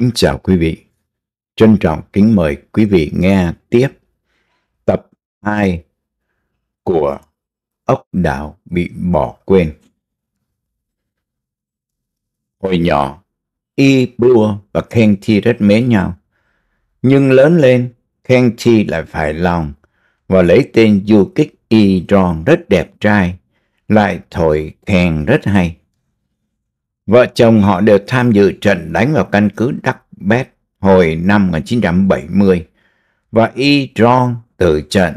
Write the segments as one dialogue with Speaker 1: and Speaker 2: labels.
Speaker 1: Kính chào quý vị. Trân trọng kính mời quý vị nghe tiếp tập 2 của Ốc đảo bị bỏ quên. Hồi nhỏ, Y Blua và Khen Thi rất mến nhau. Nhưng lớn lên, Khen Thi lại phải lòng và lấy tên du kích Y Ron rất đẹp trai, lại thổi kèn rất hay. Vợ chồng họ đều tham dự trận đánh vào căn cứ Đắc Bét hồi năm 1970 và Y Trong tử trận.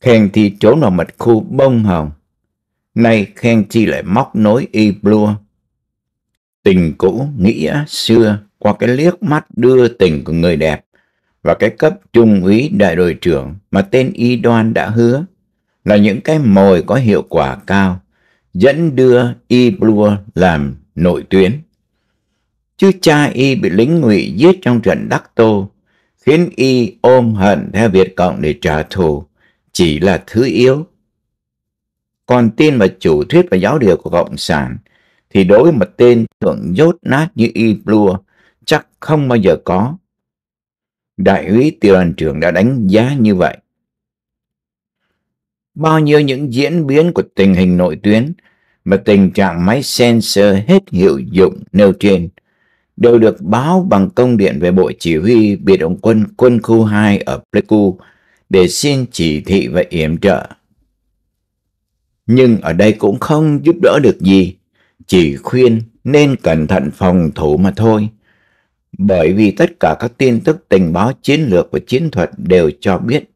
Speaker 1: Khen Thi trốn vào mật khu bông hồng. Nay Khen Thi lại móc nối Y Blua. Tình cũ, nghĩa, xưa qua cái liếc mắt đưa tình của người đẹp và cái cấp trung úy đại đội trưởng mà tên Y Đoan đã hứa là những cái mồi có hiệu quả cao dẫn đưa y blua làm nội tuyến chứ cha y bị lính ngụy giết trong trận đắc tô khiến y ôm hận theo việt cộng để trả thù chỉ là thứ yếu còn tin vào chủ thuyết và giáo điều của cộng sản thì đối với một tên tưởng dốt nát như y blua chắc không bao giờ có đại úy tiêu đoàn trưởng đã đánh giá như vậy bao nhiêu những diễn biến của tình hình nội tuyến mà tình trạng máy sensor hết hiệu dụng nêu trên đều được báo bằng công điện về Bộ Chỉ huy Biệt động quân quân khu 2 ở Pleiku để xin chỉ thị và yểm trợ. Nhưng ở đây cũng không giúp đỡ được gì, chỉ khuyên nên cẩn thận phòng thủ mà thôi. Bởi vì tất cả các tin tức tình báo chiến lược và chiến thuật đều cho biết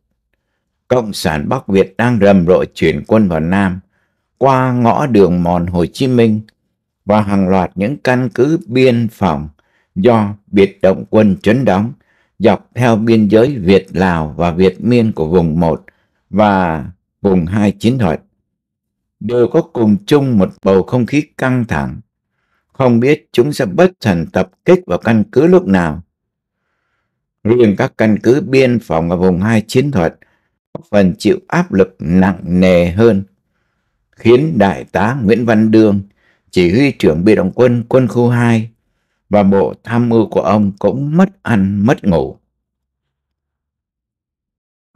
Speaker 1: Cộng sản Bắc Việt đang rầm rộ chuyển quân vào Nam – qua ngõ đường mòn Hồ Chí Minh và hàng loạt những căn cứ biên phòng do biệt động quân chấn đóng dọc theo biên giới Việt-Lào và Việt-Miên của vùng 1 và vùng 2 chiến thuật đều có cùng chung một bầu không khí căng thẳng. Không biết chúng sẽ bất thần tập kích vào căn cứ lúc nào. Riêng các căn cứ biên phòng ở vùng 2 chiến thuật có phần chịu áp lực nặng nề hơn khiến Đại tá Nguyễn Văn Đương, chỉ huy trưởng biệt động quân quân khu 2 và bộ tham mưu của ông cũng mất ăn mất ngủ.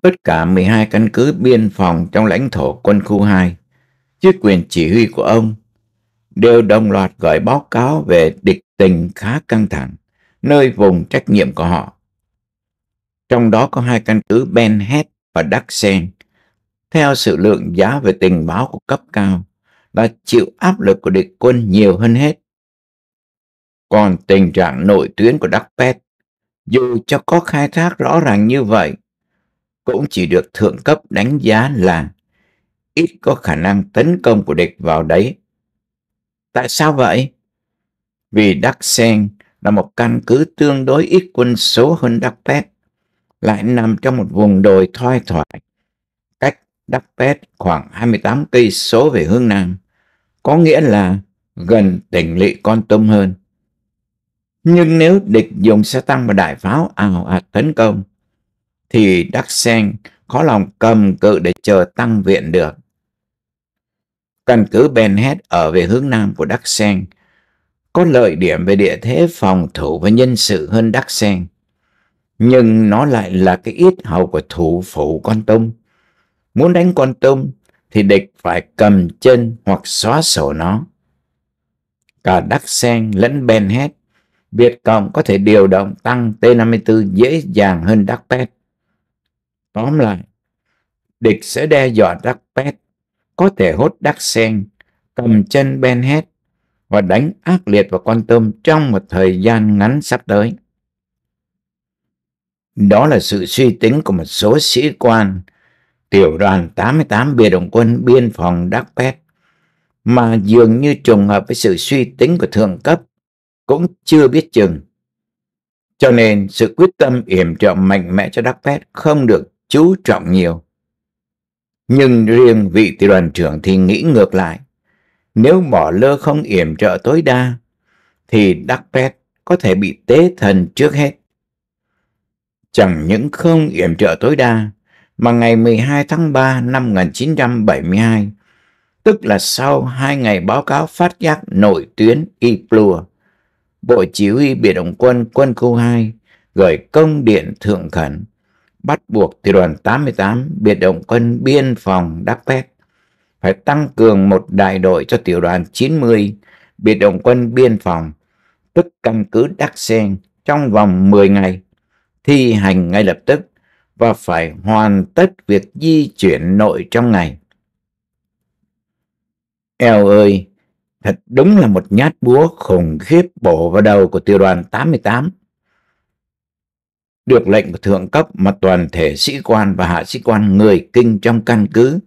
Speaker 1: Tất cả 12 căn cứ biên phòng trong lãnh thổ quân khu 2, dưới quyền chỉ huy của ông, đều đồng loạt gửi báo cáo về địch tình khá căng thẳng, nơi vùng trách nhiệm của họ. Trong đó có hai căn cứ Ben Het và Đắc Sen theo sự lượng giá về tình báo của cấp cao đã chịu áp lực của địch quân nhiều hơn hết. Còn tình trạng nội tuyến của Đắc Pet, dù cho có khai thác rõ ràng như vậy, cũng chỉ được thượng cấp đánh giá là ít có khả năng tấn công của địch vào đấy. Tại sao vậy? Vì Đắc Sen là một căn cứ tương đối ít quân số hơn Đắc Pet, lại nằm trong một vùng đồi thoai thoải Dappet khoảng 28 cây số về hướng Nam, có nghĩa là gần tỉnh lỵ Con Tum hơn. Nhưng nếu địch dùng xe tăng và đại pháo ảo ạt tấn công, thì Đắc Sen khó lòng cầm cự để chờ tăng viện được. Căn cứ Ben Hét ở về hướng nam của Đắc Sen có lợi điểm về địa thế phòng thủ và nhân sự hơn Đắc Sen, nhưng nó lại là cái ít hầu của thủ phủ Con Tum Muốn đánh con tôm thì địch phải cầm chân hoặc xóa sổ nó. Cả Đắc Sen lẫn Ben Hét, Việt Cộng có thể điều động tăng T-54 dễ dàng hơn Đắc Pet. Tóm lại, địch sẽ đe dọa Đắc Pet, có thể hốt Đắc Sen, cầm chân Ben Hét và đánh ác liệt vào con tôm trong một thời gian ngắn sắp tới. Đó là sự suy tính của một số sĩ quan tiểu đoàn 88 biệt động quân biên phòng Đắc Pét mà dường như trùng hợp với sự suy tính của thượng cấp cũng chưa biết chừng. Cho nên sự quyết tâm yểm trợ mạnh mẽ cho Đắc Pét không được chú trọng nhiều. Nhưng riêng vị tiểu đoàn trưởng thì nghĩ ngược lại. Nếu bỏ lơ không yểm trợ tối đa, thì Đắc Pét có thể bị tế thần trước hết. Chẳng những không yểm trợ tối đa, mà ngày 12 tháng 3 năm 1972, tức là sau hai ngày báo cáo phát giác nổi tuyến Iplua, Bộ Chỉ huy Biệt động quân quân khu 2 gửi công điện thượng khẩn bắt buộc tiểu đoàn 88 biệt động quân biên phòng Đắk Pét phải tăng cường một đại đội cho tiểu đoàn 90 biệt động quân biên phòng tức căn cứ Đắk Sen trong vòng 10 ngày thi hành ngay lập tức và phải hoàn tất việc di chuyển nội trong ngày. Eo ơi, thật đúng là một nhát búa khủng khiếp bổ vào đầu của tiểu đoàn 88. Được lệnh của thượng cấp mà toàn thể sĩ quan và hạ sĩ quan người kinh trong căn cứ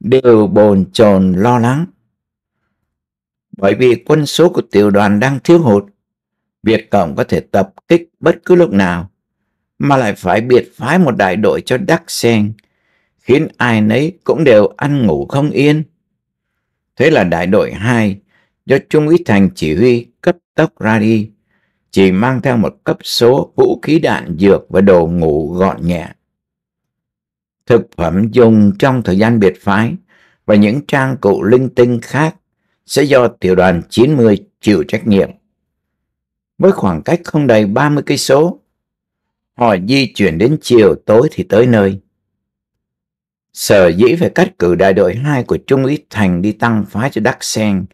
Speaker 1: đều bồn chồn lo lắng. Bởi vì quân số của tiểu đoàn đang thiếu hụt, Việt Cộng có thể tập kích bất cứ lúc nào mà lại phải biệt phái một đại đội cho đắc sen, khiến ai nấy cũng đều ăn ngủ không yên. Thế là đại đội 2 do Trung úy Thành chỉ huy cấp tốc ra đi, chỉ mang theo một cấp số vũ khí đạn dược và đồ ngủ gọn nhẹ. Thực phẩm dùng trong thời gian biệt phái và những trang cụ linh tinh khác sẽ do tiểu đoàn 90 chịu trách nhiệm. Với khoảng cách không đầy 30 cây số, họ di chuyển đến chiều tối thì tới nơi. Sở dĩ phải cắt cử đại đội 2 của Trung úy Thành đi tăng phái cho Đắc Sen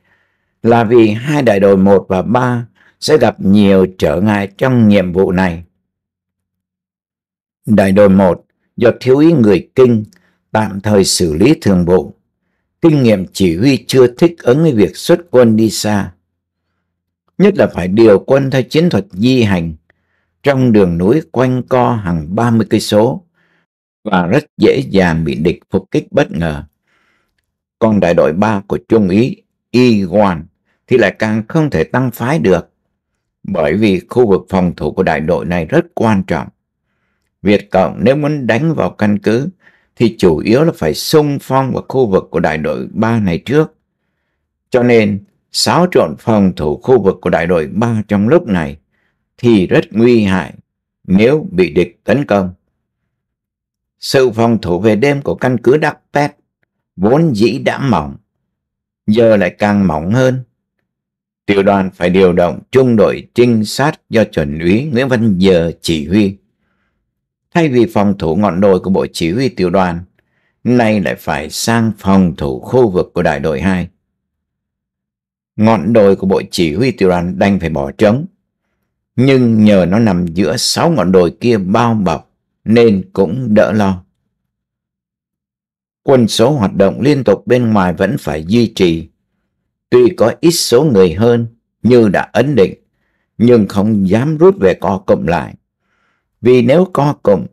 Speaker 1: là vì hai đại đội 1 và 3 sẽ gặp nhiều trở ngại trong nhiệm vụ này. Đại đội 1 do thiếu úy người Kinh tạm thời xử lý thường vụ, kinh nghiệm chỉ huy chưa thích ứng với việc xuất quân đi xa. Nhất là phải điều quân theo chiến thuật di hành trong đường núi quanh co hàng 30 cây số và rất dễ dàng bị địch phục kích bất ngờ. Còn đại đội 3 của Trung Ý, Y Hoàn, thì lại càng không thể tăng phái được, bởi vì khu vực phòng thủ của đại đội này rất quan trọng. Việt Cộng nếu muốn đánh vào căn cứ thì chủ yếu là phải xung phong vào khu vực của đại đội 3 này trước. Cho nên, xáo trộn phòng thủ khu vực của đại đội 3 trong lúc này thì rất nguy hại nếu bị địch tấn công. Sự phòng thủ về đêm của căn cứ Đắc Pet vốn dĩ đã mỏng, giờ lại càng mỏng hơn. Tiểu đoàn phải điều động trung đội trinh sát do chuẩn úy Nguyễn Văn Giờ chỉ huy. Thay vì phòng thủ ngọn đồi của bộ chỉ huy tiểu đoàn, nay lại phải sang phòng thủ khu vực của đại đội 2. Ngọn đồi của bộ chỉ huy tiểu đoàn đành phải bỏ trống nhưng nhờ nó nằm giữa sáu ngọn đồi kia bao bọc nên cũng đỡ lo. Quân số hoạt động liên tục bên ngoài vẫn phải duy trì. Tuy có ít số người hơn như đã ấn định, nhưng không dám rút về co cụm lại. Vì nếu co cụm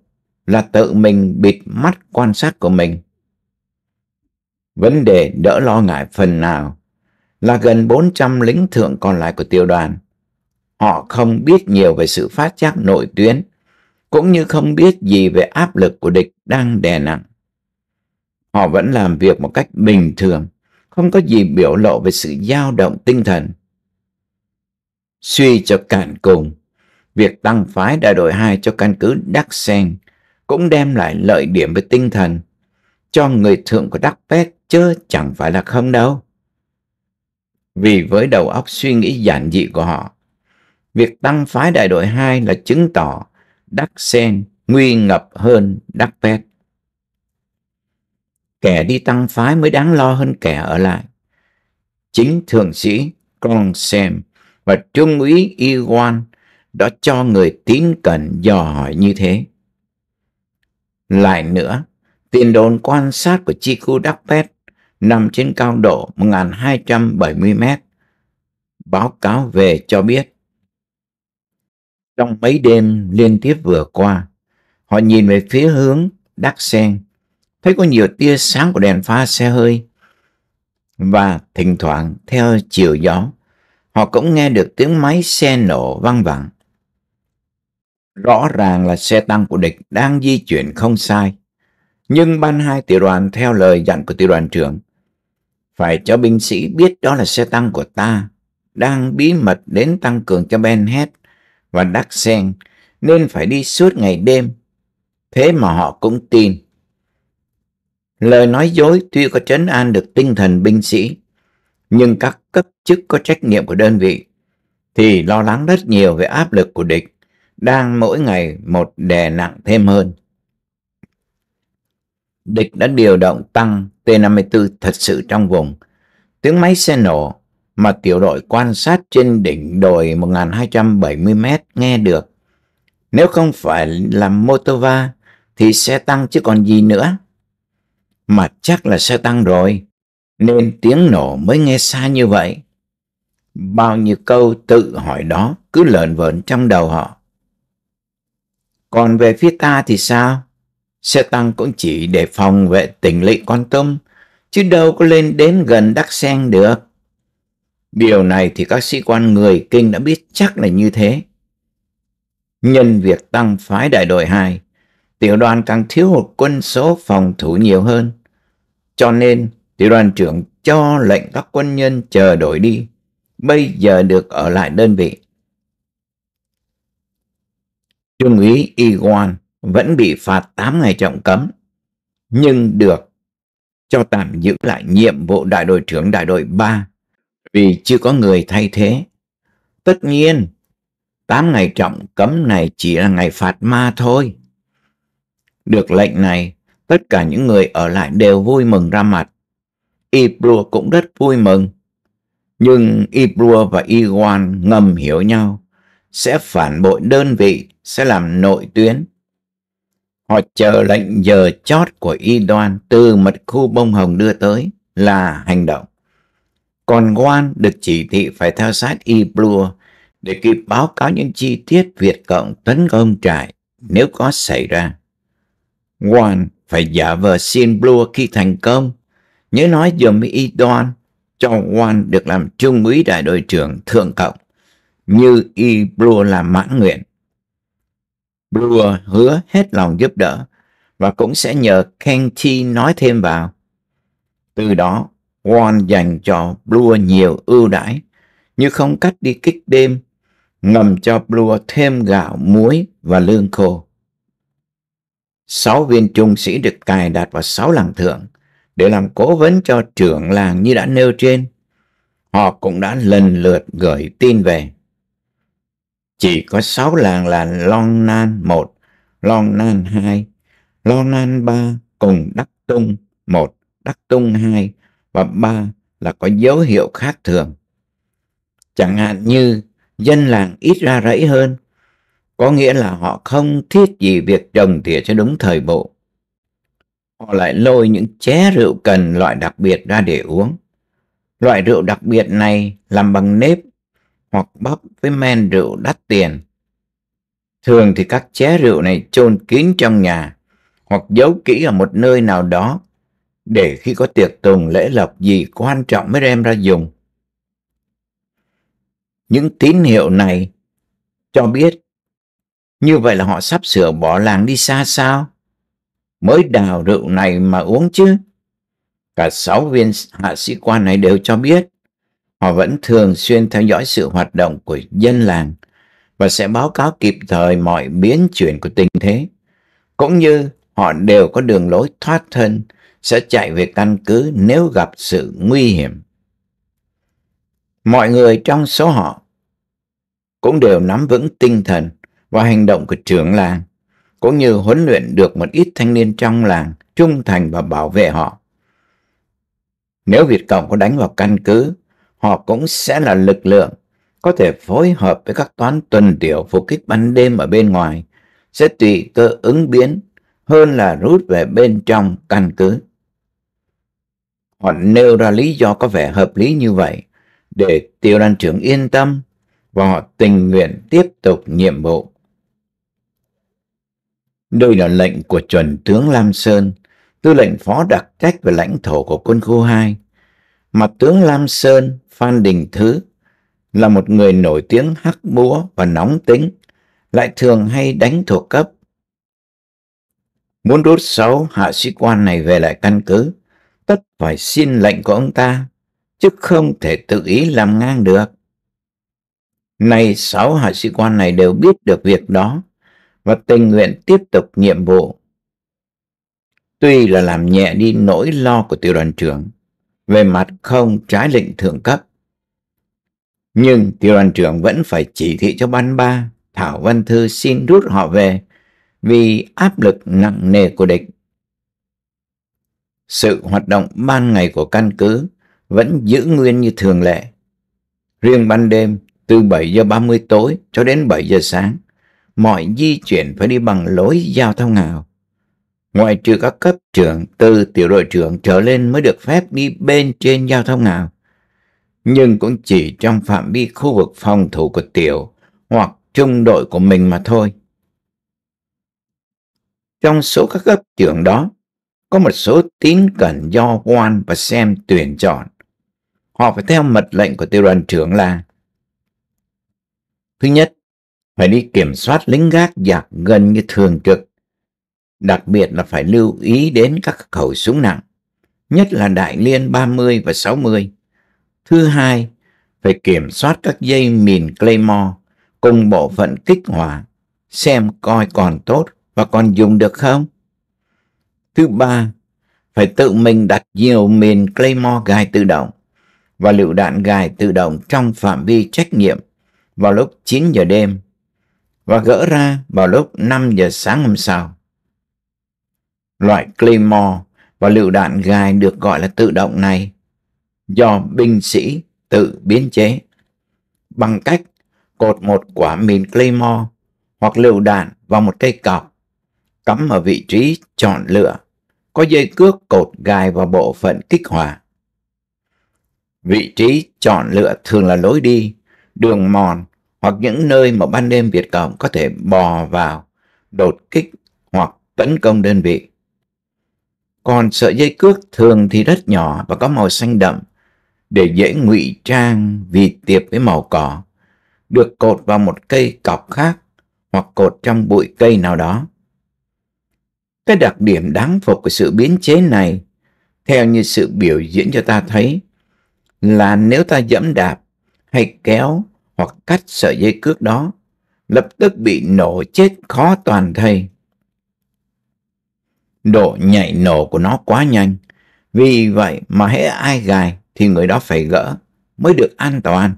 Speaker 1: là tự mình bịt mắt quan sát của mình. Vấn đề đỡ lo ngại phần nào là gần 400 lính thượng còn lại của tiểu đoàn họ không biết nhiều về sự phát giác nội tuyến, cũng như không biết gì về áp lực của địch đang đè nặng. Họ vẫn làm việc một cách bình thường, không có gì biểu lộ về sự dao động tinh thần. Suy cho cạn cùng, việc tăng phái đại đội 2 cho căn cứ Đắc Sen cũng đem lại lợi điểm về tinh thần. Cho người thượng của Đắc Pét chứ chẳng phải là không đâu. Vì với đầu óc suy nghĩ giản dị của họ, Việc tăng phái đại đội 2 là chứng tỏ Đắc Sen nguy ngập hơn Đắc Pet. Kẻ đi tăng phái mới đáng lo hơn kẻ ở lại. Chính thượng sĩ Kong Sem và trung úy Iwan đã cho người tín cẩn dò hỏi như thế. Lại nữa, tiền đồn quan sát của chi khu Đắc Pet nằm trên cao độ 1270 mét. Báo cáo về cho biết trong mấy đêm liên tiếp vừa qua, họ nhìn về phía hướng Đắc Sen, thấy có nhiều tia sáng của đèn pha xe hơi. Và thỉnh thoảng theo chiều gió, họ cũng nghe được tiếng máy xe nổ văng vẳng. Rõ ràng là xe tăng của địch đang di chuyển không sai. Nhưng ban hai tiểu đoàn theo lời dặn của tiểu đoàn trưởng, phải cho binh sĩ biết đó là xe tăng của ta, đang bí mật đến tăng cường cho Ben hết và đắc sen nên phải đi suốt ngày đêm. Thế mà họ cũng tin. Lời nói dối tuy có chấn an được tinh thần binh sĩ, nhưng các cấp chức có trách nhiệm của đơn vị thì lo lắng rất nhiều về áp lực của địch đang mỗi ngày một đè nặng thêm hơn. Địch đã điều động tăng T-54 thật sự trong vùng. Tiếng máy xe nổ mà tiểu đội quan sát trên đỉnh đồi 1270 mét nghe được. Nếu không phải là Motova thì xe tăng chứ còn gì nữa. Mà chắc là xe tăng rồi, nên tiếng nổ mới nghe xa như vậy. Bao nhiêu câu tự hỏi đó cứ lợn vợn trong đầu họ. Còn về phía ta thì sao? Xe tăng cũng chỉ để phòng vệ tỉnh lỵ con tâm, chứ đâu có lên đến gần đắc sen được. Điều này thì các sĩ quan người Kinh đã biết chắc là như thế. Nhân việc tăng phái đại đội 2, tiểu đoàn càng thiếu hụt quân số phòng thủ nhiều hơn. Cho nên, tiểu đoàn trưởng cho lệnh các quân nhân chờ đổi đi, bây giờ được ở lại đơn vị. Trung úy Iwan vẫn bị phạt 8 ngày trọng cấm, nhưng được cho tạm giữ lại nhiệm vụ đại đội trưởng đại đội 3 vì chưa có người thay thế. Tất nhiên, tám ngày trọng cấm này chỉ là ngày phạt ma thôi. Được lệnh này, tất cả những người ở lại đều vui mừng ra mặt. Ibrua cũng rất vui mừng. Nhưng Ibrua và Iwan ngầm hiểu nhau, sẽ phản bội đơn vị, sẽ làm nội tuyến. Họ chờ lệnh giờ chót của y đoan từ mật khu bông hồng đưa tới là hành động. Còn Quan được chỉ thị phải theo sát Y Blua để kịp báo cáo những chi tiết Việt Cộng tấn công trại nếu có xảy ra. Quan phải giả vờ xin Blua khi thành công, nhớ nói dùm với Y Đoan cho Quan được làm trung úy đại đội trưởng thượng cộng như Y Blua làm mãn nguyện. Blua hứa hết lòng giúp đỡ và cũng sẽ nhờ Kenty nói thêm vào. Từ đó, Won dành cho Blue nhiều ưu đãi như không cắt đi kích đêm, ngầm cho Blue thêm gạo, muối và lương khô. Sáu viên trung sĩ được cài đặt vào sáu làng thượng để làm cố vấn cho trưởng làng như đã nêu trên. Họ cũng đã lần lượt gửi tin về. Chỉ có sáu làng là Long Nan 1, Long Nan 2, Long Nan 3 cùng Đắc Tung 1, Đắc Tung 2 và ba là có dấu hiệu khác thường. Chẳng hạn như dân làng ít ra rẫy hơn, có nghĩa là họ không thiết gì việc trồng tỉa cho đúng thời vụ. Họ lại lôi những ché rượu cần loại đặc biệt ra để uống. Loại rượu đặc biệt này làm bằng nếp hoặc bắp với men rượu đắt tiền. Thường thì các ché rượu này chôn kín trong nhà hoặc giấu kỹ ở một nơi nào đó để khi có tiệc tùng lễ lộc gì quan trọng mới đem ra dùng. Những tín hiệu này cho biết như vậy là họ sắp sửa bỏ làng đi xa sao? Mới đào rượu này mà uống chứ? Cả sáu viên hạ sĩ quan này đều cho biết họ vẫn thường xuyên theo dõi sự hoạt động của dân làng và sẽ báo cáo kịp thời mọi biến chuyển của tình thế, cũng như họ đều có đường lối thoát thân sẽ chạy về căn cứ nếu gặp sự nguy hiểm. Mọi người trong số họ cũng đều nắm vững tinh thần và hành động của trưởng làng, cũng như huấn luyện được một ít thanh niên trong làng trung thành và bảo vệ họ. Nếu Việt Cộng có đánh vào căn cứ, họ cũng sẽ là lực lượng có thể phối hợp với các toán tuần tiểu phục kích ban đêm ở bên ngoài, sẽ tùy cơ ứng biến hơn là rút về bên trong căn cứ. Họ nêu ra lý do có vẻ hợp lý như vậy để tiêu đoàn trưởng yên tâm và họ tình nguyện tiếp tục nhiệm vụ. Đây là lệnh của chuẩn tướng Lam Sơn, tư lệnh phó đặc trách về lãnh thổ của quân khu 2. Mặt tướng Lam Sơn, Phan Đình Thứ, là một người nổi tiếng hắc búa và nóng tính, lại thường hay đánh thuộc cấp. Muốn rút sáu hạ sĩ quan này về lại căn cứ, phải xin lệnh của ông ta, chứ không thể tự ý làm ngang được. Nay sáu hạ sĩ quan này đều biết được việc đó và tình nguyện tiếp tục nhiệm vụ. Tuy là làm nhẹ đi nỗi lo của tiểu đoàn trưởng, về mặt không trái lệnh thượng cấp. Nhưng tiểu đoàn trưởng vẫn phải chỉ thị cho ban ba Thảo Văn Thư xin rút họ về vì áp lực nặng nề của địch sự hoạt động ban ngày của căn cứ vẫn giữ nguyên như thường lệ. Riêng ban đêm, từ 7 giờ 30 tối cho đến 7 giờ sáng, mọi di chuyển phải đi bằng lối giao thông ngào. Ngoại trừ các cấp trưởng từ tiểu đội trưởng trở lên mới được phép đi bên trên giao thông ngào. Nhưng cũng chỉ trong phạm vi khu vực phòng thủ của tiểu hoặc trung đội của mình mà thôi. Trong số các cấp trưởng đó, có một số tín cẩn do quan và xem tuyển chọn. Họ phải theo mật lệnh của tiêu đoàn trưởng là Thứ nhất, phải đi kiểm soát lính gác giặc gần như thường trực. Đặc biệt là phải lưu ý đến các khẩu súng nặng, nhất là đại liên 30 và 60. Thứ hai, phải kiểm soát các dây mìn Claymore cùng bộ phận kích hỏa, xem coi còn tốt và còn dùng được không. Thứ ba, phải tự mình đặt nhiều miền claymore gài tự động và lựu đạn gài tự động trong phạm vi trách nhiệm vào lúc 9 giờ đêm và gỡ ra vào lúc 5 giờ sáng hôm sau. Loại claymore và lựu đạn gài được gọi là tự động này do binh sĩ tự biến chế bằng cách cột một quả mìn claymore hoặc lựu đạn vào một cây cọc cắm ở vị trí chọn lựa có dây cước cột gài vào bộ phận kích hòa. Vị trí chọn lựa thường là lối đi, đường mòn hoặc những nơi mà ban đêm Việt Cộng có thể bò vào, đột kích hoặc tấn công đơn vị. Còn sợi dây cước thường thì rất nhỏ và có màu xanh đậm để dễ ngụy trang vì tiệp với màu cỏ, được cột vào một cây cọc khác hoặc cột trong bụi cây nào đó. Cái đặc điểm đáng phục của sự biến chế này, theo như sự biểu diễn cho ta thấy, là nếu ta dẫm đạp hay kéo hoặc cắt sợi dây cước đó, lập tức bị nổ chết khó toàn thây. Độ nhảy nổ của nó quá nhanh, vì vậy mà hễ ai gài thì người đó phải gỡ mới được an toàn.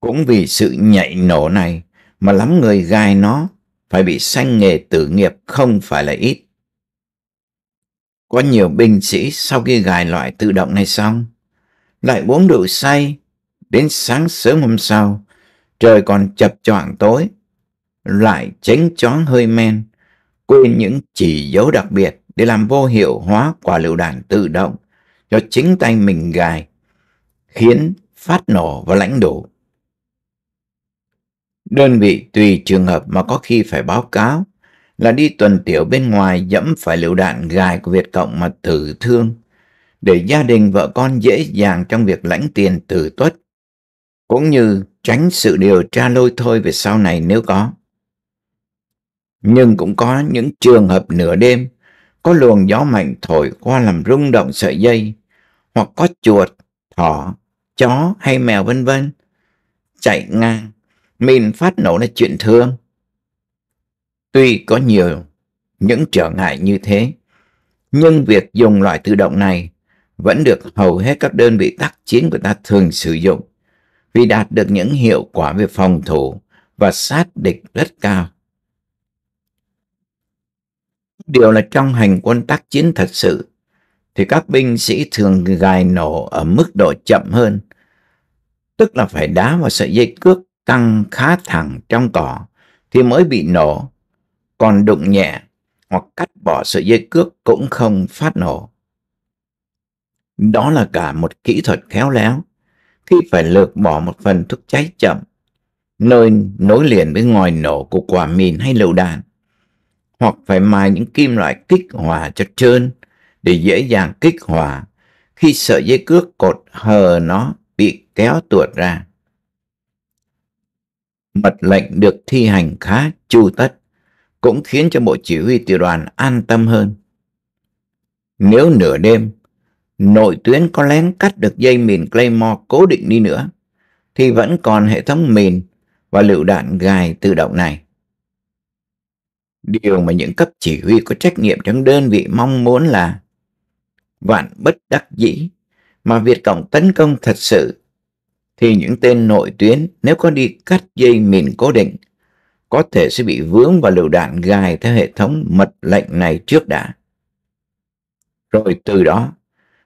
Speaker 1: Cũng vì sự nhảy nổ này mà lắm người gài nó phải bị sanh nghề tử nghiệp không phải là ít. Có nhiều binh sĩ sau khi gài loại tự động này xong, lại uống rượu say, đến sáng sớm hôm sau, trời còn chập choạng tối, lại tránh choáng hơi men, quên những chỉ dấu đặc biệt để làm vô hiệu hóa quả lựu đạn tự động cho chính tay mình gài, khiến phát nổ và lãnh đủ. Đơn vị tùy trường hợp mà có khi phải báo cáo là đi tuần tiểu bên ngoài dẫm phải lựu đạn gài của Việt Cộng mà tử thương, để gia đình vợ con dễ dàng trong việc lãnh tiền tử tuất, cũng như tránh sự điều tra lôi thôi về sau này nếu có. Nhưng cũng có những trường hợp nửa đêm, có luồng gió mạnh thổi qua làm rung động sợi dây, hoặc có chuột, thỏ, chó hay mèo vân vân chạy ngang mình phát nổ là chuyện thường. Tuy có nhiều những trở ngại như thế, nhưng việc dùng loại tự động này vẫn được hầu hết các đơn vị tác chiến của ta thường sử dụng vì đạt được những hiệu quả về phòng thủ và sát địch rất cao. Điều là trong hành quân tác chiến thật sự thì các binh sĩ thường gài nổ ở mức độ chậm hơn, tức là phải đá vào sợi dây cước căng khá thẳng trong cỏ thì mới bị nổ, còn đụng nhẹ hoặc cắt bỏ sợi dây cước cũng không phát nổ. Đó là cả một kỹ thuật khéo léo khi phải lược bỏ một phần thuốc cháy chậm, nơi nối liền với ngòi nổ của quả mìn hay lựu đạn, hoặc phải mài những kim loại kích hòa cho trơn để dễ dàng kích hòa khi sợi dây cước cột hờ nó bị kéo tuột ra mật lệnh được thi hành khá chu tất, cũng khiến cho bộ chỉ huy tiểu đoàn an tâm hơn. Nếu nửa đêm, nội tuyến có lén cắt được dây mìn Claymore cố định đi nữa, thì vẫn còn hệ thống mìn và lựu đạn gài tự động này. Điều mà những cấp chỉ huy có trách nhiệm trong đơn vị mong muốn là vạn bất đắc dĩ mà Việt Cộng tấn công thật sự thì những tên nội tuyến nếu có đi cắt dây mìn cố định có thể sẽ bị vướng vào lựu đạn gài theo hệ thống mật lệnh này trước đã. Rồi từ đó,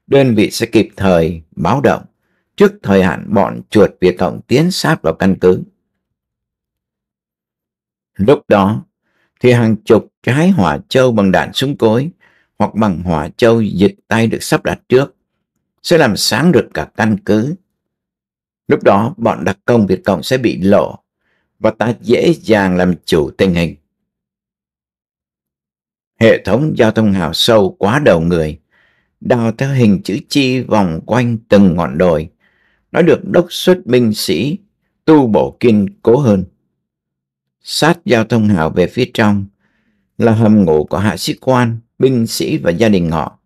Speaker 1: đơn vị sẽ kịp thời báo động trước thời hạn bọn chuột Việt Cộng tiến sát vào căn cứ. Lúc đó, thì hàng chục trái hỏa châu bằng đạn súng cối hoặc bằng hỏa châu dịch tay được sắp đặt trước sẽ làm sáng được cả căn cứ Lúc đó bọn đặc công Việt Cộng sẽ bị lộ và ta dễ dàng làm chủ tình hình. Hệ thống giao thông hào sâu quá đầu người, đào theo hình chữ chi vòng quanh từng ngọn đồi. Nó được đốc xuất binh sĩ, tu bổ kiên cố hơn. Sát giao thông hào về phía trong là hầm ngủ của hạ sĩ quan, binh sĩ và gia đình họ.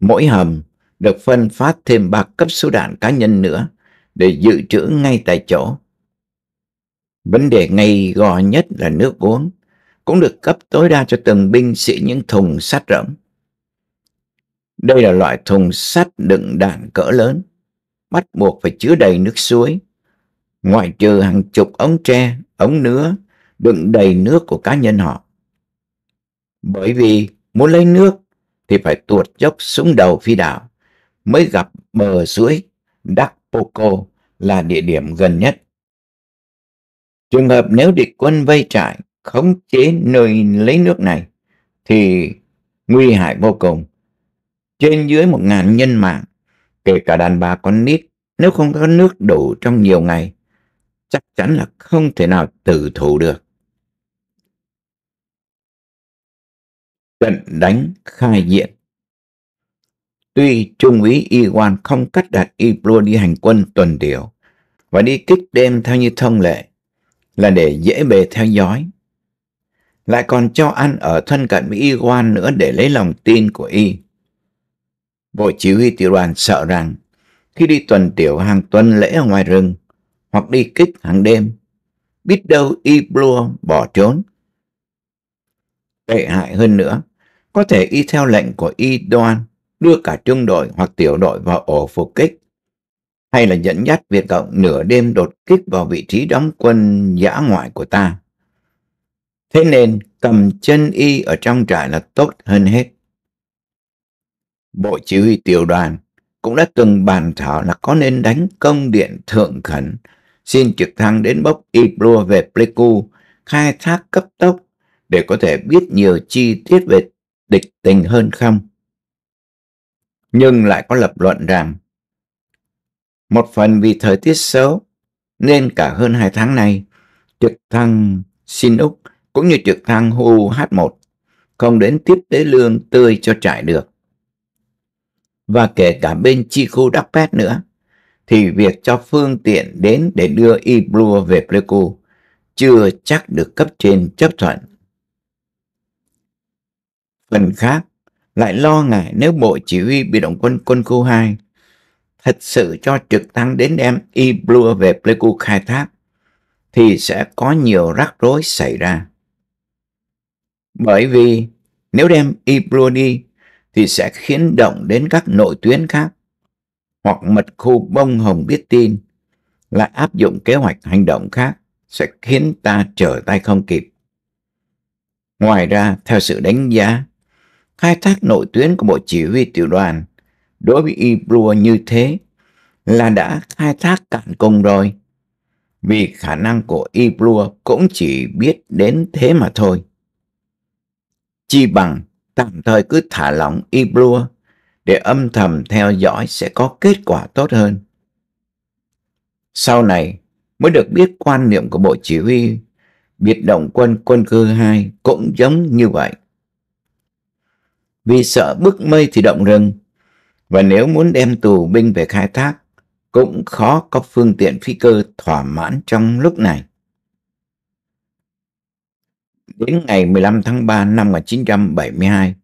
Speaker 1: Mỗi hầm được phân phát thêm 3 cấp số đạn cá nhân nữa để dự trữ ngay tại chỗ. Vấn đề ngay gò nhất là nước uống, cũng được cấp tối đa cho từng binh sĩ những thùng sắt rỗng. Đây là loại thùng sắt đựng đạn cỡ lớn, bắt buộc phải chứa đầy nước suối, ngoại trừ hàng chục ống tre, ống nứa đựng đầy nước của cá nhân họ. Bởi vì muốn lấy nước thì phải tuột dốc xuống đầu phi đạo mới gặp bờ suối Đắc Dakpoko là địa điểm gần nhất. Trường hợp nếu địch quân vây trại, khống chế nơi lấy nước này, thì nguy hại vô cùng. Trên dưới một ngàn nhân mạng, kể cả đàn bà con nít, nếu không có nước đủ trong nhiều ngày, chắc chắn là không thể nào tự thủ được. Trận đánh khai diện Tuy Trung úy Y Wan không cắt đặt Y Blua đi hành quân tuần điều và đi kích đêm theo như thông lệ là để dễ bề theo dõi. Lại còn cho ăn ở thân cận với Y Wan nữa để lấy lòng tin của Y. Bộ chỉ huy tiểu đoàn sợ rằng khi đi tuần tiểu hàng tuần lễ ở ngoài rừng hoặc đi kích hàng đêm, biết đâu Y Blua bỏ trốn. Tệ hại hơn nữa, có thể y theo lệnh của Y Đoan đưa cả trung đội hoặc tiểu đội vào ổ phục kích, hay là dẫn dắt Việt Cộng nửa đêm đột kích vào vị trí đóng quân giã ngoại của ta. Thế nên cầm chân y ở trong trại là tốt hơn hết. Bộ chỉ huy tiểu đoàn cũng đã từng bàn thảo là có nên đánh công điện thượng khẩn, xin trực thăng đến bốc y Iblua về Pleiku, khai thác cấp tốc để có thể biết nhiều chi tiết về địch tình hơn không nhưng lại có lập luận rằng một phần vì thời tiết xấu nên cả hơn hai tháng nay trực thăng Sinux cũng như trực thăng UH-1 không đến tiếp tế lương tươi cho trại được. Và kể cả bên chi khu Đắc Pét nữa, thì việc cho phương tiện đến để đưa Iblua về Pleiku chưa chắc được cấp trên chấp thuận. Phần khác, lại lo ngại nếu Bộ Chỉ huy Bị động quân quân khu 2 thật sự cho trực thăng đến đem E-Blue về Pleiku khai thác, thì sẽ có nhiều rắc rối xảy ra. Bởi vì nếu đem E-Blue đi, thì sẽ khiến động đến các nội tuyến khác, hoặc mật khu bông hồng biết tin, lại áp dụng kế hoạch hành động khác sẽ khiến ta trở tay không kịp. Ngoài ra, theo sự đánh giá khai thác nội tuyến của Bộ Chỉ huy Tiểu đoàn đối với Ibrua như thế là đã khai thác cạn công rồi. Vì khả năng của Ibrua cũng chỉ biết đến thế mà thôi. Chi bằng tạm thời cứ thả lỏng Ibrua để âm thầm theo dõi sẽ có kết quả tốt hơn. Sau này mới được biết quan niệm của Bộ Chỉ huy biệt động quân quân cơ 2 cũng giống như vậy vì sợ bức mây thì động rừng. Và nếu muốn đem tù binh về khai thác, cũng khó có phương tiện phi cơ thỏa mãn trong lúc này. Đến ngày 15 tháng 3 năm 1972,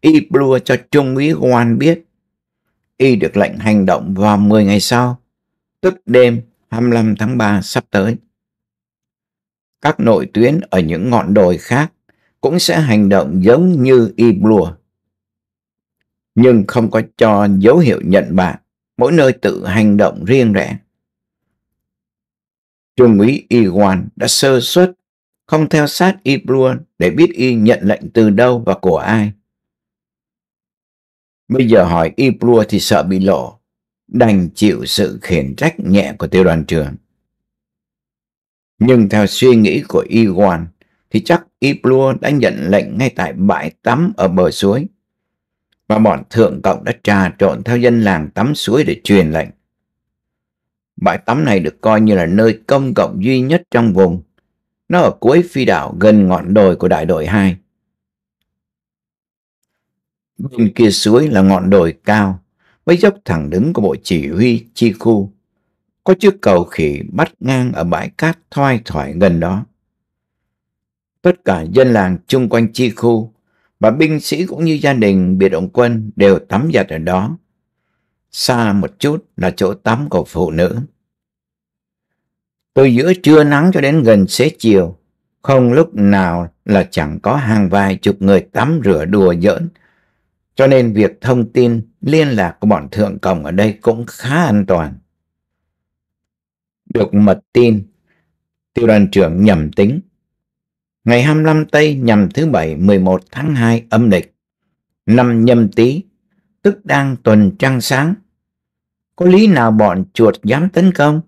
Speaker 1: Y Blua cho Trung úy Juan biết Y được lệnh hành động vào 10 ngày sau, tức đêm 25 tháng 3 sắp tới. Các nội tuyến ở những ngọn đồi khác cũng sẽ hành động giống như Y Blua nhưng không có cho dấu hiệu nhận bạn, mỗi nơi tự hành động riêng rẽ. Trung úy Iwan đã sơ xuất không theo sát Ibrua để biết y nhận lệnh từ đâu và của ai. Bây giờ hỏi Ibrua thì sợ bị lộ, đành chịu sự khiển trách nhẹ của tiêu đoàn trưởng. Nhưng theo suy nghĩ của Iwan thì chắc Ibrua đã nhận lệnh ngay tại bãi tắm ở bờ suối và bọn thượng cộng đã trà trộn theo dân làng tắm suối để truyền lệnh. Bãi tắm này được coi như là nơi công cộng duy nhất trong vùng. Nó ở cuối phi đảo gần ngọn đồi của đại đội 2. Bên kia suối là ngọn đồi cao với dốc thẳng đứng của bộ chỉ huy chi khu. Có chiếc cầu khỉ bắt ngang ở bãi cát thoai thoải gần đó. Tất cả dân làng chung quanh chi khu và binh sĩ cũng như gia đình biệt động quân đều tắm giặt ở đó. Xa một chút là chỗ tắm của phụ nữ. Tôi giữa trưa nắng cho đến gần xế chiều, không lúc nào là chẳng có hàng vài chục người tắm rửa đùa giỡn. Cho nên việc thông tin liên lạc của bọn thượng cổng ở đây cũng khá an toàn. Được mật tin, tiêu đoàn trưởng nhầm tính ngày 25 Tây nhằm thứ Bảy 11 tháng 2 âm lịch, năm nhâm tý, tức đang tuần trăng sáng. Có lý nào bọn chuột dám tấn công?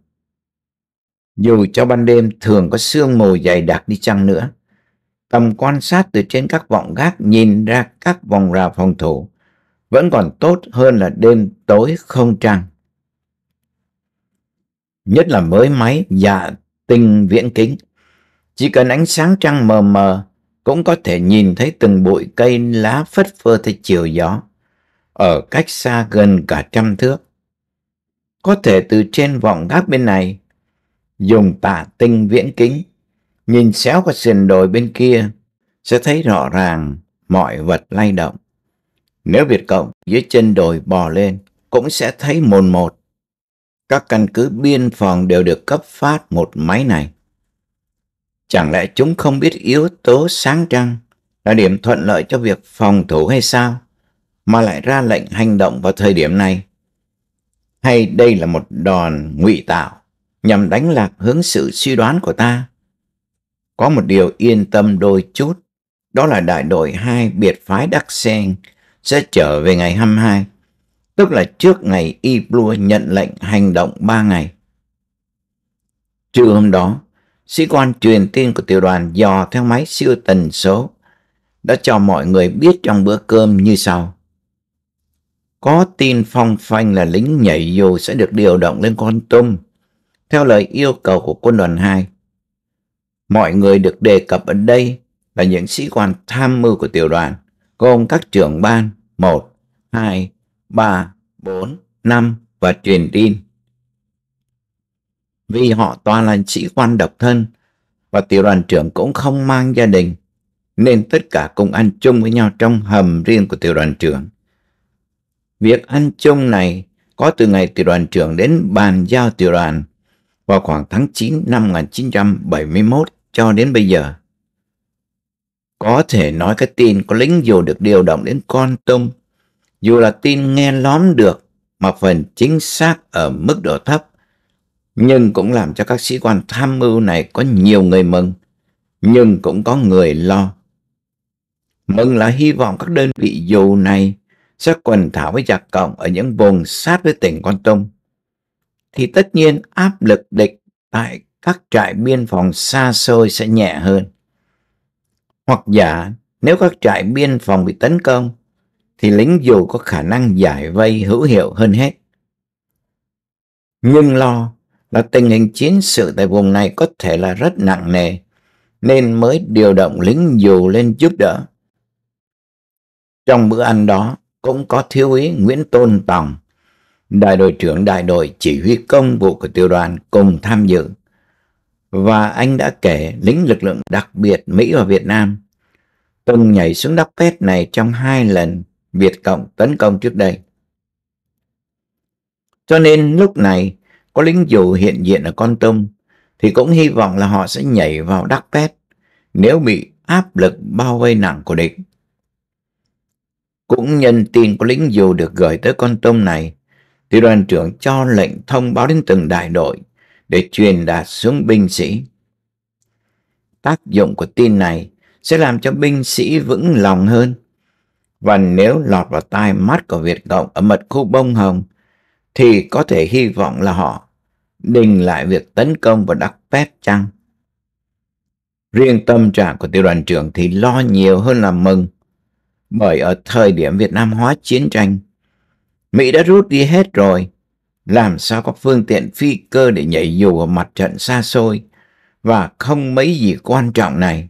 Speaker 1: Dù cho ban đêm thường có sương mù dày đặc đi chăng nữa, tầm quan sát từ trên các vọng gác nhìn ra các vòng rào phòng thủ vẫn còn tốt hơn là đêm tối không trăng. Nhất là mới máy dạ tinh viễn kính chỉ cần ánh sáng trăng mờ mờ cũng có thể nhìn thấy từng bụi cây lá phất phơ theo chiều gió, ở cách xa gần cả trăm thước. Có thể từ trên vọng gác bên này, dùng tạ tinh viễn kính, nhìn xéo qua sườn đồi bên kia, sẽ thấy rõ ràng mọi vật lay động. Nếu Việt Cộng dưới chân đồi bò lên, cũng sẽ thấy mồn một. Các căn cứ biên phòng đều được cấp phát một máy này. Chẳng lẽ chúng không biết yếu tố sáng trăng là điểm thuận lợi cho việc phòng thủ hay sao? Mà lại ra lệnh hành động vào thời điểm này? Hay đây là một đòn ngụy tạo nhằm đánh lạc hướng sự suy đoán của ta? Có một điều yên tâm đôi chút, đó là đại đội 2 biệt phái Đắc Sen sẽ trở về ngày 22, tức là trước ngày Y Blua nhận lệnh hành động 3 ngày. Trưa hôm đó, sĩ quan truyền tin của tiểu đoàn dò theo máy siêu tần số đã cho mọi người biết trong bữa cơm như sau. Có tin phong phanh là lính nhảy dù sẽ được điều động lên con tum, theo lời yêu cầu của quân đoàn 2. Mọi người được đề cập ở đây là những sĩ quan tham mưu của tiểu đoàn, gồm các trưởng ban 1, 2, 3, 4, 5 và truyền tin vì họ toàn là sĩ quan độc thân và tiểu đoàn trưởng cũng không mang gia đình nên tất cả cùng ăn chung với nhau trong hầm riêng của tiểu đoàn trưởng. Việc ăn chung này có từ ngày tiểu đoàn trưởng đến bàn giao tiểu đoàn vào khoảng tháng 9 năm 1971 cho đến bây giờ. Có thể nói cái tin có lính dù được điều động đến con tum, dù là tin nghe lóm được mà phần chính xác ở mức độ thấp nhưng cũng làm cho các sĩ quan tham mưu này có nhiều người mừng, nhưng cũng có người lo. Mừng là hy vọng các đơn vị dù này sẽ quần thảo với giặc cộng ở những vùng sát với tỉnh Con Tum. Thì tất nhiên áp lực địch tại các trại biên phòng xa xôi sẽ nhẹ hơn. Hoặc giả, nếu các trại biên phòng bị tấn công, thì lính dù có khả năng giải vây hữu hiệu hơn hết. Nhưng lo là tình hình chiến sự tại vùng này có thể là rất nặng nề, nên mới điều động lính dù lên giúp đỡ. Trong bữa ăn đó cũng có thiếu úy Nguyễn Tôn Tòng, đại đội trưởng đại đội chỉ huy công vụ của tiểu đoàn cùng tham dự. Và anh đã kể lính lực lượng đặc biệt Mỹ và Việt Nam từng nhảy xuống đắp pet này trong hai lần Việt Cộng tấn công trước đây. Cho nên lúc này có lính dù hiện diện ở Con Tum thì cũng hy vọng là họ sẽ nhảy vào đắc pét nếu bị áp lực bao vây nặng của địch. Cũng nhân tin có lính dù được gửi tới Con Tum này thì đoàn trưởng cho lệnh thông báo đến từng đại đội để truyền đạt xuống binh sĩ. Tác dụng của tin này sẽ làm cho binh sĩ vững lòng hơn. Và nếu lọt vào tai mắt của Việt Cộng ở mật khu bông hồng, thì có thể hy vọng là họ đình lại việc tấn công và đắc phép chăng? Riêng tâm trạng của tiểu đoàn trưởng thì lo nhiều hơn là mừng, bởi ở thời điểm Việt Nam hóa chiến tranh, Mỹ đã rút đi hết rồi, làm sao có phương tiện phi cơ để nhảy dù ở mặt trận xa xôi và không mấy gì quan trọng này.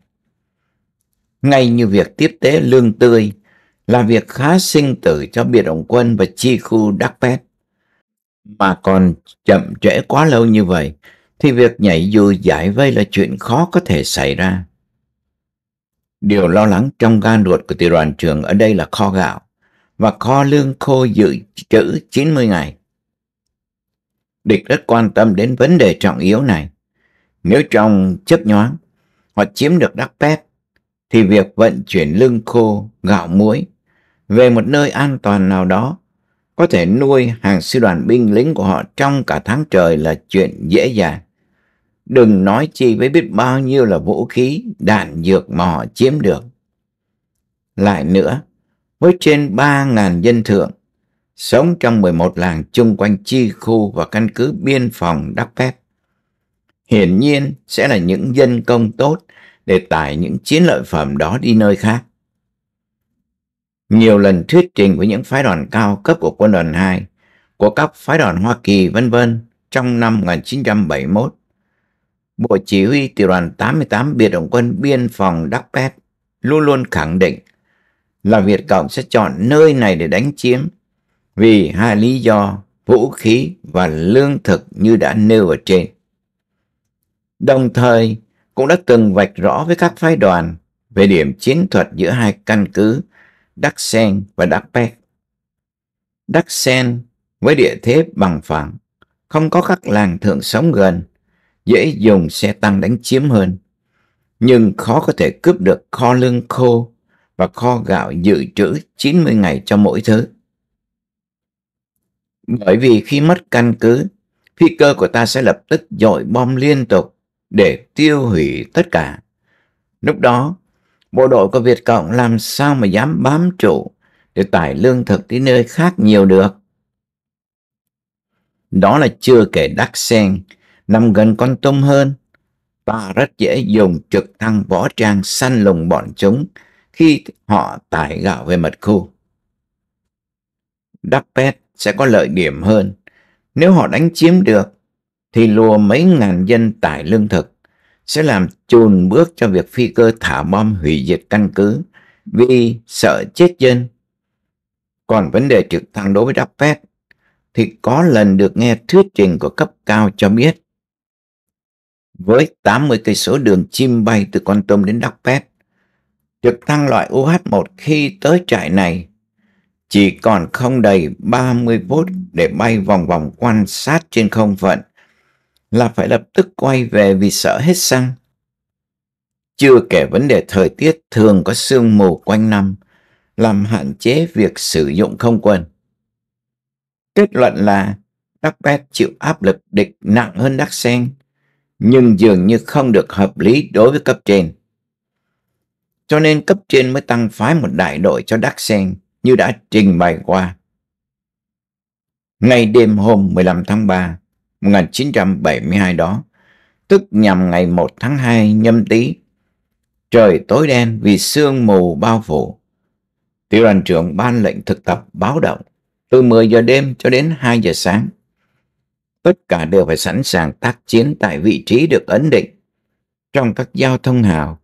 Speaker 1: Ngay như việc tiếp tế lương tươi là việc khá sinh tử cho biệt động quân và chi khu Đắc phép mà còn chậm trễ quá lâu như vậy, thì việc nhảy dù giải vây là chuyện khó có thể xảy ra. Điều lo lắng trong gan ruột của tiểu đoàn trưởng ở đây là kho gạo và kho lương khô dự trữ 90 ngày. Địch rất quan tâm đến vấn đề trọng yếu này. Nếu trong chấp nhoáng họ chiếm được đắc pét, thì việc vận chuyển lương khô, gạo muối về một nơi an toàn nào đó có thể nuôi hàng sư đoàn binh lính của họ trong cả tháng trời là chuyện dễ dàng. Đừng nói chi với biết bao nhiêu là vũ khí, đạn dược mà họ chiếm được. Lại nữa, với trên 3.000 dân thượng, sống trong 11 làng chung quanh chi khu và căn cứ biên phòng đắp phép. Hiển nhiên sẽ là những dân công tốt để tải những chiến lợi phẩm đó đi nơi khác nhiều lần thuyết trình với những phái đoàn cao cấp của quân đoàn 2, của các phái đoàn Hoa Kỳ vân vân trong năm 1971. Bộ Chỉ huy Tiểu đoàn 88 Biệt động quân Biên phòng Đắc Pét luôn luôn khẳng định là Việt Cộng sẽ chọn nơi này để đánh chiếm vì hai lý do vũ khí và lương thực như đã nêu ở trên. Đồng thời cũng đã từng vạch rõ với các phái đoàn về điểm chiến thuật giữa hai căn cứ Đắc Sen và Đắc Pét. Đắc Sen với địa thế bằng phẳng, không có các làng thượng sống gần, dễ dùng xe tăng đánh chiếm hơn, nhưng khó có thể cướp được kho lương khô và kho gạo dự trữ 90 ngày cho mỗi thứ. Bởi vì khi mất căn cứ, phi cơ của ta sẽ lập tức dội bom liên tục để tiêu hủy tất cả. Lúc đó, bộ đội của Việt Cộng làm sao mà dám bám trụ để tải lương thực đi nơi khác nhiều được. Đó là chưa kể Đắc Sen, nằm gần con tôm hơn. Ta rất dễ dùng trực thăng võ trang săn lùng bọn chúng khi họ tải gạo về mật khu. Đắc Pet sẽ có lợi điểm hơn. Nếu họ đánh chiếm được, thì lùa mấy ngàn dân tải lương thực sẽ làm chùn bước cho việc phi cơ thả bom hủy diệt căn cứ vì sợ chết dân. Còn vấn đề trực thăng đối với Dappet thì có lần được nghe thuyết trình của cấp cao cho biết với 80 cây số đường chim bay từ Con Tôm đến Dappet, trực thăng loại UH-1 khi tới trại này chỉ còn không đầy 30 phút để bay vòng vòng quan sát trên không phận là phải lập tức quay về vì sợ hết xăng. Chưa kể vấn đề thời tiết thường có sương mù quanh năm, làm hạn chế việc sử dụng không quân. Kết luận là Đắc Macbeth chịu áp lực địch nặng hơn Đắc Sen, nhưng dường như không được hợp lý đối với cấp trên. Cho nên cấp trên mới tăng phái một đại đội cho Đắc Sen như đã trình bày qua. Ngay đêm hôm 15 tháng 3, 1972 đó, tức nhằm ngày 1 tháng 2 nhâm tý. Trời tối đen vì sương mù bao phủ. Tiểu đoàn trưởng ban lệnh thực tập báo động từ 10 giờ đêm cho đến 2 giờ sáng. Tất cả đều phải sẵn sàng tác chiến tại vị trí được ấn định trong các giao thông hào.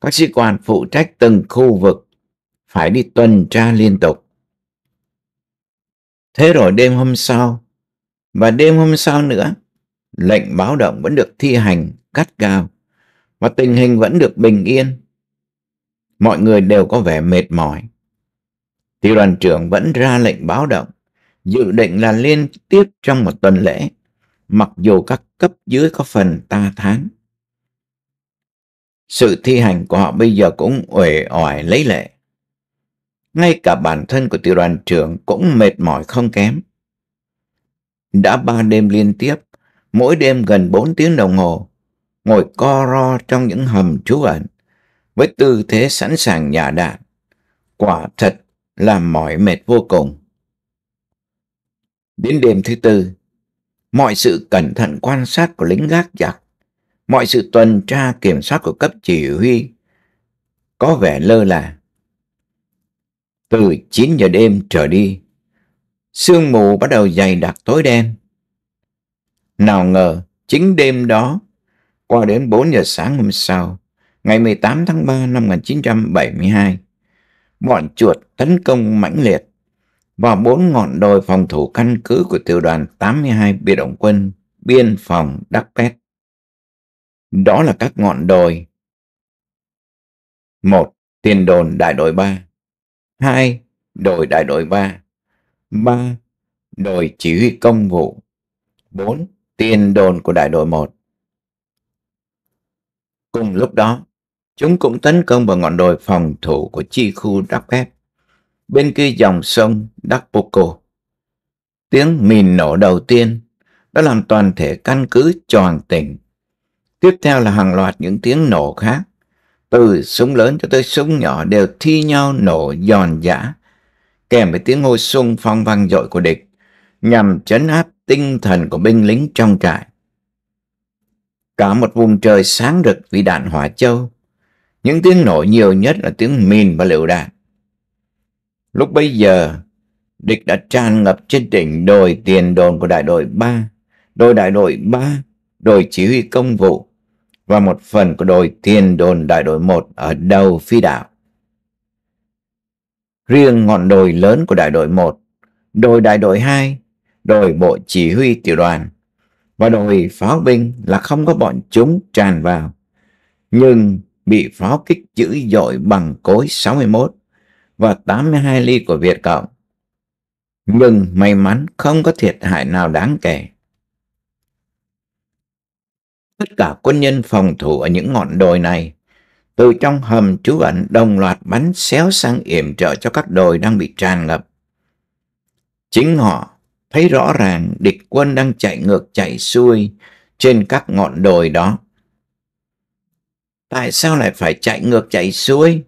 Speaker 1: Các sĩ quan phụ trách từng khu vực phải đi tuần tra liên tục. Thế rồi đêm hôm sau, và đêm hôm sau nữa, lệnh báo động vẫn được thi hành cắt cao và tình hình vẫn được bình yên. Mọi người đều có vẻ mệt mỏi. Tiểu đoàn trưởng vẫn ra lệnh báo động, dự định là liên tiếp trong một tuần lễ, mặc dù các cấp dưới có phần ta tháng. Sự thi hành của họ bây giờ cũng uể oải lấy lệ. Ngay cả bản thân của tiểu đoàn trưởng cũng mệt mỏi không kém đã ba đêm liên tiếp, mỗi đêm gần bốn tiếng đồng hồ, ngồi co ro trong những hầm trú ẩn, với tư thế sẵn sàng nhả đạn. Quả thật là mỏi mệt vô cùng. Đến đêm thứ tư, mọi sự cẩn thận quan sát của lính gác giặc, mọi sự tuần tra kiểm soát của cấp chỉ huy có vẻ lơ là. Từ 9 giờ đêm trở đi, sương mù bắt đầu dày đặc tối đen. Nào ngờ, chính đêm đó, qua đến 4 giờ sáng hôm sau, ngày 18 tháng 3 năm 1972, bọn chuột tấn công mãnh liệt vào bốn ngọn đồi phòng thủ căn cứ của tiểu đoàn 82 biệt động quân biên phòng Đắc Pét. Đó là các ngọn đồi 1. Tiền đồn đại đội 3 2. Đồi đại đội 3 3. Đội chỉ huy công vụ 4. Tiền đồn của đại đội 1 Cùng lúc đó, chúng cũng tấn công vào ngọn đồi phòng thủ của chi khu Đắc Ép, bên kia dòng sông Đắc Cô Tiếng mìn nổ đầu tiên đã làm toàn thể căn cứ tròn tỉnh. Tiếp theo là hàng loạt những tiếng nổ khác, từ súng lớn cho tới súng nhỏ đều thi nhau nổ giòn giã kèm với tiếng hô sung phong vang dội của địch nhằm chấn áp tinh thần của binh lính trong trại. Cả một vùng trời sáng rực vì đạn hỏa châu, những tiếng nổ nhiều nhất là tiếng mìn và lựu đạn. Lúc bấy giờ, địch đã tràn ngập trên đỉnh đồi tiền đồn của đại đội 3, đội đại đội 3, đội chỉ huy công vụ và một phần của đội tiền đồn đại đội 1 ở đầu phi đảo. Riêng ngọn đồi lớn của đại đội 1, đồi đại đội 2, đồi bộ chỉ huy tiểu đoàn và đồi pháo binh là không có bọn chúng tràn vào, nhưng bị pháo kích dữ dội bằng cối 61 và 82 ly của Việt Cộng. Nhưng may mắn không có thiệt hại nào đáng kể. Tất cả quân nhân phòng thủ ở những ngọn đồi này từ trong hầm trú ẩn đồng loạt bắn xéo sang yểm trợ cho các đồi đang bị tràn ngập. Chính họ thấy rõ ràng địch quân đang chạy ngược chạy xuôi trên các ngọn đồi đó. Tại sao lại phải chạy ngược chạy xuôi?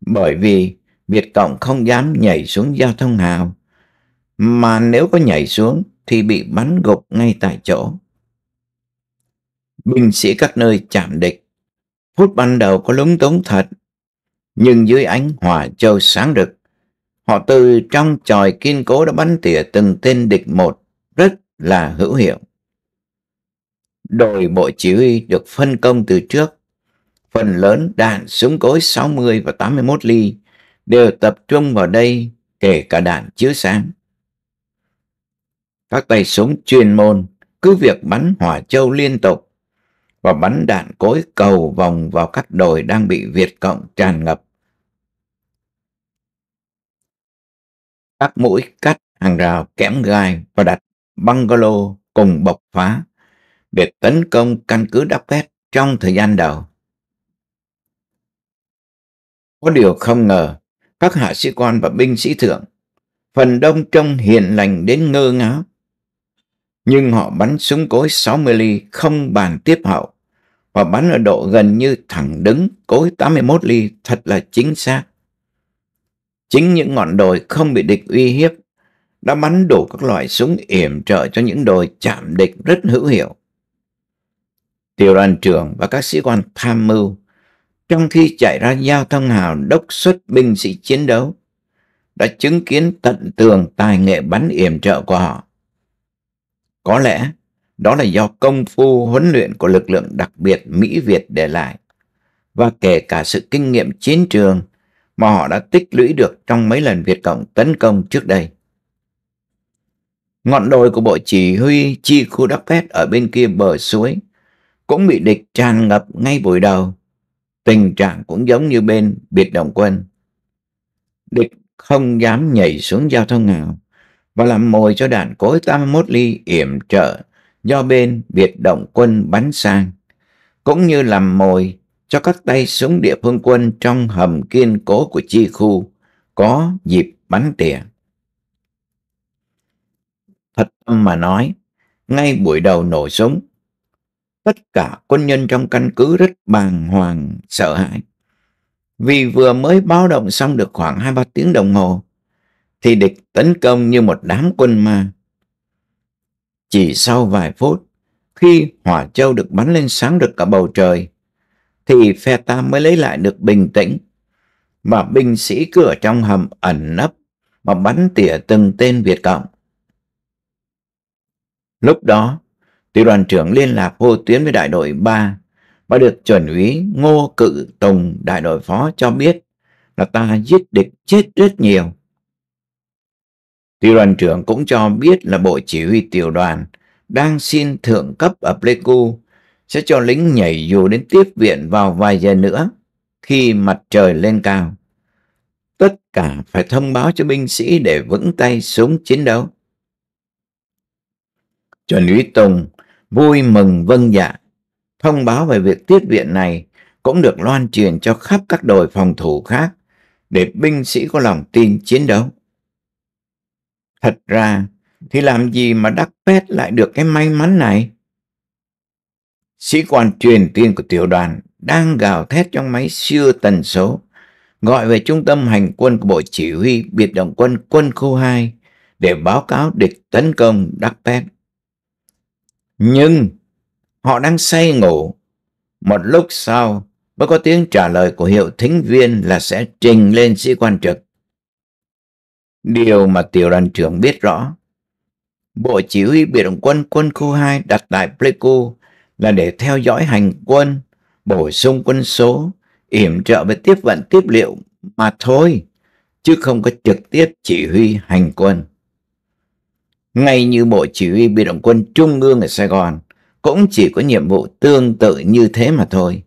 Speaker 1: Bởi vì Việt Cộng không dám nhảy xuống giao thông hào, mà nếu có nhảy xuống thì bị bắn gục ngay tại chỗ. Binh sĩ các nơi chạm địch Phút ban đầu có lúng túng thật, nhưng dưới ánh hỏa châu sáng rực, họ từ trong tròi kiên cố đã bắn tỉa từng tên địch một rất là hữu hiệu. Đội bộ chỉ huy được phân công từ trước, phần lớn đạn súng cối 60 và 81 ly đều tập trung vào đây kể cả đạn chiếu sáng. Các tay súng chuyên môn cứ việc bắn hỏa châu liên tục và bắn đạn cối cầu vòng vào các đồi đang bị Việt Cộng tràn ngập. Các mũi cắt hàng rào kẽm gai và đặt bungalow cùng bộc phá để tấn công căn cứ phép trong thời gian đầu. Có điều không ngờ, các hạ sĩ quan và binh sĩ thượng, phần đông trông hiền lành đến ngơ ngác nhưng họ bắn súng cối 60 ly không bàn tiếp hậu và bắn ở độ gần như thẳng đứng cối 81 ly thật là chính xác. Chính những ngọn đồi không bị địch uy hiếp đã bắn đủ các loại súng yểm trợ cho những đồi chạm địch rất hữu hiệu. Tiểu đoàn trưởng và các sĩ quan tham mưu trong khi chạy ra giao thông hào đốc xuất binh sĩ chiến đấu đã chứng kiến tận tường tài nghệ bắn yểm trợ của họ có lẽ đó là do công phu huấn luyện của lực lượng đặc biệt Mỹ Việt để lại và kể cả sự kinh nghiệm chiến trường mà họ đã tích lũy được trong mấy lần Việt Cộng tấn công trước đây. Ngọn đồi của bộ chỉ huy chi khu đắp phét ở bên kia bờ suối cũng bị địch tràn ngập ngay buổi đầu. Tình trạng cũng giống như bên biệt động quân. Địch không dám nhảy xuống giao thông nào và làm mồi cho đạn cối 81 ly yểm trợ do bên biệt Động quân bắn sang, cũng như làm mồi cho các tay súng địa phương quân trong hầm kiên cố của chi khu có dịp bắn tỉa. Thật tâm mà nói, ngay buổi đầu nổ súng, tất cả quân nhân trong căn cứ rất bàng hoàng, sợ hãi. Vì vừa mới báo động xong được khoảng 2-3 tiếng đồng hồ, thì địch tấn công như một đám quân ma. Chỉ sau vài phút, khi hỏa châu được bắn lên sáng được cả bầu trời, thì phe ta mới lấy lại được bình tĩnh. Và binh sĩ cửa trong hầm ẩn nấp mà bắn tỉa từng tên Việt Cộng. Lúc đó, tiểu đoàn trưởng liên lạc hô tuyến với đại đội 3 và được chuẩn úy Ngô Cự Tùng đại đội phó cho biết là ta giết địch chết rất nhiều Tiểu đoàn trưởng cũng cho biết là bộ chỉ huy tiểu đoàn đang xin thượng cấp ở Pleiku sẽ cho lính nhảy dù đến tiếp viện vào vài giờ nữa khi mặt trời lên cao. Tất cả phải thông báo cho binh sĩ để vững tay xuống chiến đấu. Trần úy Tùng vui mừng vâng dạ. Thông báo về việc tiếp viện này cũng được loan truyền cho khắp các đội phòng thủ khác để binh sĩ có lòng tin chiến đấu. Thật ra thì làm gì mà đắc pet lại được cái may mắn này? Sĩ quan truyền tin của tiểu đoàn đang gào thét trong máy siêu tần số, gọi về trung tâm hành quân của Bộ Chỉ huy Biệt động quân quân khu 2 để báo cáo địch tấn công Đắc Pet. Nhưng họ đang say ngủ. Một lúc sau mới có tiếng trả lời của hiệu thính viên là sẽ trình lên sĩ quan trực. Điều mà tiểu đoàn trưởng biết rõ. Bộ chỉ huy biệt động quân quân khu 2 đặt tại Pleiku là để theo dõi hành quân, bổ sung quân số, yểm trợ và tiếp vận tiếp liệu mà thôi, chứ không có trực tiếp chỉ huy hành quân. Ngay như Bộ Chỉ huy Biệt động quân Trung ương ở Sài Gòn cũng chỉ có nhiệm vụ tương tự như thế mà thôi.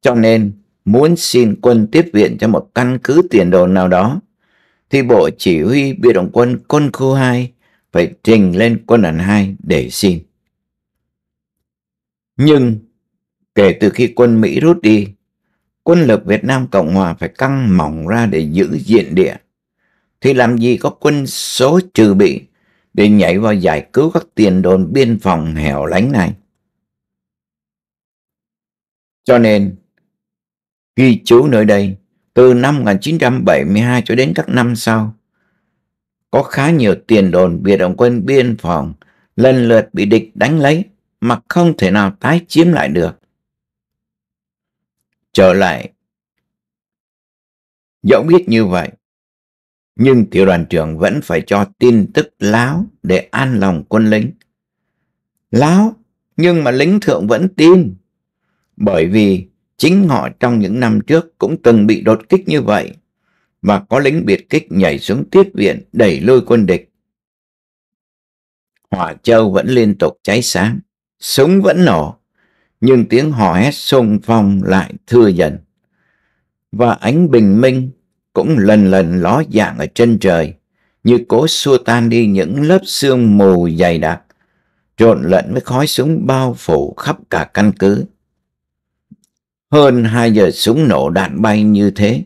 Speaker 1: Cho nên, muốn xin quân tiếp viện cho một căn cứ tiền đồ nào đó thì Bộ Chỉ huy Biệt động quân Quân khu 2 phải trình lên quân đoàn 2 để xin. Nhưng kể từ khi quân Mỹ rút đi, quân lực Việt Nam Cộng Hòa phải căng mỏng ra để giữ diện địa. Thì làm gì có quân số trừ bị để nhảy vào giải cứu các tiền đồn biên phòng hẻo lánh này. Cho nên, ghi chú nơi đây từ năm 1972 cho đến các năm sau. Có khá nhiều tiền đồn biệt động quân biên phòng lần lượt bị địch đánh lấy mà không thể nào tái chiếm lại được. Trở lại, dẫu biết như vậy, nhưng tiểu đoàn trưởng vẫn phải cho tin tức láo để an lòng quân lính. Láo, nhưng mà lính thượng vẫn tin, bởi vì Chính họ trong những năm trước cũng từng bị đột kích như vậy và có lính biệt kích nhảy xuống tiếp viện đẩy lôi quân địch. Hỏa châu vẫn liên tục cháy sáng, súng vẫn nổ, nhưng tiếng hò hét xung phong lại thưa dần. Và ánh bình minh cũng lần lần ló dạng ở trên trời, như cố xua tan đi những lớp sương mù dày đặc, trộn lẫn với khói súng bao phủ khắp cả căn cứ. Hơn 2 giờ súng nổ đạn bay như thế,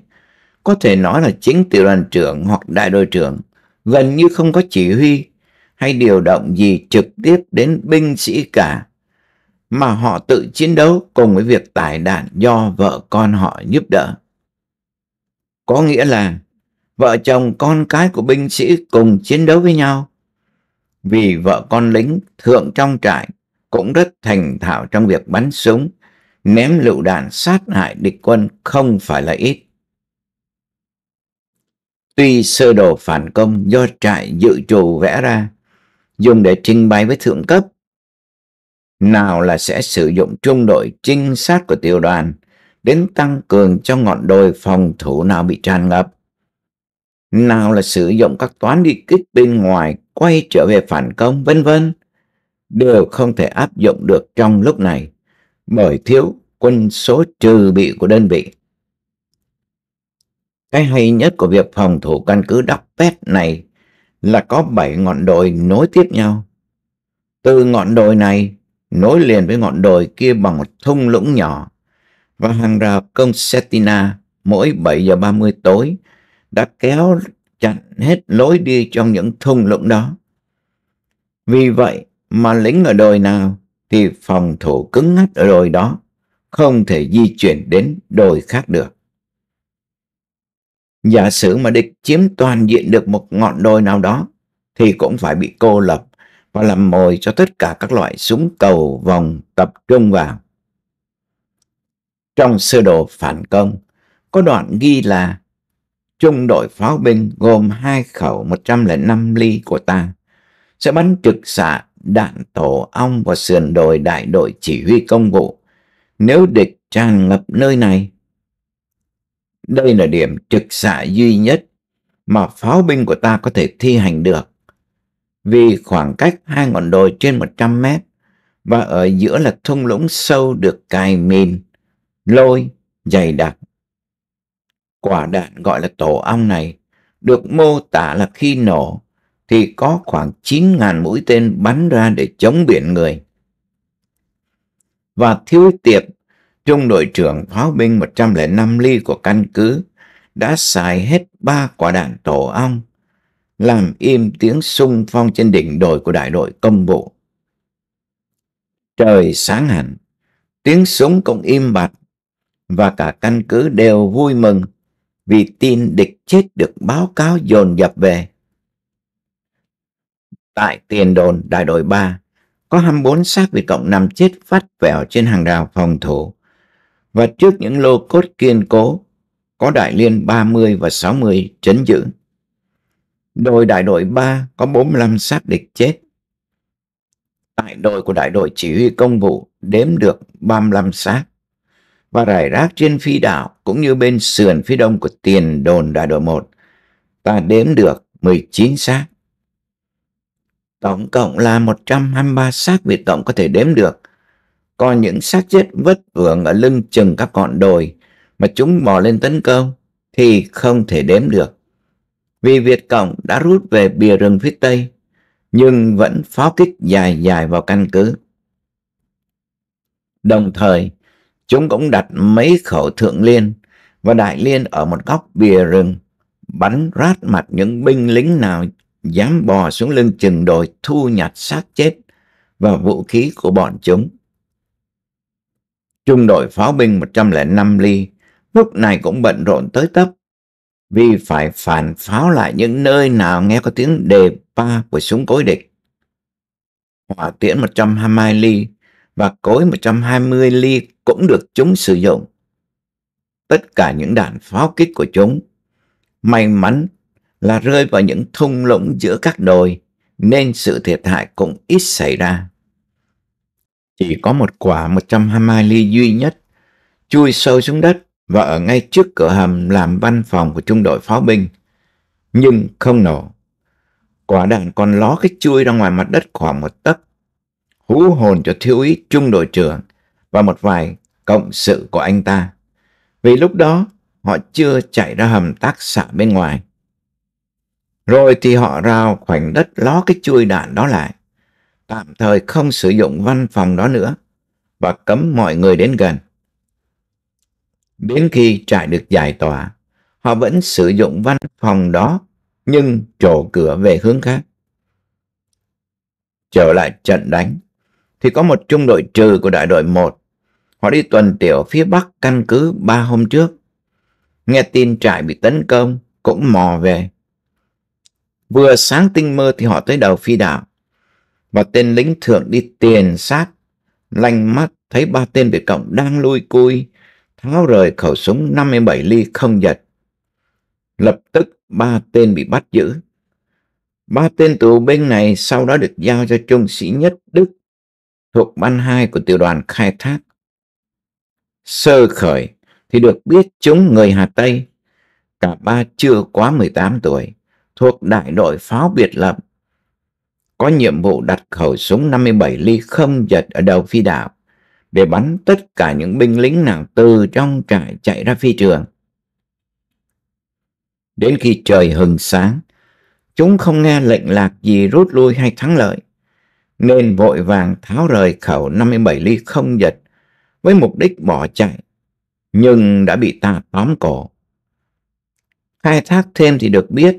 Speaker 1: có thể nói là chính tiểu đoàn trưởng hoặc đại đội trưởng gần như không có chỉ huy hay điều động gì trực tiếp đến binh sĩ cả, mà họ tự chiến đấu cùng với việc tải đạn do vợ con họ giúp đỡ. Có nghĩa là vợ chồng con cái của binh sĩ cùng chiến đấu với nhau. Vì vợ con lính thượng trong trại cũng rất thành thạo trong việc bắn súng ném lựu đạn sát hại địch quân không phải là ít. Tuy sơ đồ phản công do trại dự trù vẽ ra, dùng để trình bày với thượng cấp, nào là sẽ sử dụng trung đội trinh sát của tiểu đoàn đến tăng cường cho ngọn đồi phòng thủ nào bị tràn ngập, nào là sử dụng các toán đi kích bên ngoài quay trở về phản công vân vân đều không thể áp dụng được trong lúc này bởi thiếu quân số trừ bị của đơn vị. Cái hay nhất của việc phòng thủ căn cứ đắp pet này là có 7 ngọn đồi nối tiếp nhau. Từ ngọn đồi này nối liền với ngọn đồi kia bằng một thung lũng nhỏ và hàng rào công Setina mỗi 7 giờ 30 tối đã kéo chặn hết lối đi trong những thung lũng đó. Vì vậy mà lính ở đồi nào thì phòng thủ cứng ngắt ở đồi đó không thể di chuyển đến đồi khác được. Giả sử mà địch chiếm toàn diện được một ngọn đồi nào đó thì cũng phải bị cô lập và làm mồi cho tất cả các loại súng cầu vòng tập trung vào. Trong sơ đồ phản công có đoạn ghi là trung đội pháo binh gồm hai khẩu 105 ly của ta sẽ bắn trực xạ đạn tổ ong và sườn đồi đại đội chỉ huy công vụ nếu địch tràn ngập nơi này. Đây là điểm trực xạ duy nhất mà pháo binh của ta có thể thi hành được. Vì khoảng cách hai ngọn đồi trên 100 mét và ở giữa là thung lũng sâu được cài mìn, lôi, dày đặc. Quả đạn gọi là tổ ong này được mô tả là khi nổ, thì có khoảng 9.000 mũi tên bắn ra để chống biển người. Và thiếu tiệp, trung đội trưởng pháo binh 105 ly của căn cứ đã xài hết ba quả đạn tổ ong, làm im tiếng sung phong trên đỉnh đồi của đại đội công vụ. Trời sáng hẳn, tiếng súng cũng im bặt và cả căn cứ đều vui mừng vì tin địch chết được báo cáo dồn dập về. Tại tiền đồn đại đội 3, có 24 xác bị Cộng nằm chết vắt vẻo trên hàng rào phòng thủ. Và trước những lô cốt kiên cố, có đại liên 30 và 60 chấn giữ. Đội đại đội 3 có 45 xác địch chết. Tại đội của đại đội chỉ huy công vụ đếm được 35 xác và rải rác trên phi đảo cũng như bên sườn phía đông của tiền đồn đại đội 1. Ta đếm được 19 xác. Tổng cộng là 123 xác vì tổng có thể đếm được. Còn những xác chết vất vưởng ở lưng chừng các ngọn đồi mà chúng bò lên tấn công thì không thể đếm được. Vì Việt Cộng đã rút về bìa rừng phía Tây nhưng vẫn pháo kích dài dài vào căn cứ. Đồng thời, chúng cũng đặt mấy khẩu thượng liên và đại liên ở một góc bìa rừng bắn rát mặt những binh lính nào dám bò xuống lưng chừng đồi thu nhặt xác chết và vũ khí của bọn chúng. Trung đội pháo binh 105 ly lúc này cũng bận rộn tới tấp vì phải phản pháo lại những nơi nào nghe có tiếng đề pa của súng cối địch. Hỏa tiễn 122 ly và cối 120 ly cũng được chúng sử dụng. Tất cả những đạn pháo kích của chúng may mắn là rơi vào những thung lũng giữa các đồi nên sự thiệt hại cũng ít xảy ra. Chỉ có một quả 120 ly duy nhất chui sâu xuống đất và ở ngay trước cửa hầm làm văn phòng của trung đội pháo binh, nhưng không nổ. Quả đạn còn ló cái chui ra ngoài mặt đất khoảng một tấc, hú hồn cho thiếu úy trung đội trưởng và một vài cộng sự của anh ta. Vì lúc đó họ chưa chạy ra hầm tác xạ bên ngoài. Rồi thì họ rào khoảnh đất ló cái chuôi đạn đó lại. Tạm thời không sử dụng văn phòng đó nữa và cấm mọi người đến gần. Đến khi trại được giải tỏa, họ vẫn sử dụng văn phòng đó nhưng trổ cửa về hướng khác. Trở lại trận đánh thì có một trung đội trừ của đại đội 1. Họ đi tuần tiểu phía bắc căn cứ ba hôm trước. Nghe tin trại bị tấn công cũng mò về. Vừa sáng tinh mơ thì họ tới đầu phi đảo. Và tên lính thượng đi tiền sát, lanh mắt thấy ba tên Việt Cộng đang lui cui, tháo rời khẩu súng 57 ly không giật. Lập tức ba tên bị bắt giữ. Ba tên tù bên này sau đó được giao cho trung sĩ nhất Đức thuộc ban 2 của tiểu đoàn khai thác. Sơ khởi thì được biết chúng người Hà Tây, cả ba chưa quá 18 tuổi thuộc đại đội pháo biệt lập có nhiệm vụ đặt khẩu súng 57 ly không giật ở đầu phi đạo để bắn tất cả những binh lính nào từ trong trại chạy ra phi trường. Đến khi trời hừng sáng, chúng không nghe lệnh lạc gì rút lui hay thắng lợi, nên vội vàng tháo rời khẩu 57 ly không giật với mục đích bỏ chạy, nhưng đã bị ta tóm cổ. Khai thác thêm thì được biết,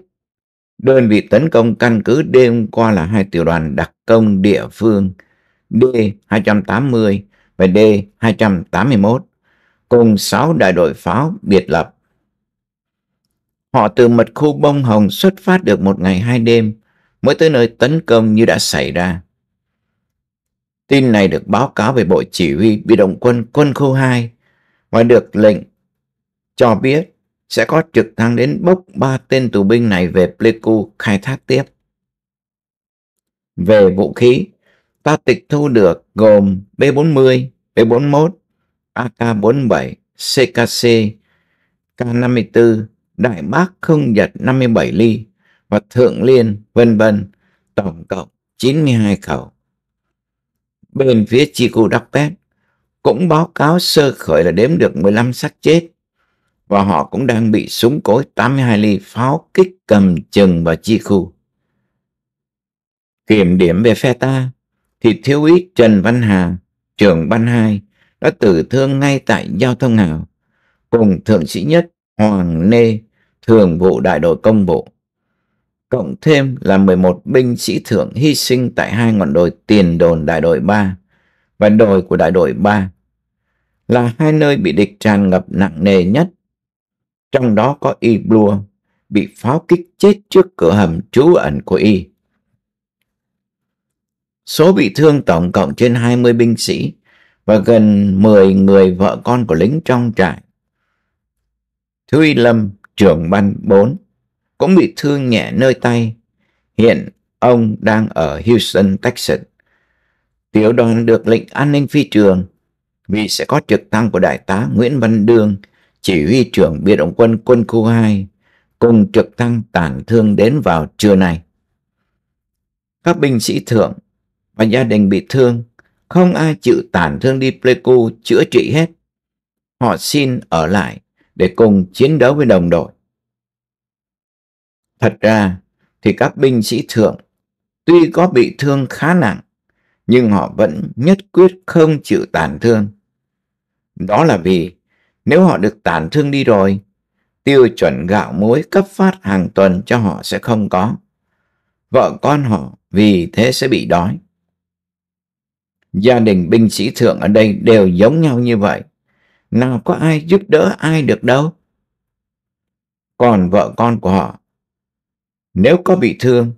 Speaker 1: Đơn vị tấn công căn cứ đêm qua là hai tiểu đoàn đặc công địa phương D-280 và D-281 cùng 6 đại đội pháo biệt lập. Họ từ mật khu bông hồng xuất phát được một ngày hai đêm mới tới nơi tấn công như đã xảy ra. Tin này được báo cáo về Bộ Chỉ huy Bị động quân quân khu 2 và được lệnh cho biết sẽ có trực thăng đến bốc ba tên tù binh này về Pleiku khai thác tiếp. Về vũ khí, ta tịch thu được gồm B-40, B-41, AK-47, CKC, K-54, Đại Bác không giật 57 ly và Thượng Liên, vân vân, tổng cộng 92 khẩu. Bên phía Chi Cu Đắc Pét cũng báo cáo sơ khởi là đếm được 15 xác chết và họ cũng đang bị súng cối 82 ly pháo kích cầm chừng và chi khu. Kiểm điểm về phe ta thì thiếu úy Trần Văn Hà, trưởng ban 2 đã tử thương ngay tại giao thông hào cùng thượng sĩ nhất Hoàng Nê thường vụ đại đội công bộ. Cộng thêm là 11 binh sĩ thượng hy sinh tại hai ngọn đồi tiền đồn đại đội 3 và đồi của đại đội 3 là hai nơi bị địch tràn ngập nặng nề nhất trong đó có Y Blua, bị pháo kích chết trước cửa hầm trú ẩn của Y. Số bị thương tổng cộng trên 20 binh sĩ và gần 10 người vợ con của lính trong trại. Thuy Lâm, trưởng ban 4, cũng bị thương nhẹ nơi tay. Hiện ông đang ở Houston, Texas. Tiểu đoàn được lệnh an ninh phi trường vì sẽ có trực thăng của đại tá Nguyễn Văn Đương – chỉ huy trưởng biệt động quân quân khu 2 cùng trực thăng tản thương đến vào trưa nay. Các binh sĩ thượng và gia đình bị thương, không ai chịu tản thương đi Pleiku chữa trị hết. Họ xin ở lại để cùng chiến đấu với đồng đội. Thật ra thì các binh sĩ thượng tuy có bị thương khá nặng, nhưng họ vẫn nhất quyết không chịu tàn thương. Đó là vì nếu họ được tản thương đi rồi. Tiêu chuẩn gạo muối cấp phát hàng tuần cho họ sẽ không có. Vợ con họ vì thế sẽ bị đói. Gia đình binh sĩ thượng ở đây đều giống nhau như vậy. Nào có ai giúp đỡ ai được đâu. Còn vợ con của họ, nếu có bị thương,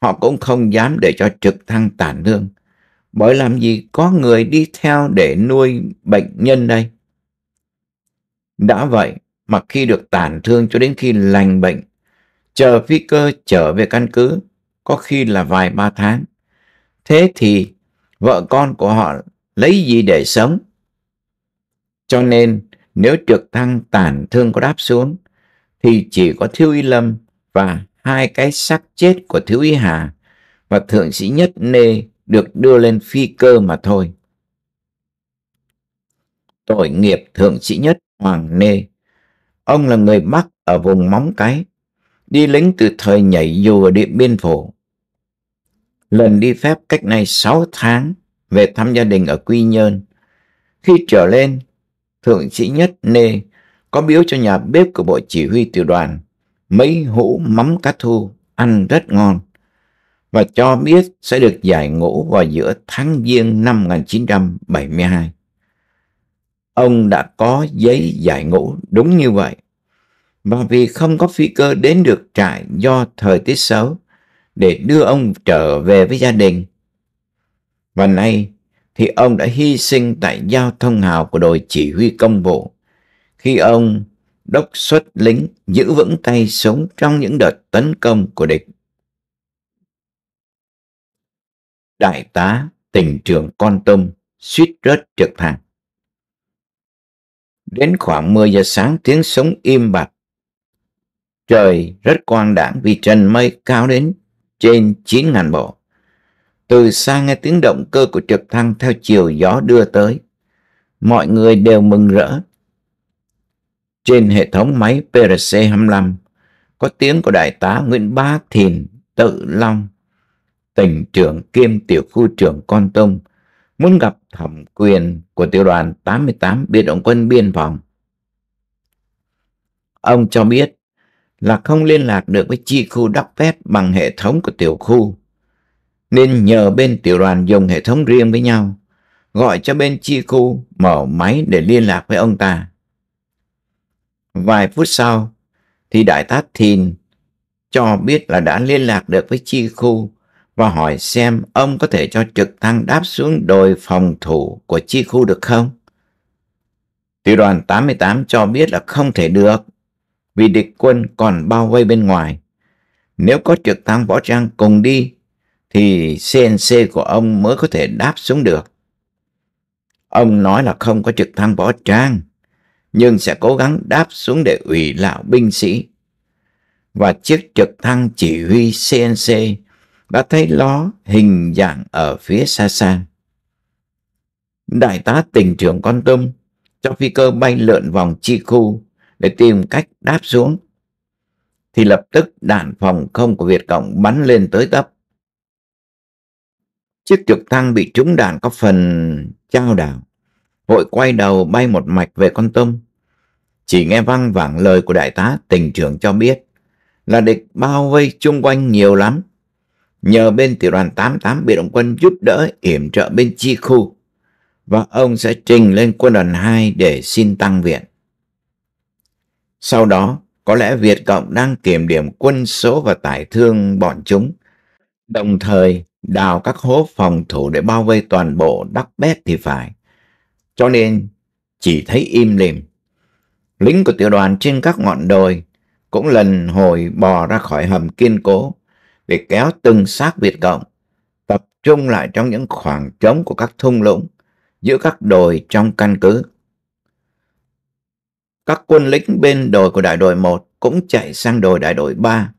Speaker 1: họ cũng không dám để cho trực thăng tản lương. Bởi làm gì có người đi theo để nuôi bệnh nhân đây. Đã vậy, mà khi được tàn thương cho đến khi lành bệnh, chờ phi cơ trở về căn cứ, có khi là vài ba tháng. Thế thì vợ con của họ lấy gì để sống? Cho nên, nếu trực thăng tàn thương có đáp xuống, thì chỉ có thiếu y lâm và hai cái xác chết của thiếu y hà và thượng sĩ nhất nê được đưa lên phi cơ mà thôi. Tội nghiệp thượng sĩ nhất Hoàng Nê. Ông là người Bắc ở vùng Móng Cái, đi lính từ thời nhảy dù ở Điện Biên Phủ. Lần đi phép cách này 6 tháng về thăm gia đình ở Quy Nhơn. Khi trở lên, Thượng sĩ Nhất Nê có biếu cho nhà bếp của bộ chỉ huy tiểu đoàn mấy hũ mắm cá thu ăn rất ngon và cho biết sẽ được giải ngũ vào giữa tháng Giêng năm 1972 ông đã có giấy giải ngũ đúng như vậy. Và vì không có phi cơ đến được trại do thời tiết xấu để đưa ông trở về với gia đình. Và nay thì ông đã hy sinh tại giao thông hào của đội chỉ huy công vụ khi ông đốc xuất lính giữ vững tay sống trong những đợt tấn công của địch. Đại tá tỉnh trưởng Con Tum suýt rớt trực thăng. Đến khoảng 10 giờ sáng tiếng súng im bặt. Trời rất quang đảng vì trần mây cao đến trên 9.000 bộ. Từ xa nghe tiếng động cơ của trực thăng theo chiều gió đưa tới. Mọi người đều mừng rỡ. Trên hệ thống máy PRC-25 có tiếng của Đại tá Nguyễn Bá Thìn Tự Long, tỉnh trưởng kiêm tiểu khu trưởng Con Tông muốn gặp thẩm quyền của tiểu đoàn 88 biệt động quân biên phòng. Ông cho biết là không liên lạc được với chi khu đốc phép bằng hệ thống của tiểu khu, nên nhờ bên tiểu đoàn dùng hệ thống riêng với nhau, gọi cho bên chi khu mở máy để liên lạc với ông ta. Vài phút sau thì đại tá Thìn cho biết là đã liên lạc được với chi khu và hỏi xem ông có thể cho trực thăng đáp xuống đồi phòng thủ của chi khu được không? Tiểu đoàn 88 cho biết là không thể được vì địch quân còn bao vây bên ngoài. Nếu có trực thăng võ trang cùng đi thì CNC của ông mới có thể đáp xuống được. Ông nói là không có trực thăng võ trang nhưng sẽ cố gắng đáp xuống để ủy lão binh sĩ. Và chiếc trực thăng chỉ huy CNC đã thấy ló hình dạng ở phía xa xa. Đại tá tỉnh trưởng con tum cho phi cơ bay lượn vòng chi khu để tìm cách đáp xuống. Thì lập tức đạn phòng không của Việt Cộng bắn lên tới tấp. Chiếc trực thăng bị trúng đạn có phần trao đảo. Vội quay đầu bay một mạch về con tum. Chỉ nghe văng vẳng lời của đại tá tỉnh trưởng cho biết là địch bao vây chung quanh nhiều lắm nhờ bên tiểu đoàn 88 biệt động quân giúp đỡ yểm trợ bên chi khu và ông sẽ trình lên quân đoàn 2 để xin tăng viện. Sau đó, có lẽ Việt Cộng đang kiểm điểm quân số và tải thương bọn chúng, đồng thời đào các hố phòng thủ để bao vây toàn bộ đắc bét thì phải. Cho nên, chỉ thấy im lìm. Lính của tiểu đoàn trên các ngọn đồi cũng lần hồi bò ra khỏi hầm kiên cố để kéo từng xác Việt Cộng, tập trung lại trong những khoảng trống của các thung lũng, giữa các đồi trong căn cứ. Các quân lính bên đồi của đại đội 1 cũng chạy sang đồi đại đội 3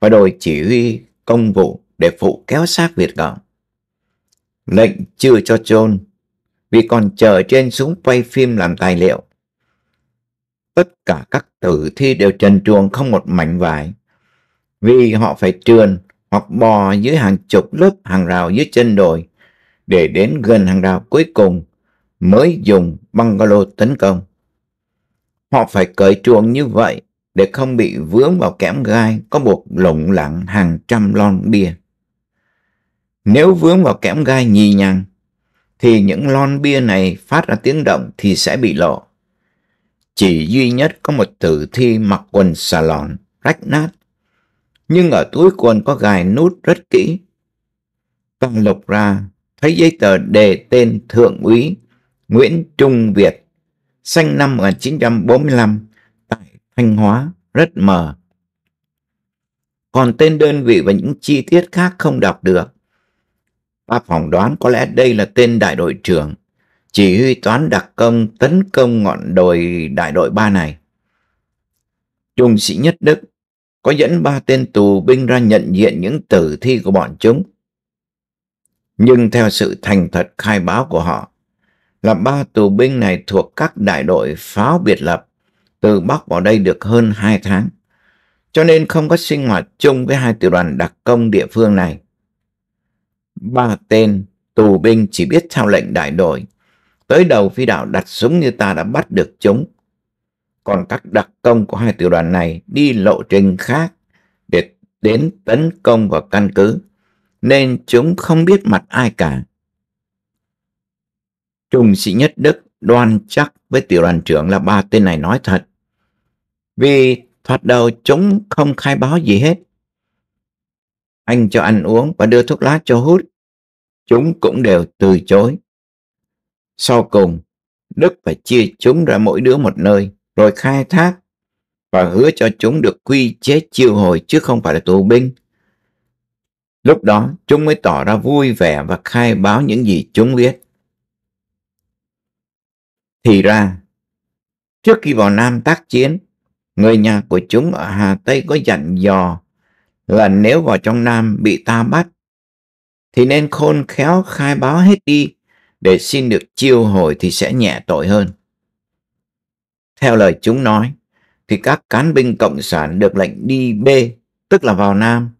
Speaker 1: và đồi chỉ huy công vụ để phụ kéo xác Việt Cộng. Lệnh chưa cho chôn vì còn chờ trên súng quay phim làm tài liệu. Tất cả các tử thi đều trần truồng không một mảnh vải vì họ phải trườn hoặc bò dưới hàng chục lớp hàng rào dưới chân đồi để đến gần hàng rào cuối cùng mới dùng băng bungalow tấn công. Họ phải cởi chuồng như vậy để không bị vướng vào kẽm gai có buộc lủng lẳng hàng trăm lon bia. Nếu vướng vào kẽm gai nhì nhằng, thì những lon bia này phát ra tiếng động thì sẽ bị lộ. Chỉ duy nhất có một tử thi mặc quần xà lọn, rách nát, nhưng ở túi quần có gài nút rất kỹ. Càng lục ra, thấy giấy tờ đề tên Thượng úy Nguyễn Trung Việt, sinh năm 1945 tại Thanh Hóa, rất mờ. Còn tên đơn vị và những chi tiết khác không đọc được. Ta phỏng đoán có lẽ đây là tên đại đội trưởng, chỉ huy toán đặc công tấn công ngọn đồi đại đội ba này. Trung sĩ Nhất Đức có dẫn ba tên tù binh ra nhận diện những tử thi của bọn chúng. Nhưng theo sự thành thật khai báo của họ, là ba tù binh này thuộc các đại đội pháo biệt lập, từ Bắc vào đây được hơn hai tháng, cho nên không có sinh hoạt chung với hai tiểu đoàn đặc công địa phương này. Ba tên tù binh chỉ biết theo lệnh đại đội, tới đầu phi đạo đặt súng như ta đã bắt được chúng, còn các đặc công của hai tiểu đoàn này đi lộ trình khác để đến tấn công vào căn cứ, nên chúng không biết mặt ai cả. Trung sĩ nhất Đức đoan chắc với tiểu đoàn trưởng là ba tên này nói thật. Vì thoạt đầu chúng không khai báo gì hết. Anh cho ăn uống và đưa thuốc lá cho hút. Chúng cũng đều từ chối. Sau cùng, Đức phải chia chúng ra mỗi đứa một nơi rồi khai thác và hứa cho chúng được quy chế chiêu hồi chứ không phải là tù binh. Lúc đó chúng mới tỏ ra vui vẻ và khai báo những gì chúng biết. Thì ra, trước khi vào Nam tác chiến, người nhà của chúng ở Hà Tây có dặn dò là nếu vào trong Nam bị ta bắt, thì nên khôn khéo khai báo hết đi để xin được chiêu hồi thì sẽ nhẹ tội hơn. Theo lời chúng nói, thì các cán binh Cộng sản được lệnh đi B, tức là vào Nam.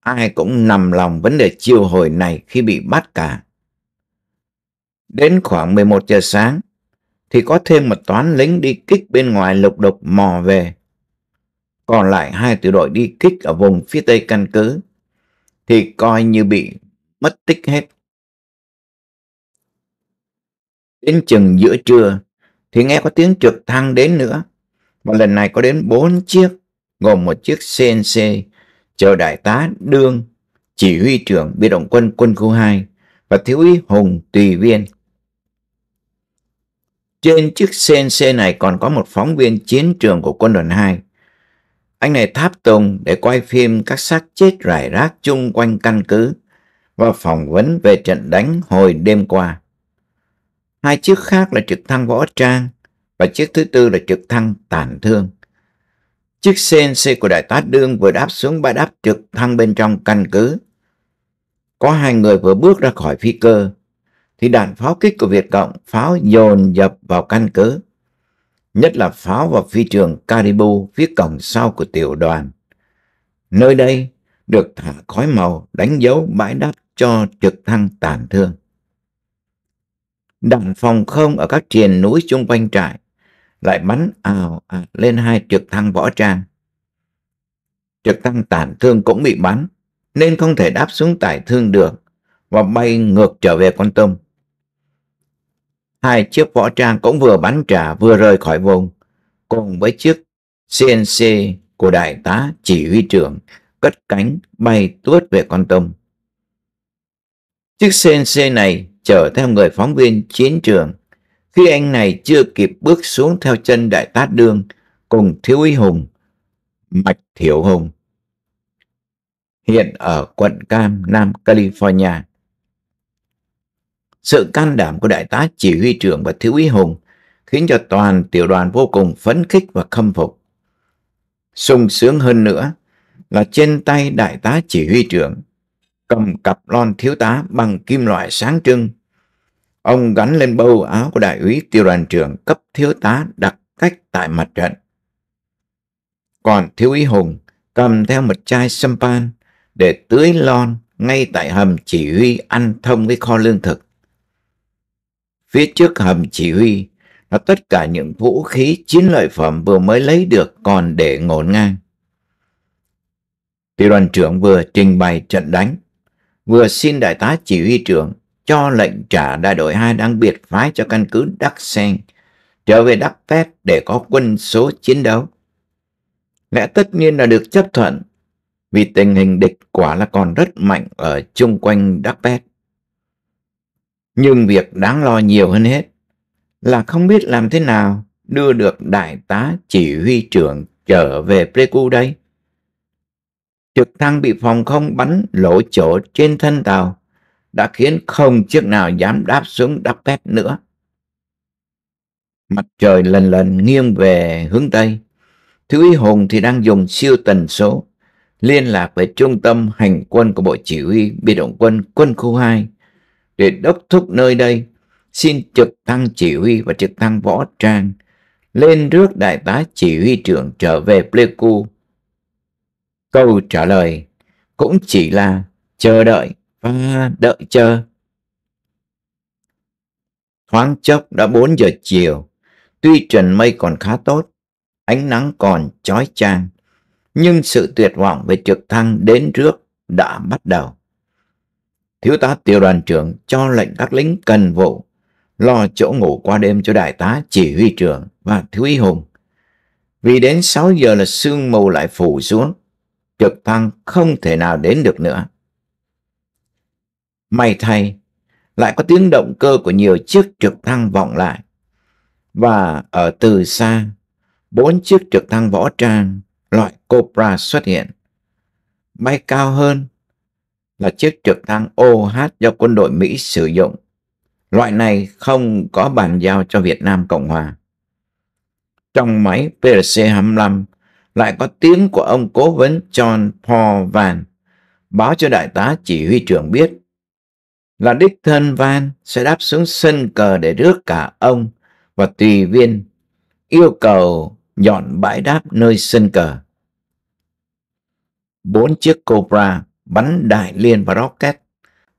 Speaker 1: Ai cũng nằm lòng vấn đề chiều hồi này khi bị bắt cả. Đến khoảng 11 giờ sáng, thì có thêm một toán lính đi kích bên ngoài lục đục mò về. Còn lại hai tiểu đội đi kích ở vùng phía tây căn cứ, thì coi như bị mất tích hết. Đến chừng giữa trưa thì nghe có tiếng trực thăng đến nữa. Và lần này có đến bốn chiếc, gồm một chiếc CNC, chờ đại tá Đương, chỉ huy trưởng biệt động quân quân khu 2 và thiếu úy Hùng Tùy Viên. Trên chiếc CNC này còn có một phóng viên chiến trường của quân đoàn 2. Anh này tháp tùng để quay phim các xác chết rải rác chung quanh căn cứ và phỏng vấn về trận đánh hồi đêm qua hai chiếc khác là trực thăng võ trang và chiếc thứ tư là trực thăng tàn thương. Chiếc CNC của đại tá Đương vừa đáp xuống bãi đáp trực thăng bên trong căn cứ. Có hai người vừa bước ra khỏi phi cơ, thì đạn pháo kích của Việt Cộng pháo dồn dập vào căn cứ. Nhất là pháo vào phi trường Caribou phía cổng sau của tiểu đoàn. Nơi đây được thả khói màu đánh dấu bãi đáp cho trực thăng tàn thương đạn phòng không ở các triền núi xung quanh trại lại bắn ào ạt lên hai trực thăng võ trang. Trực thăng tản thương cũng bị bắn, nên không thể đáp xuống tải thương được và bay ngược trở về con tôm. Hai chiếc võ trang cũng vừa bắn trả vừa rời khỏi vùng, cùng với chiếc CNC của đại tá chỉ huy trưởng cất cánh bay tuốt về con tôm. Chiếc CNC này chở theo người phóng viên chiến trường. Khi anh này chưa kịp bước xuống theo chân đại tá đương cùng thiếu úy Hùng, Mạch Thiểu Hùng, hiện ở quận Cam, Nam California. Sự can đảm của đại tá chỉ huy trưởng và thiếu úy Hùng khiến cho toàn tiểu đoàn vô cùng phấn khích và khâm phục. sung sướng hơn nữa là trên tay đại tá chỉ huy trưởng cầm cặp lon thiếu tá bằng kim loại sáng trưng. Ông gắn lên bâu áo của đại úy tiêu đoàn trưởng cấp thiếu tá đặc cách tại mặt trận. Còn thiếu úy Hùng cầm theo một chai sâm pan để tưới lon ngay tại hầm chỉ huy ăn thông với kho lương thực. Phía trước hầm chỉ huy là tất cả những vũ khí chiến lợi phẩm vừa mới lấy được còn để ngổn ngang. Tiểu đoàn trưởng vừa trình bày trận đánh vừa xin đại tá chỉ huy trưởng cho lệnh trả đại đội 2 đang biệt phái cho căn cứ Đắc Sen trở về Đắc Pét để có quân số chiến đấu. Lẽ tất nhiên là được chấp thuận vì tình hình địch quả là còn rất mạnh ở chung quanh Đắc Pét. Nhưng việc đáng lo nhiều hơn hết là không biết làm thế nào đưa được đại tá chỉ huy trưởng trở về Pleiku đây trực thăng bị phòng không bắn lỗ chỗ trên thân tàu đã khiến không chiếc nào dám đáp xuống đắp phép nữa. Mặt trời lần lần nghiêng về hướng Tây. Thiếu úy Hùng thì đang dùng siêu tần số liên lạc với trung tâm hành quân của Bộ Chỉ huy Biệt động quân quân khu 2 để đốc thúc nơi đây xin trực thăng chỉ huy và trực thăng võ trang lên rước đại tá chỉ huy trưởng trở về Pleiku Câu trả lời cũng chỉ là chờ đợi và đợi chờ. Thoáng chốc đã 4 giờ chiều, tuy trần mây còn khá tốt, ánh nắng còn chói chang, nhưng sự tuyệt vọng về trực thăng đến trước đã bắt đầu. Thiếu tá tiểu đoàn trưởng cho lệnh các lính cần vụ lo chỗ ngủ qua đêm cho đại tá chỉ huy trưởng và thiếu úy hùng. Vì đến 6 giờ là sương mù lại phủ xuống, trực thăng không thể nào đến được nữa. May thay, lại có tiếng động cơ của nhiều chiếc trực thăng vọng lại. Và ở từ xa, bốn chiếc trực thăng võ trang loại Cobra xuất hiện. Bay cao hơn là chiếc trực thăng OH do quân đội Mỹ sử dụng. Loại này không có bàn giao cho Việt Nam Cộng Hòa. Trong máy PRC-25 lại có tiếng của ông cố vấn John Paul Van báo cho đại tá chỉ huy trưởng biết là đích thân Van sẽ đáp xuống sân cờ để rước cả ông và tùy viên yêu cầu nhọn bãi đáp nơi sân cờ. Bốn chiếc Cobra bắn đại liên và rocket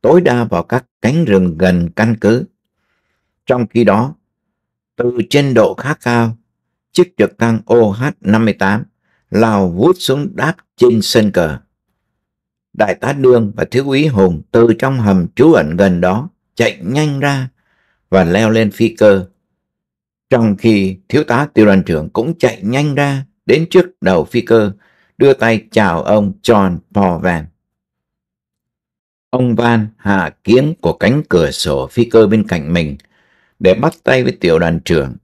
Speaker 1: tối đa vào các cánh rừng gần căn cứ. Trong khi đó, từ trên độ khá cao, chiếc trực thăng OH-58 lao vút xuống đáp trên sân cờ. Đại tá Đương và thiếu úy Hùng từ trong hầm trú ẩn gần đó chạy nhanh ra và leo lên phi cơ. Trong khi thiếu tá tiêu đoàn trưởng cũng chạy nhanh ra đến trước đầu phi cơ, đưa tay chào ông John Paul Van. Ông Van hạ kiếm của cánh cửa sổ phi cơ bên cạnh mình để bắt tay với tiểu đoàn trưởng.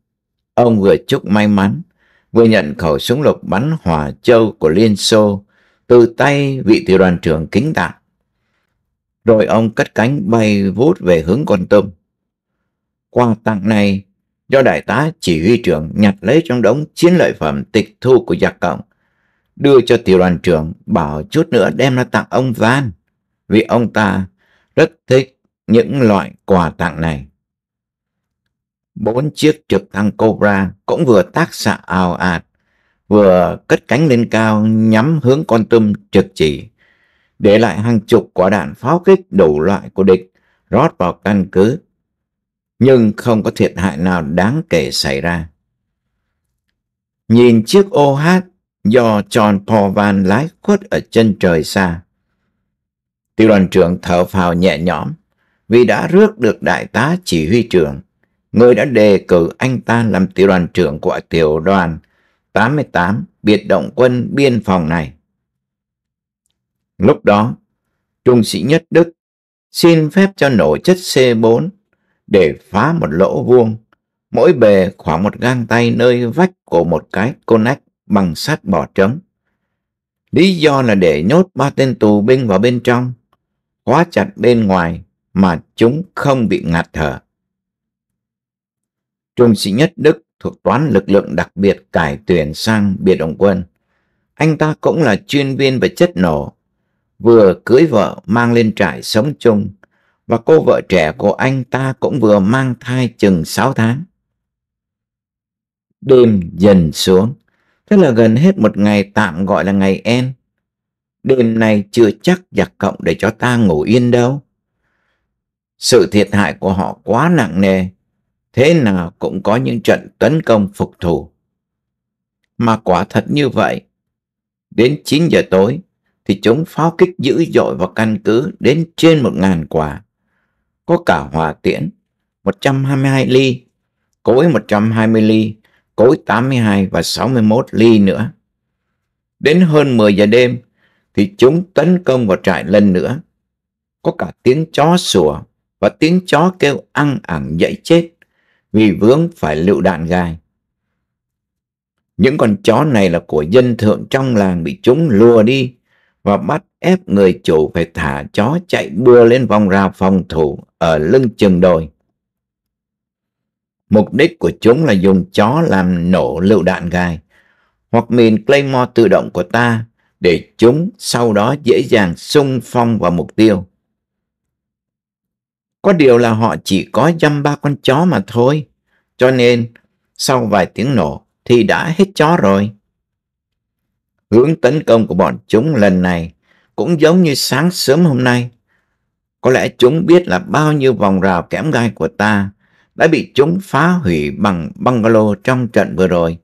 Speaker 1: Ông vừa chúc may mắn vừa nhận khẩu súng lục bắn hỏa châu của Liên Xô từ tay vị tiểu đoàn trưởng kính đạn. Rồi ông cất cánh bay vút về hướng con tôm. Quà tặng này do đại tá chỉ huy trưởng nhặt lấy trong đống chiến lợi phẩm tịch thu của giặc cộng, đưa cho tiểu đoàn trưởng bảo chút nữa đem ra tặng ông Van, vì ông ta rất thích những loại quà tặng này bốn chiếc trực thăng Cobra cũng vừa tác xạ ào ạt, vừa cất cánh lên cao nhắm hướng con tâm trực chỉ, để lại hàng chục quả đạn pháo kích đủ loại của địch rót vào căn cứ, nhưng không có thiệt hại nào đáng kể xảy ra. Nhìn chiếc OH do tròn Paul Van lái khuất ở chân trời xa, tiêu đoàn trưởng thở phào nhẹ nhõm vì đã rước được đại tá chỉ huy trưởng Người đã đề cử anh ta làm tiểu đoàn trưởng của tiểu đoàn 88 biệt động quân biên phòng này. Lúc đó, trung sĩ nhất Đức xin phép cho nổ chất C4 để phá một lỗ vuông, mỗi bề khoảng một gang tay nơi vách của một cái côn connect bằng sắt bỏ trống. Lý do là để nhốt ba tên tù binh vào bên trong, khóa chặt bên ngoài mà chúng không bị ngạt thở trung sĩ nhất Đức thuộc toán lực lượng đặc biệt cải tuyển sang biệt động quân. Anh ta cũng là chuyên viên về chất nổ, vừa cưới vợ mang lên trại sống chung, và cô vợ trẻ của anh ta cũng vừa mang thai chừng 6 tháng. Đêm dần xuống, thế là gần hết một ngày tạm gọi là ngày en. Đêm này chưa chắc giặc cộng để cho ta ngủ yên đâu. Sự thiệt hại của họ quá nặng nề, thế nào cũng có những trận tấn công phục thù. Mà quả thật như vậy, đến 9 giờ tối thì chúng pháo kích dữ dội vào căn cứ đến trên 1.000 quả. Có cả hỏa tiễn 122 ly, cối 120 ly, cối 82 và 61 ly nữa. Đến hơn 10 giờ đêm thì chúng tấn công vào trại lần nữa. Có cả tiếng chó sủa và tiếng chó kêu ăn ẳng dậy chết vì vướng phải lựu đạn gai. Những con chó này là của dân thượng trong làng bị chúng lùa đi và bắt ép người chủ phải thả chó chạy bưa lên vòng rào phòng thủ ở lưng chừng đồi. Mục đích của chúng là dùng chó làm nổ lựu đạn gai hoặc mìn Claymore tự động của ta để chúng sau đó dễ dàng xung phong vào mục tiêu. Có điều là họ chỉ có dăm ba con chó mà thôi. Cho nên, sau vài tiếng nổ thì đã hết chó rồi. Hướng tấn công của bọn chúng lần này cũng giống như sáng sớm hôm nay. Có lẽ chúng biết là bao nhiêu vòng rào kẽm gai của ta đã bị chúng phá hủy bằng bungalow trong trận vừa rồi.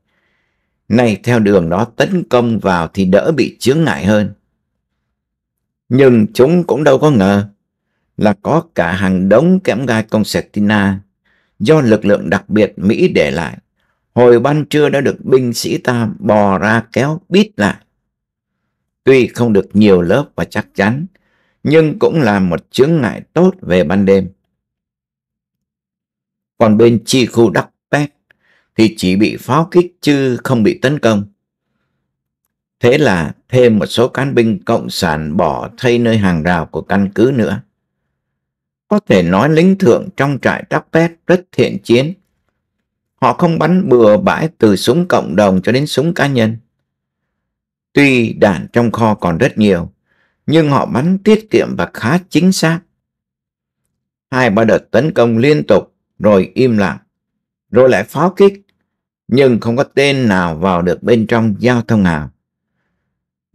Speaker 1: Nay theo đường đó tấn công vào thì đỡ bị chướng ngại hơn. Nhưng chúng cũng đâu có ngờ là có cả hàng đống kẽm gai concertina do lực lượng đặc biệt Mỹ để lại. Hồi ban trưa đã được binh sĩ ta bò ra kéo bít lại. Tuy không được nhiều lớp và chắc chắn, nhưng cũng là một chướng ngại tốt về ban đêm. Còn bên chi khu Đắc Pét thì chỉ bị pháo kích chứ không bị tấn công. Thế là thêm một số cán binh cộng sản bỏ thay nơi hàng rào của căn cứ nữa. Có thể nói lính thượng trong trại Dappet rất thiện chiến. Họ không bắn bừa bãi từ súng cộng đồng cho đến súng cá nhân. Tuy đạn trong kho còn rất nhiều, nhưng họ bắn tiết kiệm và khá chính xác. Hai ba đợt tấn công liên tục, rồi im lặng, rồi lại pháo kích, nhưng không có tên nào vào được bên trong giao thông hào.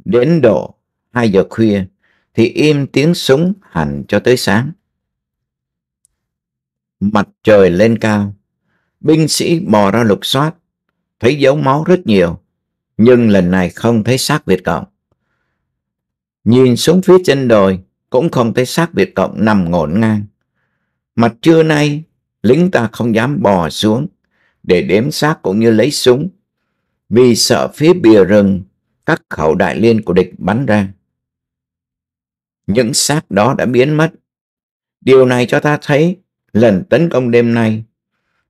Speaker 1: Đến độ 2 giờ khuya thì im tiếng súng hẳn cho tới sáng mặt trời lên cao. Binh sĩ bò ra lục soát, thấy dấu máu rất nhiều, nhưng lần này không thấy xác Việt Cộng. Nhìn xuống phía trên đồi, cũng không thấy xác Việt Cộng nằm ngổn ngang. Mặt trưa nay, lính ta không dám bò xuống để đếm xác cũng như lấy súng, vì sợ phía bìa rừng các khẩu đại liên của địch bắn ra. Những xác đó đã biến mất. Điều này cho ta thấy lần tấn công đêm nay,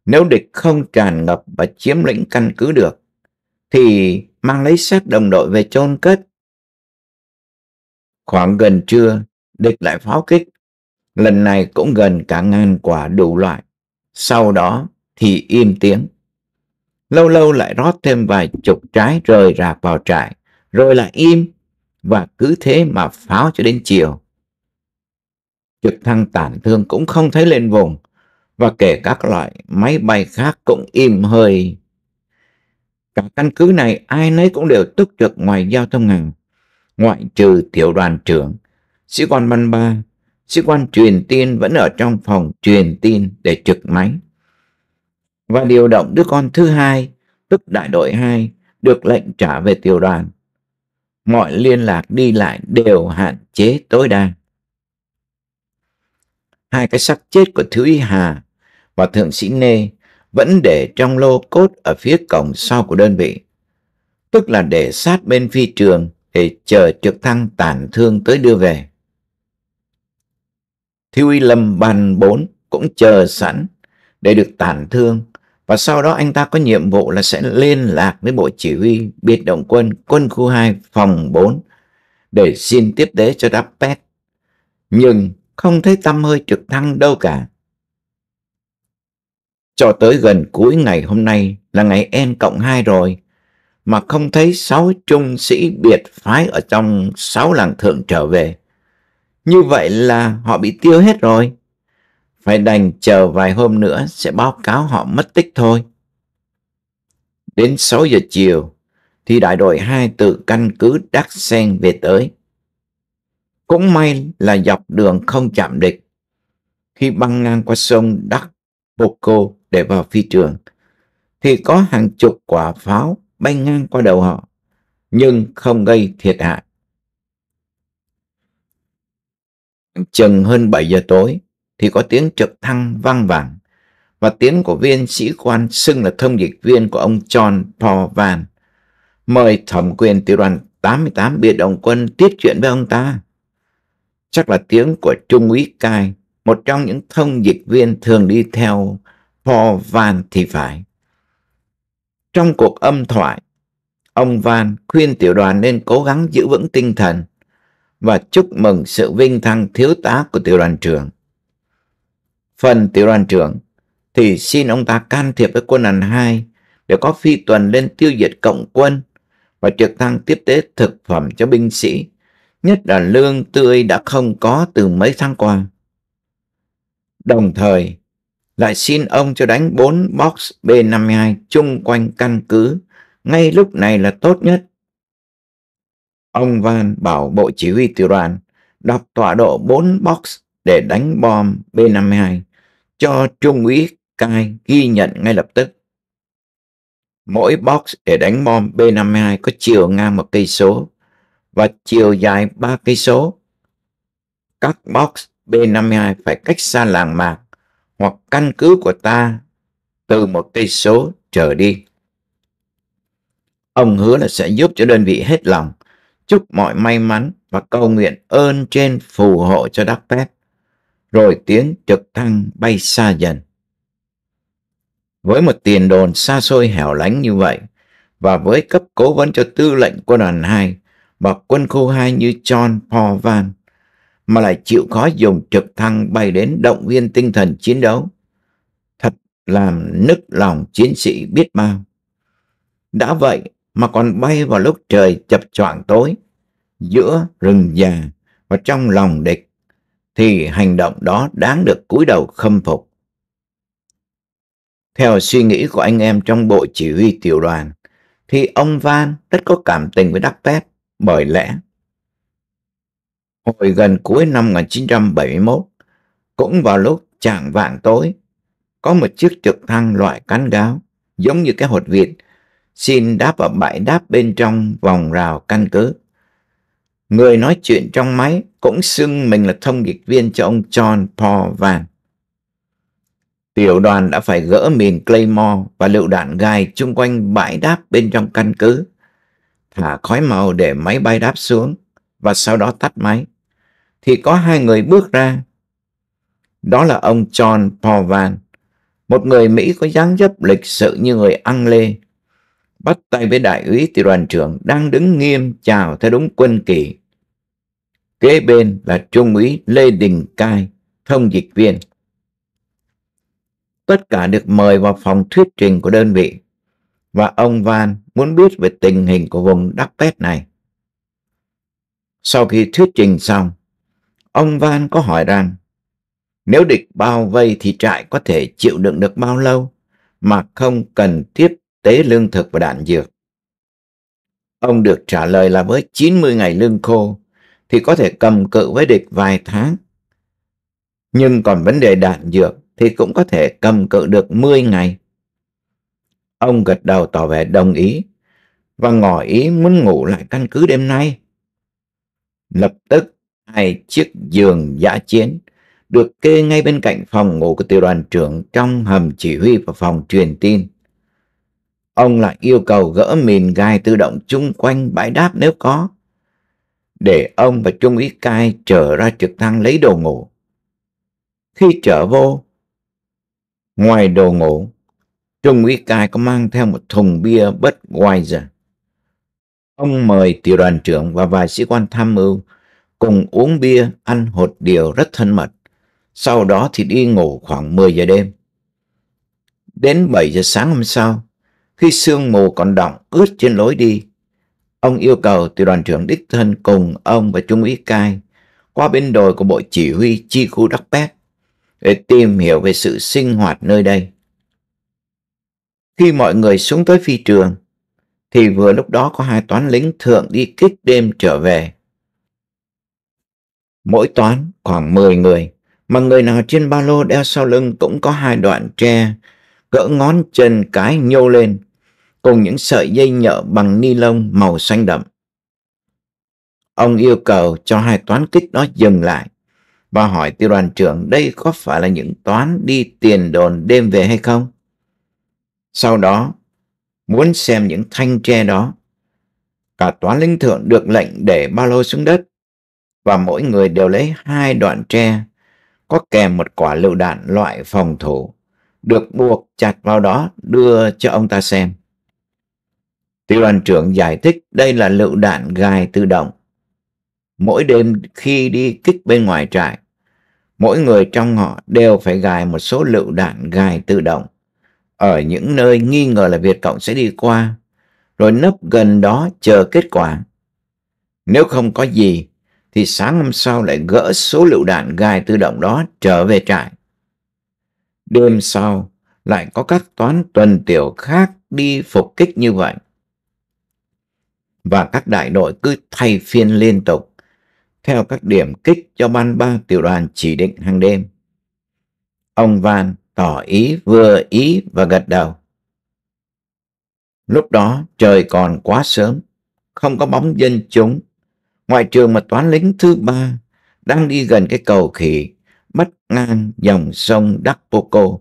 Speaker 1: nếu địch không tràn ngập và chiếm lĩnh căn cứ được, thì mang lấy xác đồng đội về chôn cất. Khoảng gần trưa, địch lại pháo kích, lần này cũng gần cả ngàn quả đủ loại. Sau đó thì im tiếng. Lâu lâu lại rót thêm vài chục trái rời rạc vào trại, rồi lại im và cứ thế mà pháo cho đến chiều trực thăng tản thương cũng không thấy lên vùng và kể các loại máy bay khác cũng im hơi. Cả căn cứ này ai nấy cũng đều túc trực ngoài giao thông ngành, ngoại trừ tiểu đoàn trưởng, sĩ quan văn ba, sĩ quan truyền tin vẫn ở trong phòng truyền tin để trực máy. Và điều động đứa con thứ hai, tức đại đội hai được lệnh trả về tiểu đoàn. Mọi liên lạc đi lại đều hạn chế tối đa hai cái xác chết của Thiếu Y Hà và Thượng Sĩ Nê vẫn để trong lô cốt ở phía cổng sau của đơn vị, tức là để sát bên phi trường để chờ trực thăng tàn thương tới đưa về. Thiếu Y Lâm bàn bốn cũng chờ sẵn để được tàn thương và sau đó anh ta có nhiệm vụ là sẽ liên lạc với Bộ Chỉ huy Biệt động quân quân khu 2 phòng 4 để xin tiếp tế cho Đáp pét Nhưng không thấy tâm hơi trực thăng đâu cả. Cho tới gần cuối ngày hôm nay là ngày N cộng 2 rồi, mà không thấy sáu trung sĩ biệt phái ở trong sáu làng thượng trở về. Như vậy là họ bị tiêu hết rồi. Phải đành chờ vài hôm nữa sẽ báo cáo họ mất tích thôi. Đến 6 giờ chiều thì đại đội hai từ căn cứ Đắc Sen về tới. Cũng may là dọc đường không chạm địch. Khi băng ngang qua sông Đắc Poco để vào phi trường, thì có hàng chục quả pháo bay ngang qua đầu họ, nhưng không gây thiệt hại. Chừng hơn 7 giờ tối thì có tiếng trực thăng vang vàng và tiếng của viên sĩ quan xưng là thông dịch viên của ông John Paul Van mời thẩm quyền tiểu đoàn 88 biệt động quân tiếp chuyện với ông ta chắc là tiếng của Trung úy Cai, một trong những thông dịch viên thường đi theo Paul Van thì phải. Trong cuộc âm thoại, ông Van khuyên tiểu đoàn nên cố gắng giữ vững tinh thần và chúc mừng sự vinh thăng thiếu tá của tiểu đoàn trưởng. Phần tiểu đoàn trưởng thì xin ông ta can thiệp với quân đoàn 2 để có phi tuần lên tiêu diệt cộng quân và trực thăng tiếp tế thực phẩm cho binh sĩ nhất là lương tươi đã không có từ mấy tháng qua. Đồng thời, lại xin ông cho đánh 4 box B-52 chung quanh căn cứ, ngay lúc này là tốt nhất. Ông Van bảo bộ chỉ huy tiểu đoàn đọc tọa độ 4 box để đánh bom B-52 cho Trung úy Cai ghi nhận ngay lập tức. Mỗi box để đánh bom B-52 có chiều ngang một cây số và chiều dài 3 cây số. Các box B52 phải cách xa làng mạc hoặc căn cứ của ta từ một cây số trở đi. Ông hứa là sẽ giúp cho đơn vị hết lòng, chúc mọi may mắn và cầu nguyện ơn trên phù hộ cho Đắc phép rồi tiếng trực thăng bay xa dần. Với một tiền đồn xa xôi hẻo lánh như vậy, và với cấp cố vấn cho tư lệnh quân đoàn 2, và quân khu 2 như John Paul Van mà lại chịu khó dùng trực thăng bay đến động viên tinh thần chiến đấu. Thật làm nức lòng chiến sĩ biết bao. Đã vậy mà còn bay vào lúc trời chập choạng tối, giữa rừng già và trong lòng địch, thì hành động đó đáng được cúi đầu khâm phục. Theo suy nghĩ của anh em trong bộ chỉ huy tiểu đoàn, thì ông Van rất có cảm tình với Đắc Pét bởi lẽ hồi gần cuối năm 1971, cũng vào lúc chạng vạng tối, có một chiếc trực thăng loại cán gáo giống như cái hột vịt xin đáp ở bãi đáp bên trong vòng rào căn cứ. Người nói chuyện trong máy cũng xưng mình là thông dịch viên cho ông John Paul Van. Tiểu đoàn đã phải gỡ mìn Claymore và lựu đạn gai chung quanh bãi đáp bên trong căn cứ thả khói màu để máy bay đáp xuống và sau đó tắt máy, thì có hai người bước ra. Đó là ông John Paul Van, một người Mỹ có dáng dấp lịch sự như người Anh Lê, bắt tay với đại úy tiểu đoàn trưởng đang đứng nghiêm chào theo đúng quân kỳ. Kế bên là trung úy Lê Đình Cai, thông dịch viên. Tất cả được mời vào phòng thuyết trình của đơn vị và ông Van muốn biết về tình hình của vùng Dappet này. Sau khi thuyết trình xong, ông Van có hỏi rằng nếu địch bao vây thì trại có thể chịu đựng được bao lâu mà không cần tiếp tế lương thực và đạn dược. Ông được trả lời là với 90 ngày lương khô thì có thể cầm cự với địch vài tháng. Nhưng còn vấn đề đạn dược thì cũng có thể cầm cự được 10 ngày Ông gật đầu tỏ vẻ đồng ý và ngỏ ý muốn ngủ lại căn cứ đêm nay. Lập tức, hai chiếc giường dã chiến được kê ngay bên cạnh phòng ngủ của tiểu đoàn trưởng trong hầm chỉ huy và phòng truyền tin. Ông lại yêu cầu gỡ mìn gai tự động chung quanh bãi đáp nếu có, để ông và Trung úy Cai trở ra trực thăng lấy đồ ngủ. Khi trở vô, ngoài đồ ngủ, Trung úy Cai có mang theo một thùng bia bất Budweiser. Ông mời tiểu đoàn trưởng và vài sĩ quan tham mưu cùng uống bia, ăn hột điều rất thân mật. Sau đó thì đi ngủ khoảng 10 giờ đêm. Đến 7 giờ sáng hôm sau, khi sương mù còn đọng ướt trên lối đi, ông yêu cầu tiểu đoàn trưởng đích thân cùng ông và Trung úy Cai qua bên đồi của bộ chỉ huy chi khu Đắc Pét để tìm hiểu về sự sinh hoạt nơi đây. Khi mọi người xuống tới phi trường, thì vừa lúc đó có hai toán lính thượng đi kích đêm trở về. Mỗi toán khoảng 10 người, mà người nào trên ba lô đeo sau lưng cũng có hai đoạn tre, gỡ ngón chân cái nhô lên, cùng những sợi dây nhợ bằng ni lông màu xanh đậm. Ông yêu cầu cho hai toán kích đó dừng lại và hỏi tiêu đoàn trưởng đây có phải là những toán đi tiền đồn đêm về hay không? Sau đó, muốn xem những thanh tre đó. Cả toán linh thượng được lệnh để ba lô xuống đất và mỗi người đều lấy hai đoạn tre có kèm một quả lựu đạn loại phòng thủ được buộc chặt vào đó đưa cho ông ta xem. Tiểu đoàn trưởng giải thích đây là lựu đạn gài tự động. Mỗi đêm khi đi kích bên ngoài trại, mỗi người trong họ đều phải gài một số lựu đạn gài tự động ở những nơi nghi ngờ là Việt Cộng sẽ đi qua, rồi nấp gần đó chờ kết quả. Nếu không có gì, thì sáng hôm sau lại gỡ số lựu đạn gai tự động đó trở về trại. Đêm sau, lại có các toán tuần tiểu khác đi phục kích như vậy. Và các đại đội cứ thay phiên liên tục, theo các điểm kích cho ban ba tiểu đoàn chỉ định hàng đêm. Ông Van tỏ ý vừa ý và gật đầu. Lúc đó trời còn quá sớm, không có bóng dân chúng. Ngoại trường mà toán lính thứ ba đang đi gần cái cầu khỉ bắt ngang dòng sông Đắc Poco,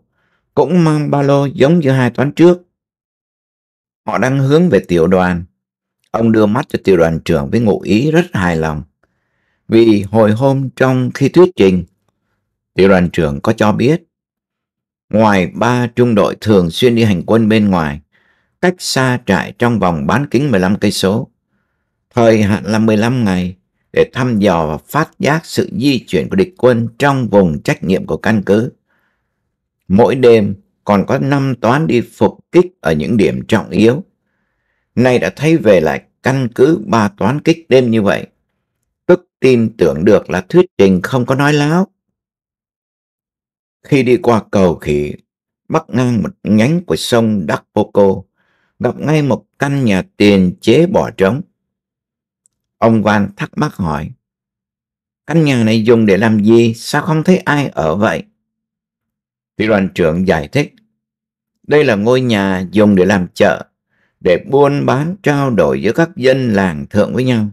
Speaker 1: cũng mang ba lô giống như hai toán trước. Họ đang hướng về tiểu đoàn. Ông đưa mắt cho tiểu đoàn trưởng với ngụ ý rất hài lòng. Vì hồi hôm trong khi thuyết trình, tiểu đoàn trưởng có cho biết Ngoài ba trung đội thường xuyên đi hành quân bên ngoài, cách xa trại trong vòng bán kính 15 cây số. Thời hạn là 15 ngày để thăm dò và phát giác sự di chuyển của địch quân trong vùng trách nhiệm của căn cứ. Mỗi đêm còn có năm toán đi phục kích ở những điểm trọng yếu. Nay đã thấy về lại căn cứ ba toán kích đêm như vậy. Tức tin tưởng được là thuyết trình không có nói láo. Khi đi qua cầu khỉ, bắt ngang một nhánh của sông Đắc Poco, gặp ngay một căn nhà tiền chế bỏ trống. Ông Van thắc mắc hỏi, căn nhà này dùng để làm gì, sao không thấy ai ở vậy? Vị đoàn trưởng giải thích, đây là ngôi nhà dùng để làm chợ, để buôn bán trao đổi giữa các dân làng thượng với nhau.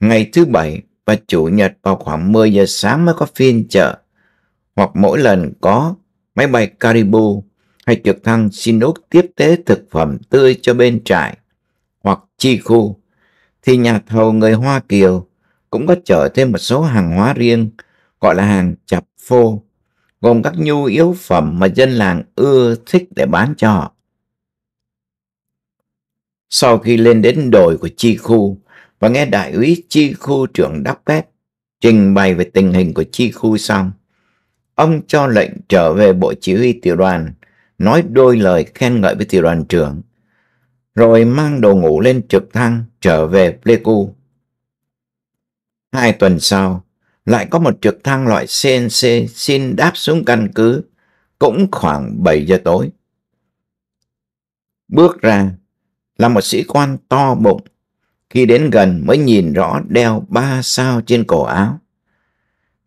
Speaker 1: Ngày thứ bảy và chủ nhật vào khoảng 10 giờ sáng mới có phiên chợ hoặc mỗi lần có máy bay Caribou hay trực thăng Chinook tiếp tế thực phẩm tươi cho bên trại hoặc chi khu, thì nhà thầu người Hoa Kiều cũng có chở thêm một số hàng hóa riêng gọi là hàng chập phô, gồm các nhu yếu phẩm mà dân làng ưa thích để bán cho họ. Sau khi lên đến đồi của chi khu và nghe đại úy chi khu trưởng Đắc Pét trình bày về tình hình của chi khu xong, Ông cho lệnh trở về bộ chỉ huy tiểu đoàn, nói đôi lời khen ngợi với tiểu đoàn trưởng, rồi mang đồ ngủ lên trực thăng trở về Pleiku. Hai tuần sau, lại có một trực thăng loại CNC xin đáp xuống căn cứ, cũng khoảng 7 giờ tối. Bước ra là một sĩ quan to bụng, khi đến gần mới nhìn rõ đeo ba sao trên cổ áo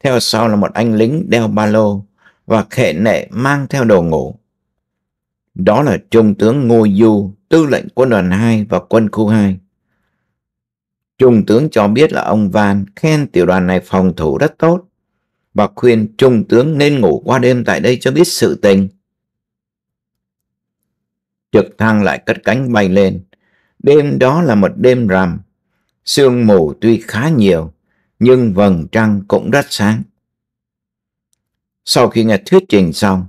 Speaker 1: theo sau là một anh lính đeo ba lô và khệ nệ mang theo đồ ngủ. Đó là Trung tướng Ngô Du, tư lệnh quân đoàn 2 và quân khu 2. Trung tướng cho biết là ông Van khen tiểu đoàn này phòng thủ rất tốt và khuyên Trung tướng nên ngủ qua đêm tại đây cho biết sự tình. Trực thăng lại cất cánh bay lên. Đêm đó là một đêm rằm. Sương mù tuy khá nhiều, nhưng vầng trăng cũng rất sáng. Sau khi nghe thuyết trình xong,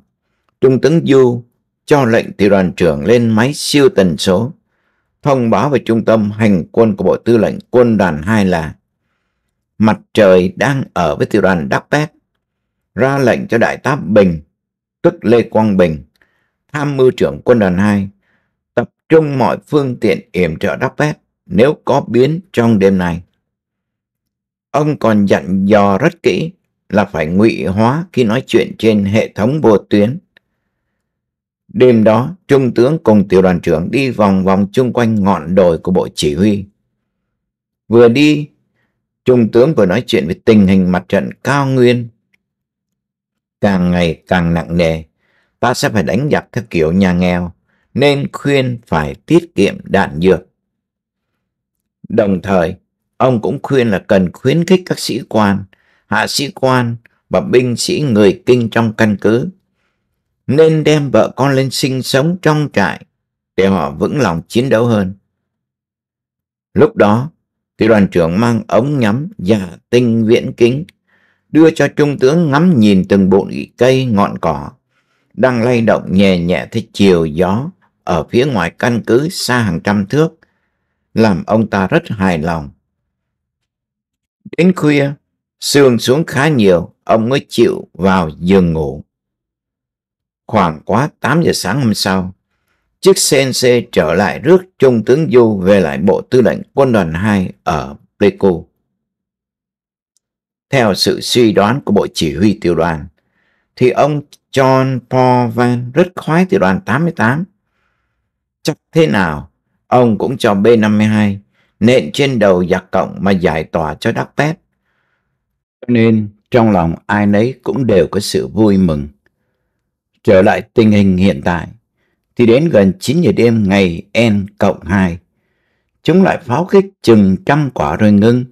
Speaker 1: Trung tướng Du cho lệnh tiểu đoàn trưởng lên máy siêu tần số, thông báo về trung tâm hành quân của Bộ Tư lệnh Quân đoàn 2 là mặt trời đang ở với tiểu đoàn Đắc Pét, ra lệnh cho Đại tá Bình, tức Lê Quang Bình, tham mưu trưởng quân đoàn 2, tập trung mọi phương tiện yểm trợ Đắc Pét nếu có biến trong đêm nay. Ông còn dặn dò rất kỹ là phải ngụy hóa khi nói chuyện trên hệ thống vô tuyến. Đêm đó, Trung tướng cùng tiểu đoàn trưởng đi vòng vòng chung quanh ngọn đồi của bộ chỉ huy. Vừa đi, Trung tướng vừa nói chuyện về tình hình mặt trận cao nguyên. Càng ngày càng nặng nề, ta sẽ phải đánh giặc theo kiểu nhà nghèo, nên khuyên phải tiết kiệm đạn dược. Đồng thời, Ông cũng khuyên là cần khuyến khích các sĩ quan, hạ sĩ quan và binh sĩ người Kinh trong căn cứ. Nên đem vợ con lên sinh sống trong trại để họ vững lòng chiến đấu hơn. Lúc đó, tiểu đoàn trưởng mang ống nhắm và tinh viễn kính đưa cho trung tướng ngắm nhìn từng bụi cây ngọn cỏ đang lay động nhẹ nhẹ theo chiều gió ở phía ngoài căn cứ xa hàng trăm thước làm ông ta rất hài lòng Đến khuya, sương xuống khá nhiều, ông mới chịu vào giường ngủ. Khoảng quá 8 giờ sáng hôm sau, chiếc CNC trở lại rước Trung tướng Du về lại Bộ Tư lệnh Quân đoàn 2 ở Pleiku. Theo sự suy đoán của Bộ Chỉ huy Tiểu đoàn, thì ông John Paul Van rất khoái Tiểu đoàn 88. Chắc thế nào, ông cũng cho B-52 nện trên đầu giặc cộng mà giải tỏa cho đắc pét. Cho nên trong lòng ai nấy cũng đều có sự vui mừng. Trở lại tình hình hiện tại, thì đến gần 9 giờ đêm ngày N cộng 2, chúng lại pháo kích chừng trăm quả rồi ngưng,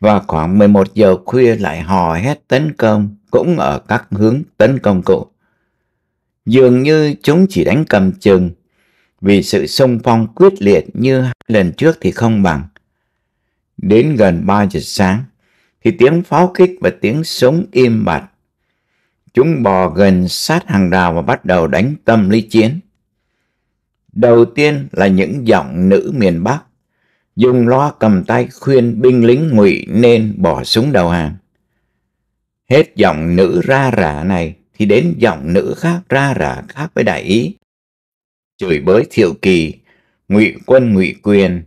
Speaker 1: và khoảng 11 giờ khuya lại hò hét tấn công cũng ở các hướng tấn công cụ. Dường như chúng chỉ đánh cầm chừng vì sự xông phong quyết liệt như hai lần trước thì không bằng. Đến gần 3 giờ sáng, thì tiếng pháo kích và tiếng súng im bặt. Chúng bò gần sát hàng rào và bắt đầu đánh tâm lý chiến. Đầu tiên là những giọng nữ miền Bắc, dùng loa cầm tay khuyên binh lính ngụy nên bỏ súng đầu hàng. Hết giọng nữ ra rả này thì đến giọng nữ khác ra rả khác với đại ý chửi bới thiệu kỳ ngụy quân ngụy quyền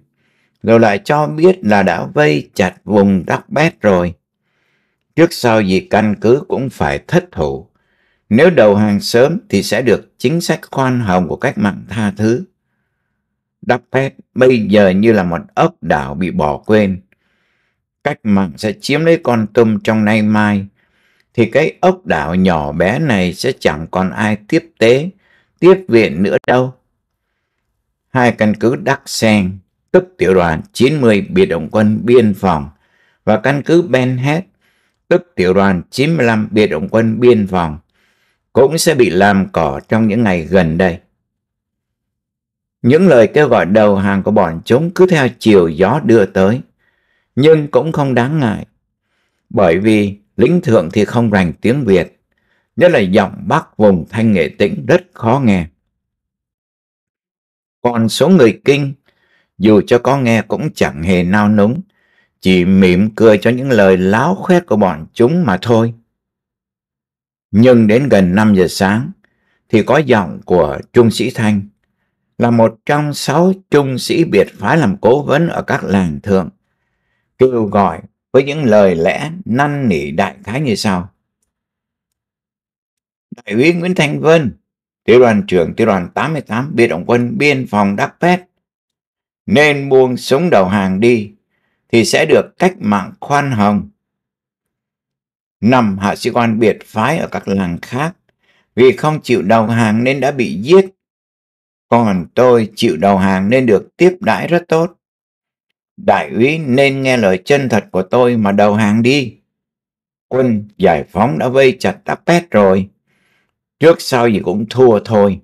Speaker 1: rồi lại cho biết là đã vây chặt vùng đắc bét rồi trước sau gì căn cứ cũng phải thất thủ nếu đầu hàng sớm thì sẽ được chính sách khoan hồng của cách mạng tha thứ đắc bét bây giờ như là một ốc đảo bị bỏ quên cách mạng sẽ chiếm lấy con tum trong nay mai thì cái ốc đảo nhỏ bé này sẽ chẳng còn ai tiếp tế tiếp viện nữa đâu hai căn cứ Đắc Sen, tức tiểu đoàn 90 biệt động quân biên phòng và căn cứ Ben Het, tức tiểu đoàn 95 biệt động quân biên phòng, cũng sẽ bị làm cỏ trong những ngày gần đây. Những lời kêu gọi đầu hàng của bọn chúng cứ theo chiều gió đưa tới, nhưng cũng không đáng ngại, bởi vì lính thượng thì không rành tiếng Việt, nhất là giọng bắc vùng thanh nghệ tĩnh rất khó nghe. Còn số người kinh, dù cho có nghe cũng chẳng hề nao núng, chỉ mỉm cười cho những lời láo khoét của bọn chúng mà thôi. Nhưng đến gần 5 giờ sáng, thì có giọng của Trung sĩ Thanh, là một trong sáu trung sĩ biệt phái làm cố vấn ở các làng thượng, kêu gọi với những lời lẽ năn nỉ đại khái như sau. Đại úy Nguyễn Thanh Vân, tiểu đoàn trưởng tiểu đoàn 88 biệt động quân biên phòng đắc pet nên buông súng đầu hàng đi thì sẽ được cách mạng khoan hồng. Năm hạ sĩ quan biệt phái ở các làng khác vì không chịu đầu hàng nên đã bị giết. Còn tôi chịu đầu hàng nên được tiếp đãi rất tốt. Đại úy nên nghe lời chân thật của tôi mà đầu hàng đi. Quân giải phóng đã vây chặt Đắc Pét rồi. Trước sau gì cũng thua thôi.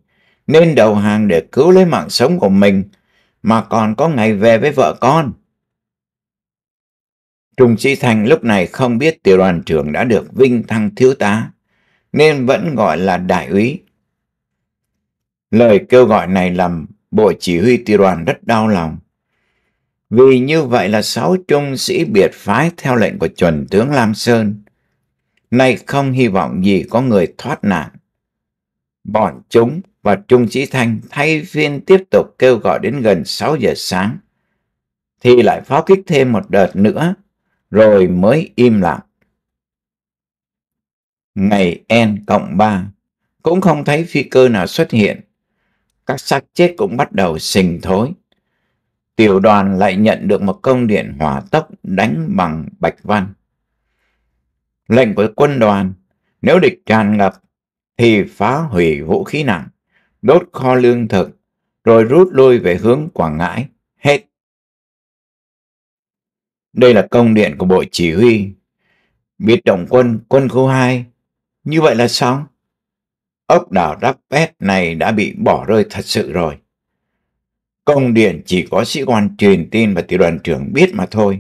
Speaker 1: Nên đầu hàng để cứu lấy mạng sống của mình mà còn có ngày về với vợ con. Trung sĩ Thành lúc này không biết tiểu đoàn trưởng đã được vinh thăng thiếu tá nên vẫn gọi là đại úy. Lời kêu gọi này làm bộ chỉ huy tiểu đoàn rất đau lòng. Vì như vậy là sáu trung sĩ biệt phái theo lệnh của chuẩn tướng Lam Sơn. Nay không hy vọng gì có người thoát nạn. Bọn chúng và Trung Sĩ Thanh thay phiên tiếp tục kêu gọi đến gần 6 giờ sáng. Thì lại pháo kích thêm một đợt nữa, rồi mới im lặng. Ngày N cộng 3, cũng không thấy phi cơ nào xuất hiện. Các xác chết cũng bắt đầu sình thối. Tiểu đoàn lại nhận được một công điện hỏa tốc đánh bằng bạch văn. Lệnh của quân đoàn, nếu địch tràn ngập thì phá hủy vũ khí nặng, đốt kho lương thực, rồi rút lui về hướng Quảng Ngãi. Hết. Đây là công điện của Bộ Chỉ huy. Biệt động quân, quân khu 2. Như vậy là xong. Ốc đảo Đắc Pét này đã bị bỏ rơi thật sự rồi. Công điện chỉ có sĩ quan truyền tin và tiểu đoàn trưởng biết mà thôi,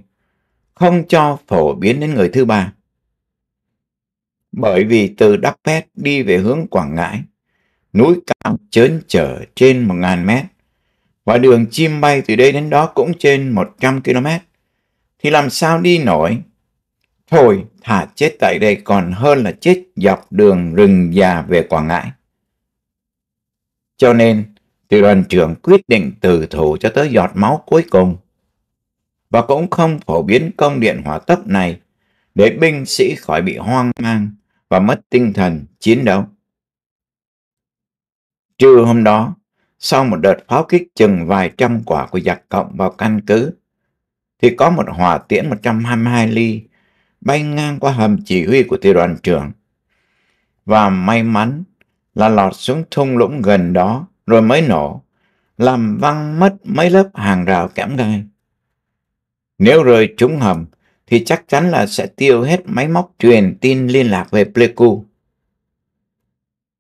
Speaker 1: không cho phổ biến đến người thứ ba bởi vì từ Đắk Pét đi về hướng Quảng Ngãi, núi cao chớn trở trên 1.000 mét, và đường chim bay từ đây đến đó cũng trên 100 km, thì làm sao đi nổi? Thôi, thả chết tại đây còn hơn là chết dọc đường rừng già về Quảng Ngãi. Cho nên, tiểu đoàn trưởng quyết định từ thủ cho tới giọt máu cuối cùng và cũng không phổ biến công điện hỏa tốc này để binh sĩ khỏi bị hoang mang và mất tinh thần chiến đấu. Trưa hôm đó, sau một đợt pháo kích chừng vài trăm quả của giặc cộng vào căn cứ, thì có một hỏa tiễn 122 ly bay ngang qua hầm chỉ huy của tiểu đoàn trưởng. Và may mắn là lọt xuống thung lũng gần đó rồi mới nổ, làm văng mất mấy lớp hàng rào kẽm gai. Nếu rơi trúng hầm thì chắc chắn là sẽ tiêu hết máy móc truyền tin liên lạc về Pleiku.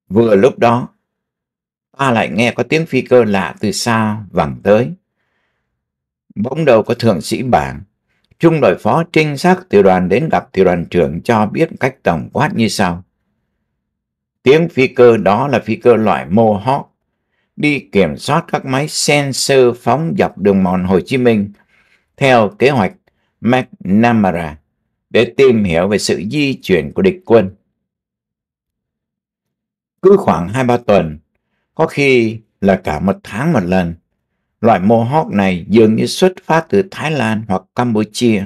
Speaker 1: Vừa lúc đó, ta lại nghe có tiếng phi cơ lạ từ xa vẳng tới. Bỗng đầu có thượng sĩ bảng, trung đội phó trinh sát tiểu đoàn đến gặp tiểu đoàn trưởng cho biết cách tổng quát như sau. Tiếng phi cơ đó là phi cơ loại Mohawk, đi kiểm soát các máy sensor phóng dọc đường mòn Hồ Chí Minh theo kế hoạch McNamara để tìm hiểu về sự di chuyển của địch quân. Cứ khoảng 2-3 tuần, có khi là cả một tháng một lần, loại hót này dường như xuất phát từ Thái Lan hoặc Campuchia,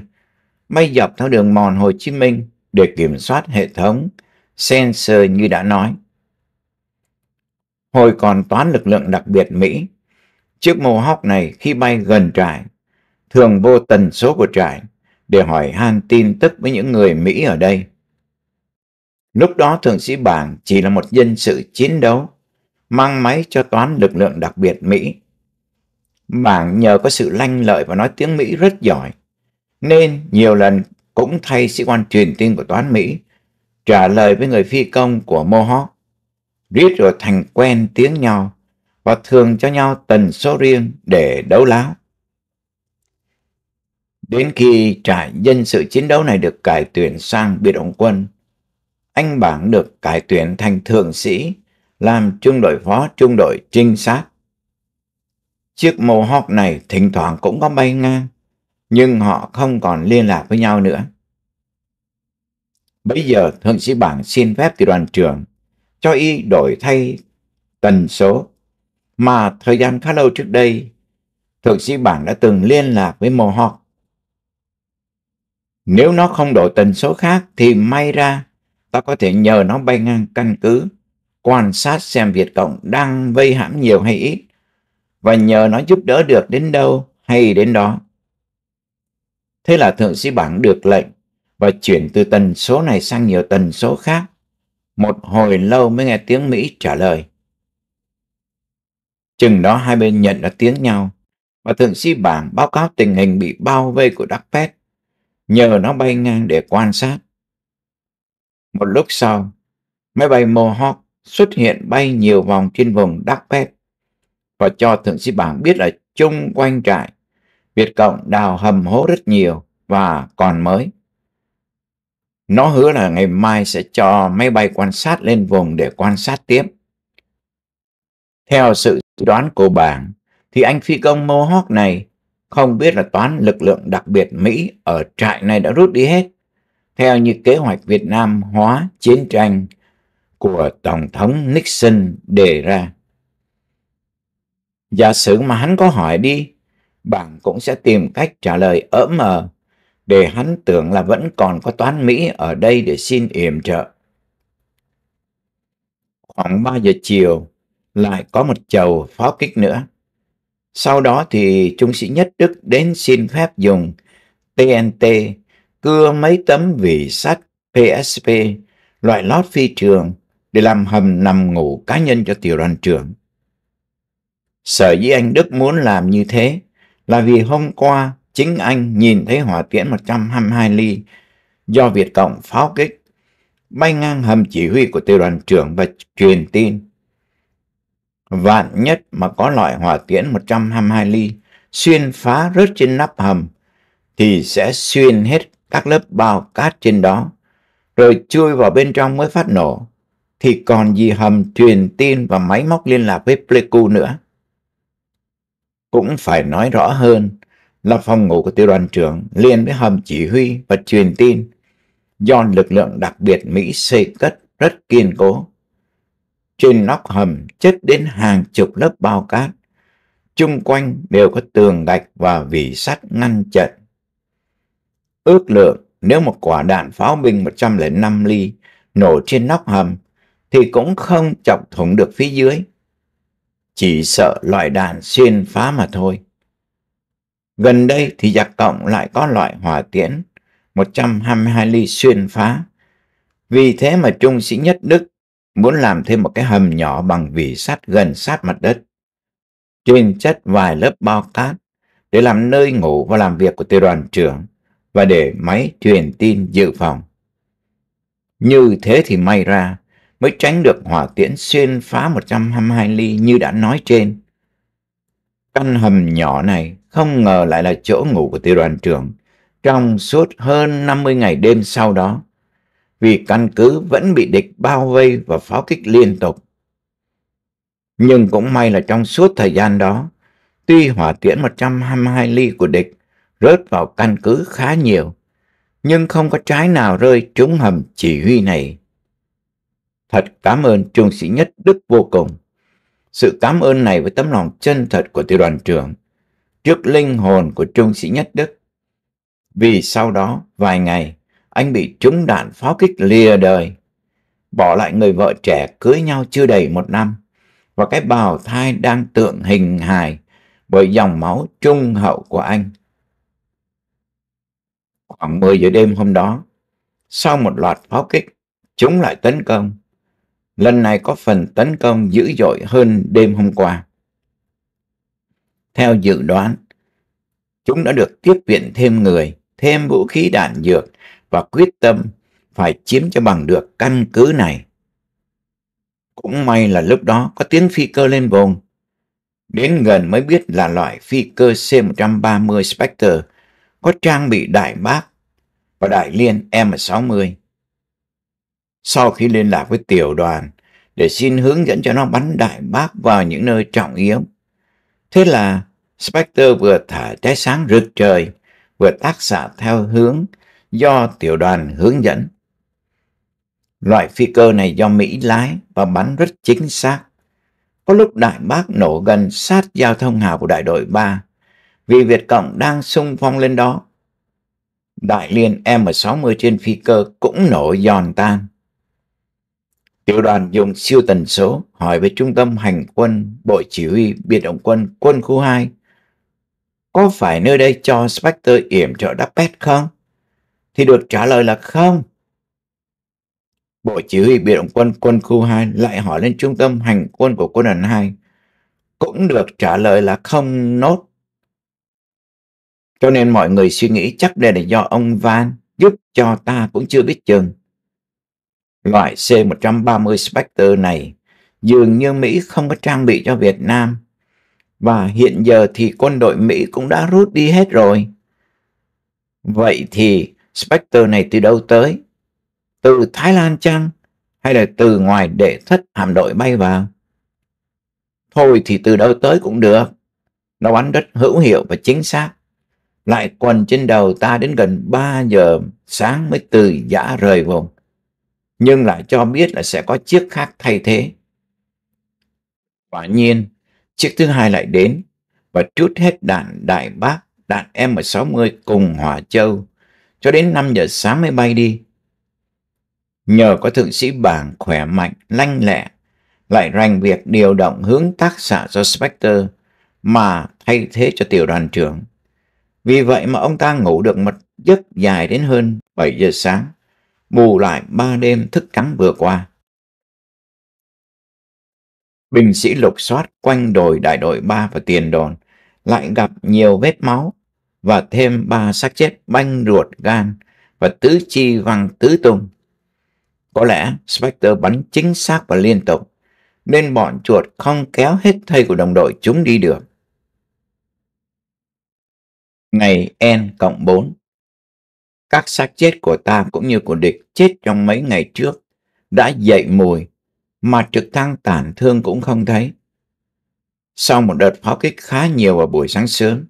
Speaker 1: bay dọc theo đường mòn Hồ Chí Minh để kiểm soát hệ thống sensor như đã nói. Hồi còn toán lực lượng đặc biệt Mỹ, chiếc Mohawk này khi bay gần trại, thường vô tần số của trại để hỏi han tin tức với những người Mỹ ở đây. Lúc đó thượng sĩ Bảng chỉ là một dân sự chiến đấu, mang máy cho toán lực lượng đặc biệt Mỹ. Bảng nhờ có sự lanh lợi và nói tiếng Mỹ rất giỏi, nên nhiều lần cũng thay sĩ quan truyền tin của toán Mỹ trả lời với người phi công của Mohawk. Riết rồi thành quen tiếng nhau và thường cho nhau tần số riêng để đấu láo. Đến khi trại dân sự chiến đấu này được cải tuyển sang biệt động quân, anh Bảng được cải tuyển thành thượng sĩ, làm trung đội phó trung đội trinh sát. Chiếc mồ hóc này thỉnh thoảng cũng có bay ngang, nhưng họ không còn liên lạc với nhau nữa. Bây giờ thượng sĩ Bảng xin phép từ đoàn trưởng cho y đổi thay tần số mà thời gian khá lâu trước đây thượng sĩ Bảng đã từng liên lạc với mồ Mohawk nếu nó không đổi tần số khác thì may ra ta có thể nhờ nó bay ngang căn cứ, quan sát xem Việt Cộng đang vây hãm nhiều hay ít, và nhờ nó giúp đỡ được đến đâu hay đến đó. Thế là thượng sĩ bảng được lệnh và chuyển từ tần số này sang nhiều tần số khác. Một hồi lâu mới nghe tiếng Mỹ trả lời. Chừng đó hai bên nhận ra tiếng nhau và thượng sĩ bảng báo cáo tình hình bị bao vây của Đắc Pét nhờ nó bay ngang để quan sát. Một lúc sau, máy bay Mohawk xuất hiện bay nhiều vòng trên vùng Darkpet và cho thượng sĩ bảng biết là chung quanh trại, Việt Cộng đào hầm hố rất nhiều và còn mới. Nó hứa là ngày mai sẽ cho máy bay quan sát lên vùng để quan sát tiếp. Theo sự đoán của bảng, thì anh phi công Mohawk này không biết là toán lực lượng đặc biệt Mỹ ở trại này đã rút đi hết, theo như kế hoạch Việt Nam hóa chiến tranh của Tổng thống Nixon đề ra. Giả sử mà hắn có hỏi đi, bạn cũng sẽ tìm cách trả lời ỡ mờ để hắn tưởng là vẫn còn có toán Mỹ ở đây để xin yểm trợ. Khoảng 3 giờ chiều, lại có một chầu pháo kích nữa. Sau đó thì trung sĩ nhất Đức đến xin phép dùng TNT cưa mấy tấm vỉ sắt PSP loại lót phi trường để làm hầm nằm ngủ cá nhân cho tiểu đoàn trưởng. Sở dĩ anh Đức muốn làm như thế là vì hôm qua chính anh nhìn thấy hỏa tiễn 122 ly do Việt Cộng pháo kích bay ngang hầm chỉ huy của tiểu đoàn trưởng và truyền tin Vạn nhất mà có loại hỏa tiễn 122 ly xuyên phá rớt trên nắp hầm thì sẽ xuyên hết các lớp bao cát trên đó rồi chui vào bên trong mới phát nổ thì còn gì hầm truyền tin và máy móc liên lạc với Pleiku nữa. Cũng phải nói rõ hơn là phòng ngủ của tiểu đoàn trưởng liền với hầm chỉ huy và truyền tin do lực lượng đặc biệt Mỹ xây cất rất kiên cố trên nóc hầm chất đến hàng chục lớp bao cát. Chung quanh đều có tường gạch và vỉ sắt ngăn chặn. Ước lượng nếu một quả đạn pháo binh 105 ly nổ trên nóc hầm thì cũng không chọc thủng được phía dưới. Chỉ sợ loại đạn xuyên phá mà thôi. Gần đây thì giặc cộng lại có loại hỏa tiễn 122 ly xuyên phá. Vì thế mà trung sĩ nhất Đức muốn làm thêm một cái hầm nhỏ bằng vỉ sắt gần sát mặt đất. Trên chất vài lớp bao cát để làm nơi ngủ và làm việc của tiểu đoàn trưởng và để máy truyền tin dự phòng. Như thế thì may ra mới tránh được hỏa tiễn xuyên phá 122 ly như đã nói trên. Căn hầm nhỏ này không ngờ lại là chỗ ngủ của tiểu đoàn trưởng trong suốt hơn 50 ngày đêm sau đó vì căn cứ vẫn bị địch bao vây và pháo kích liên tục. Nhưng cũng may là trong suốt thời gian đó, tuy hỏa tiễn 122 ly của địch rớt vào căn cứ khá nhiều, nhưng không có trái nào rơi trúng hầm chỉ huy này. Thật cảm ơn trung sĩ nhất Đức vô cùng. Sự cảm ơn này với tấm lòng chân thật của tiểu đoàn trưởng, trước linh hồn của trung sĩ nhất Đức. Vì sau đó, vài ngày, anh bị trúng đạn pháo kích lìa đời. Bỏ lại người vợ trẻ cưới nhau chưa đầy một năm và cái bào thai đang tượng hình hài bởi dòng máu trung hậu của anh. Khoảng 10 giờ đêm hôm đó, sau một loạt pháo kích, chúng lại tấn công. Lần này có phần tấn công dữ dội hơn đêm hôm qua. Theo dự đoán, chúng đã được tiếp viện thêm người, thêm vũ khí đạn dược và quyết tâm phải chiếm cho bằng được căn cứ này. Cũng may là lúc đó có tiếng phi cơ lên vùng. Đến gần mới biết là loại phi cơ C-130 Spectre có trang bị đại bác và đại liên M60. Sau khi liên lạc với tiểu đoàn để xin hướng dẫn cho nó bắn đại bác vào những nơi trọng yếu. Thế là Spectre vừa thả trái sáng rực trời, vừa tác xạ theo hướng do tiểu đoàn hướng dẫn. Loại phi cơ này do Mỹ lái và bắn rất chính xác. Có lúc Đại Bác nổ gần sát giao thông hào của đại đội 3 vì Việt Cộng đang xung phong lên đó. Đại liên M60 trên phi cơ cũng nổ giòn tan. Tiểu đoàn dùng siêu tần số hỏi với trung tâm hành quân Bộ Chỉ huy Biệt động quân quân khu 2 có phải nơi đây cho Spectre yểm trợ đắp pet không? thì được trả lời là không. Bộ chỉ huy biệt động quân quân khu 2 lại hỏi lên trung tâm hành quân của quân đoàn 2 cũng được trả lời là không nốt. Cho nên mọi người suy nghĩ chắc đây là do ông Van giúp cho ta cũng chưa biết chừng. Loại C-130 Spectre này dường như Mỹ không có trang bị cho Việt Nam và hiện giờ thì quân đội Mỹ cũng đã rút đi hết rồi. Vậy thì Spectre này từ đâu tới? Từ Thái Lan chăng? Hay là từ ngoài để thất hạm đội bay vào? Thôi thì từ đâu tới cũng được. Nó bắn rất hữu hiệu và chính xác. Lại quần trên đầu ta đến gần 3 giờ sáng mới từ giã rời vùng. Nhưng lại cho biết là sẽ có chiếc khác thay thế. Quả nhiên, chiếc thứ hai lại đến và trút hết đạn Đại Bác, đạn M60 cùng Hòa Châu cho đến 5 giờ sáng mới bay đi. Nhờ có thượng sĩ bảng khỏe mạnh, lanh lẹ, lại rành việc điều động hướng tác xạ cho Spectre mà thay thế cho tiểu đoàn trưởng. Vì vậy mà ông ta ngủ được một giấc dài đến hơn 7 giờ sáng, bù lại ba đêm thức trắng vừa qua. Binh sĩ lục soát quanh đồi đại đội 3 và tiền đồn, lại gặp nhiều vết máu, và thêm ba xác chết banh ruột gan và tứ chi văng tứ tung. Có lẽ Spectre bắn chính xác và liên tục, nên bọn chuột không kéo hết thây của đồng đội chúng đi được. Ngày N cộng 4 Các xác chết của ta cũng như của địch chết trong mấy ngày trước đã dậy mùi, mà trực thăng tản thương cũng không thấy. Sau một đợt pháo kích khá nhiều vào buổi sáng sớm,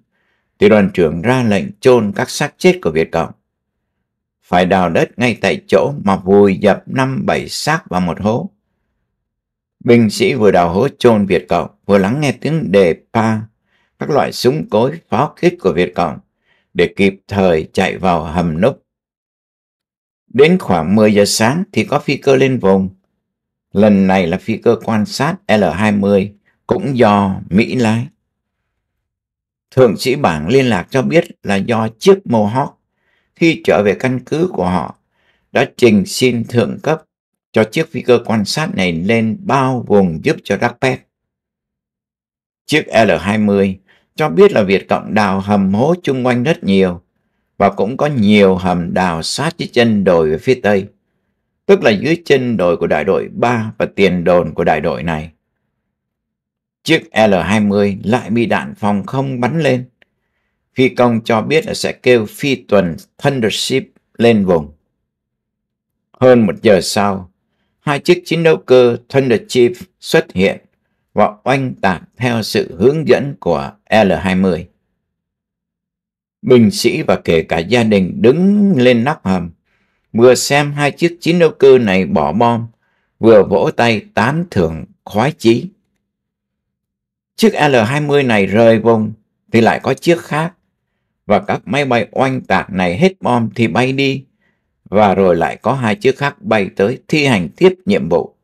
Speaker 1: Tiểu đoàn trưởng ra lệnh chôn các xác chết của Việt Cộng. Phải đào đất ngay tại chỗ mà vùi dập năm bảy xác vào một hố. Binh sĩ vừa đào hố chôn Việt Cộng, vừa lắng nghe tiếng đề pa, các loại súng cối pháo kích của Việt Cộng để kịp thời chạy vào hầm núp. Đến khoảng 10 giờ sáng thì có phi cơ lên vùng. Lần này là phi cơ quan sát L-20 cũng do Mỹ lái. Thượng sĩ bảng liên lạc cho biết là do chiếc Mohawk khi trở về căn cứ của họ đã trình xin thượng cấp cho chiếc phi cơ quan sát này lên bao vùng giúp cho Đắc Chiếc L-20 cho biết là Việt Cộng đào hầm hố chung quanh rất nhiều và cũng có nhiều hầm đào sát dưới chân đồi về phía Tây, tức là dưới chân đồi của đại đội 3 và tiền đồn của đại đội này. Chiếc L-20 lại bị đạn phòng không bắn lên. Phi công cho biết là sẽ kêu phi tuần Thundership lên vùng. Hơn một giờ sau, hai chiếc chiến đấu cơ Thundership xuất hiện và oanh tạc theo sự hướng dẫn của L-20. Binh sĩ và kể cả gia đình đứng lên nóc hầm, vừa xem hai chiếc chiến đấu cơ này bỏ bom, vừa vỗ tay tán thưởng khoái chí. Chiếc L-20 này rời vùng thì lại có chiếc khác và các máy bay oanh tạc này hết bom thì bay đi và rồi lại có hai chiếc khác bay tới thi hành tiếp nhiệm vụ.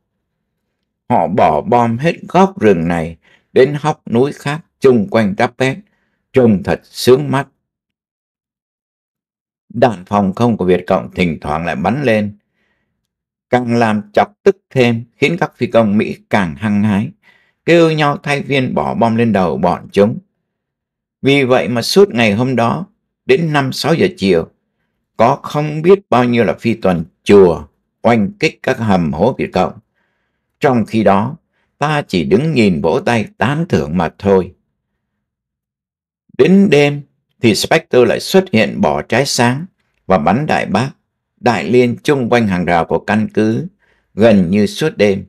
Speaker 1: Họ bỏ bom hết góc rừng này đến hóc núi khác chung quanh Tappet, trông thật sướng mắt. Đạn phòng không của Việt Cộng thỉnh thoảng lại bắn lên, càng làm chọc tức thêm khiến các phi công Mỹ càng hăng hái kêu nhau thay viên bỏ bom lên đầu bọn chúng. Vì vậy mà suốt ngày hôm đó, đến 5-6 giờ chiều, có không biết bao nhiêu là phi tuần chùa oanh kích các hầm hố Việt Cộng. Trong khi đó, ta chỉ đứng nhìn vỗ tay tán thưởng mà thôi. Đến đêm thì Spectre lại xuất hiện bỏ trái sáng và bắn đại bác, đại liên chung quanh hàng rào của căn cứ gần như suốt đêm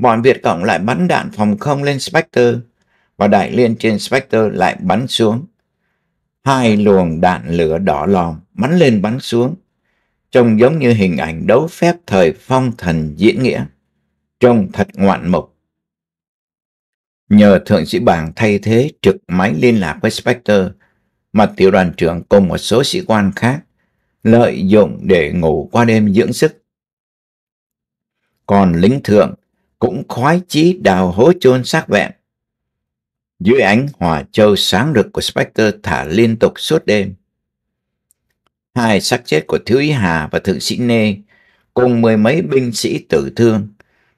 Speaker 1: bọn Việt Cộng lại bắn đạn phòng không lên Spectre và đại liên trên Spectre lại bắn xuống. Hai luồng đạn lửa đỏ lòm bắn lên bắn xuống, trông giống như hình ảnh đấu phép thời phong thần diễn nghĩa, trông thật ngoạn mục. Nhờ Thượng sĩ bàng thay thế trực máy liên lạc với Spectre mà tiểu đoàn trưởng cùng một số sĩ quan khác lợi dụng để ngủ qua đêm dưỡng sức. Còn lính thượng cũng khoái chí đào hố chôn xác vẹn. Dưới ánh hỏa châu sáng rực của Spectre thả liên tục suốt đêm. Hai xác chết của Thiếu Ý Hà và Thượng sĩ Nê cùng mười mấy binh sĩ tử thương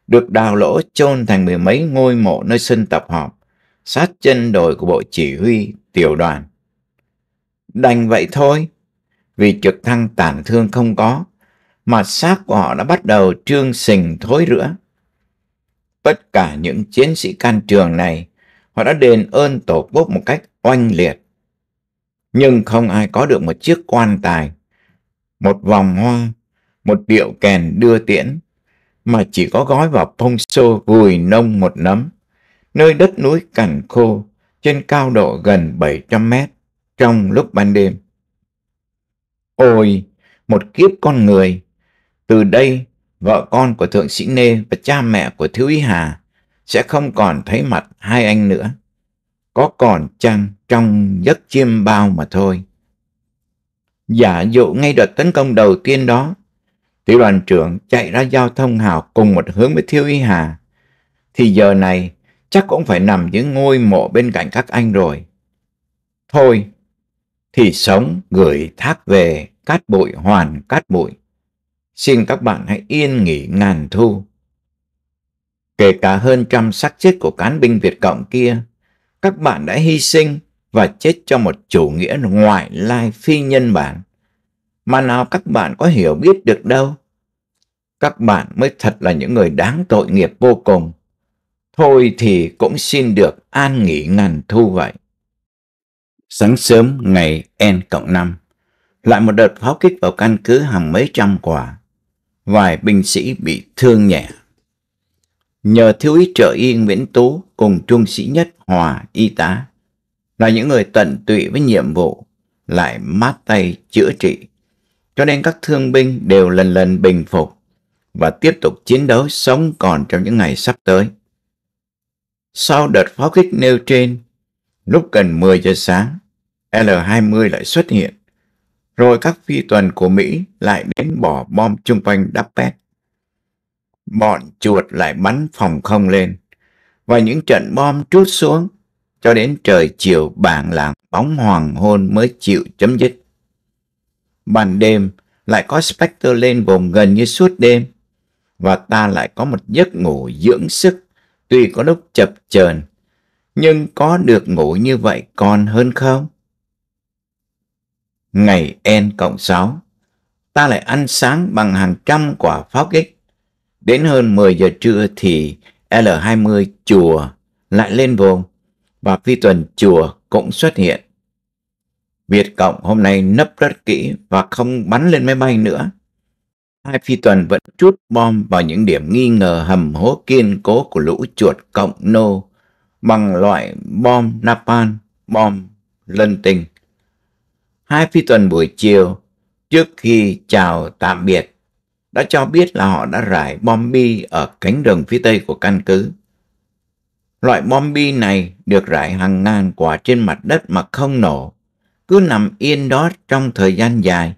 Speaker 1: được đào lỗ chôn thành mười mấy ngôi mộ nơi sân tập họp, sát chân đồi của bộ chỉ huy tiểu đoàn. Đành vậy thôi, vì trực thăng tàn thương không có, mà xác của họ đã bắt đầu trương sình thối rữa tất cả những chiến sĩ can trường này, họ đã đền ơn tổ quốc một cách oanh liệt. Nhưng không ai có được một chiếc quan tài, một vòng hoa, một điệu kèn đưa tiễn, mà chỉ có gói vào phong xô vùi nông một nấm, nơi đất núi cằn khô trên cao độ gần 700 mét trong lúc ban đêm. Ôi, một kiếp con người, từ đây vợ con của thượng sĩ Nê và cha mẹ của thiếu úy Hà sẽ không còn thấy mặt hai anh nữa. Có còn chăng trong giấc chiêm bao mà thôi. Giả dụ ngay đợt tấn công đầu tiên đó, tiểu đoàn trưởng chạy ra giao thông hào cùng một hướng với thiếu úy Hà, thì giờ này chắc cũng phải nằm dưới ngôi mộ bên cạnh các anh rồi. Thôi, thì sống gửi thác về cát bụi hoàn cát bụi. Xin các bạn hãy yên nghỉ ngàn thu. Kể cả hơn trăm xác chết của cán binh Việt Cộng kia, các bạn đã hy sinh và chết cho một chủ nghĩa ngoại lai phi nhân bản. Mà nào các bạn có hiểu biết được đâu. Các bạn mới thật là những người đáng tội nghiệp vô cùng. Thôi thì cũng xin được an nghỉ ngàn thu vậy. Sáng sớm ngày N cộng 5, lại một đợt pháo kích vào căn cứ hàng mấy trăm quả vài binh sĩ bị thương nhẹ. Nhờ thiếu úy trợ y Nguyễn Tú cùng trung sĩ nhất Hòa y tá là những người tận tụy với nhiệm vụ lại mát tay chữa trị. Cho nên các thương binh đều lần lần bình phục và tiếp tục chiến đấu sống còn trong những ngày sắp tới. Sau đợt pháo kích nêu trên, lúc gần 10 giờ sáng, L-20 lại xuất hiện rồi các phi tuần của Mỹ lại đến bỏ bom chung quanh bét, Bọn chuột lại bắn phòng không lên, và những trận bom trút xuống cho đến trời chiều bảng làng bóng hoàng hôn mới chịu chấm dứt. Ban đêm lại có Spectre lên vùng gần như suốt đêm và ta lại có một giấc ngủ dưỡng sức tuy có lúc chập chờn nhưng có được ngủ như vậy còn hơn không? ngày N cộng 6, ta lại ăn sáng bằng hàng trăm quả pháo kích. Đến hơn 10 giờ trưa thì L20 chùa lại lên vùng và phi tuần chùa cũng xuất hiện. Việt Cộng hôm nay nấp rất kỹ và không bắn lên máy bay nữa. Hai phi tuần vẫn trút bom vào những điểm nghi ngờ hầm hố kiên cố của lũ chuột cộng nô bằng loại bom napalm, bom lân tình hai phi tuần buổi chiều trước khi chào tạm biệt đã cho biết là họ đã rải bom bi ở cánh rừng phía tây của căn cứ. Loại bom bi này được rải hàng ngàn quả trên mặt đất mà không nổ, cứ nằm yên đó trong thời gian dài.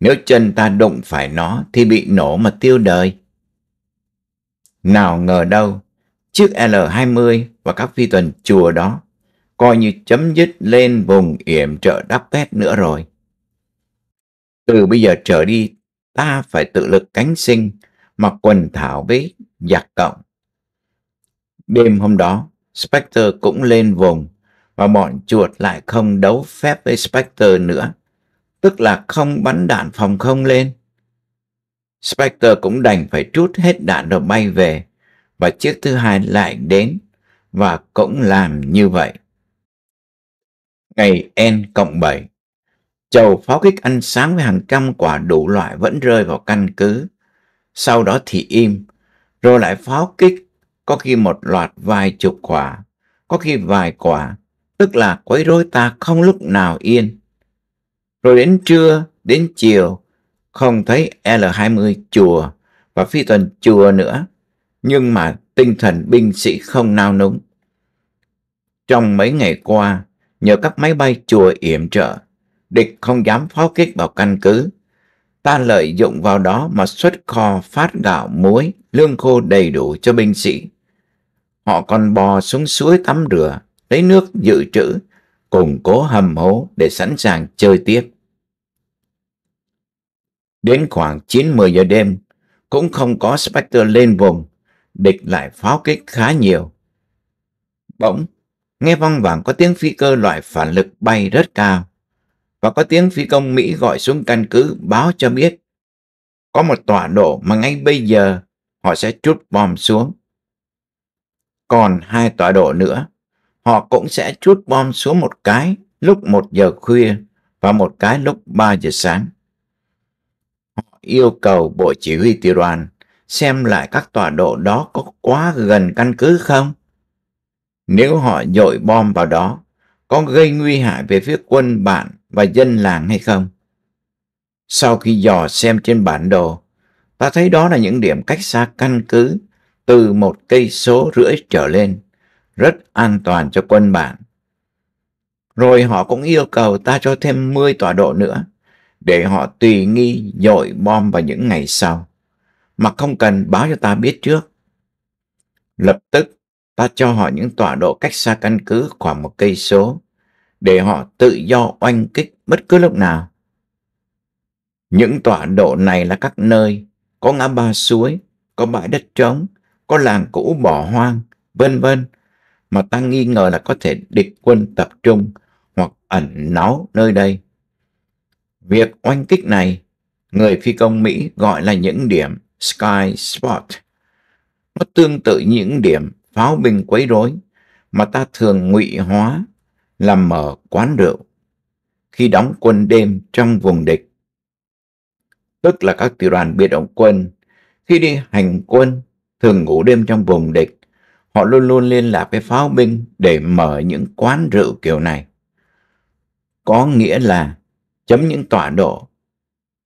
Speaker 1: Nếu chân ta đụng phải nó thì bị nổ mà tiêu đời. Nào ngờ đâu, chiếc L-20 và các phi tuần chùa đó coi như chấm dứt lên vùng yểm trợ đắp pét nữa rồi. Từ bây giờ trở đi, ta phải tự lực cánh sinh, mặc quần thảo với giặc cộng. Đêm hôm đó, Spectre cũng lên vùng và bọn chuột lại không đấu phép với Spectre nữa, tức là không bắn đạn phòng không lên. Spectre cũng đành phải trút hết đạn rồi bay về và chiếc thứ hai lại đến và cũng làm như vậy ngày N cộng 7. Chầu pháo kích ăn sáng với hàng trăm quả đủ loại vẫn rơi vào căn cứ. Sau đó thì im, rồi lại pháo kích, có khi một loạt vài chục quả, có khi vài quả, tức là quấy rối ta không lúc nào yên. Rồi đến trưa, đến chiều, không thấy L20 chùa và phi tuần chùa nữa, nhưng mà tinh thần binh sĩ không nao núng. Trong mấy ngày qua, nhờ các máy bay chùa yểm trợ, địch không dám pháo kích vào căn cứ. Ta lợi dụng vào đó mà xuất kho phát gạo muối, lương khô đầy đủ cho binh sĩ. Họ còn bò xuống suối tắm rửa, lấy nước dự trữ, củng cố hầm hố để sẵn sàng chơi tiếp. Đến khoảng 9-10 giờ đêm, cũng không có Spectre lên vùng, địch lại pháo kích khá nhiều. Bỗng, nghe vang vẳng có tiếng phi cơ loại phản lực bay rất cao và có tiếng phi công Mỹ gọi xuống căn cứ báo cho biết có một tọa độ mà ngay bây giờ họ sẽ trút bom xuống. Còn hai tọa độ nữa, họ cũng sẽ trút bom xuống một cái lúc một giờ khuya và một cái lúc 3 giờ sáng. Họ yêu cầu Bộ Chỉ huy Tiểu đoàn xem lại các tọa độ đó có quá gần căn cứ không nếu họ nhội bom vào đó, có gây nguy hại về phía quân bạn và dân làng hay không? Sau khi dò xem trên bản đồ, ta thấy đó là những điểm cách xa căn cứ từ một cây số rưỡi trở lên, rất an toàn cho quân bạn. Rồi họ cũng yêu cầu ta cho thêm 10 tọa độ nữa, để họ tùy nghi dội bom vào những ngày sau, mà không cần báo cho ta biết trước. Lập tức ta cho họ những tọa độ cách xa căn cứ khoảng một cây số để họ tự do oanh kích bất cứ lúc nào. Những tọa độ này là các nơi có ngã ba suối, có bãi đất trống, có làng cũ bỏ hoang, vân vân mà ta nghi ngờ là có thể địch quân tập trung hoặc ẩn náu nơi đây. Việc oanh kích này, người phi công Mỹ gọi là những điểm Sky Spot. Nó tương tự những điểm pháo binh quấy rối mà ta thường ngụy hóa làm mở quán rượu khi đóng quân đêm trong vùng địch tức là các tiểu đoàn biệt động quân khi đi hành quân thường ngủ đêm trong vùng địch họ luôn luôn liên lạc với pháo binh để mở những quán rượu kiểu này có nghĩa là chấm những tọa độ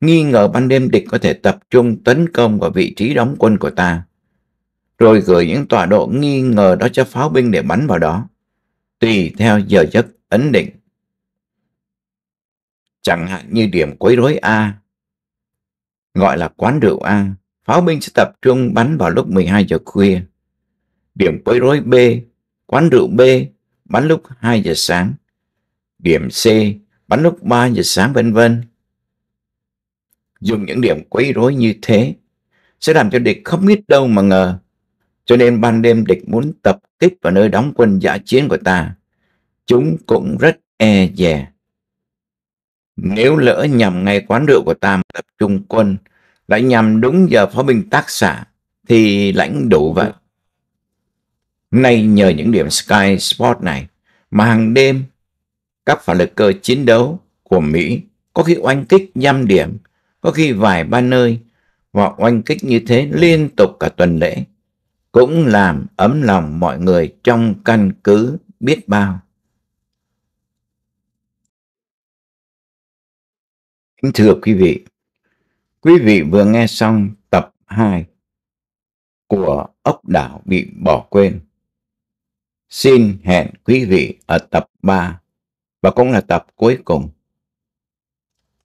Speaker 1: nghi ngờ ban đêm địch có thể tập trung tấn công vào vị trí đóng quân của ta rồi gửi những tọa độ nghi ngờ đó cho pháo binh để bắn vào đó, tùy theo giờ giấc ấn định. Chẳng hạn như điểm quấy rối A, gọi là quán rượu A, pháo binh sẽ tập trung bắn vào lúc 12 giờ khuya. Điểm quấy rối B, quán rượu B, bắn lúc 2 giờ sáng. Điểm C, bắn lúc 3 giờ sáng vân vân. Dùng những điểm quấy rối như thế sẽ làm cho địch không biết đâu mà ngờ cho nên ban đêm địch muốn tập kích vào nơi đóng quân giả chiến của ta. Chúng cũng rất e dè. Nếu lỡ nhằm ngay quán rượu của ta tập trung quân, lại nhằm đúng giờ pháo binh tác xạ, thì lãnh đủ vậy. Nay nhờ những điểm Sky Sport này, mà hàng đêm các phản lực cơ chiến đấu của Mỹ có khi oanh kích nhăm điểm, có khi vài ba nơi, và oanh kích như thế liên tục cả tuần lễ cũng làm ấm lòng mọi người trong căn cứ biết bao. Kính thưa quý vị, quý vị vừa nghe xong tập 2 của ốc đảo bị bỏ quên. Xin hẹn quý vị ở tập 3 và cũng là tập cuối cùng.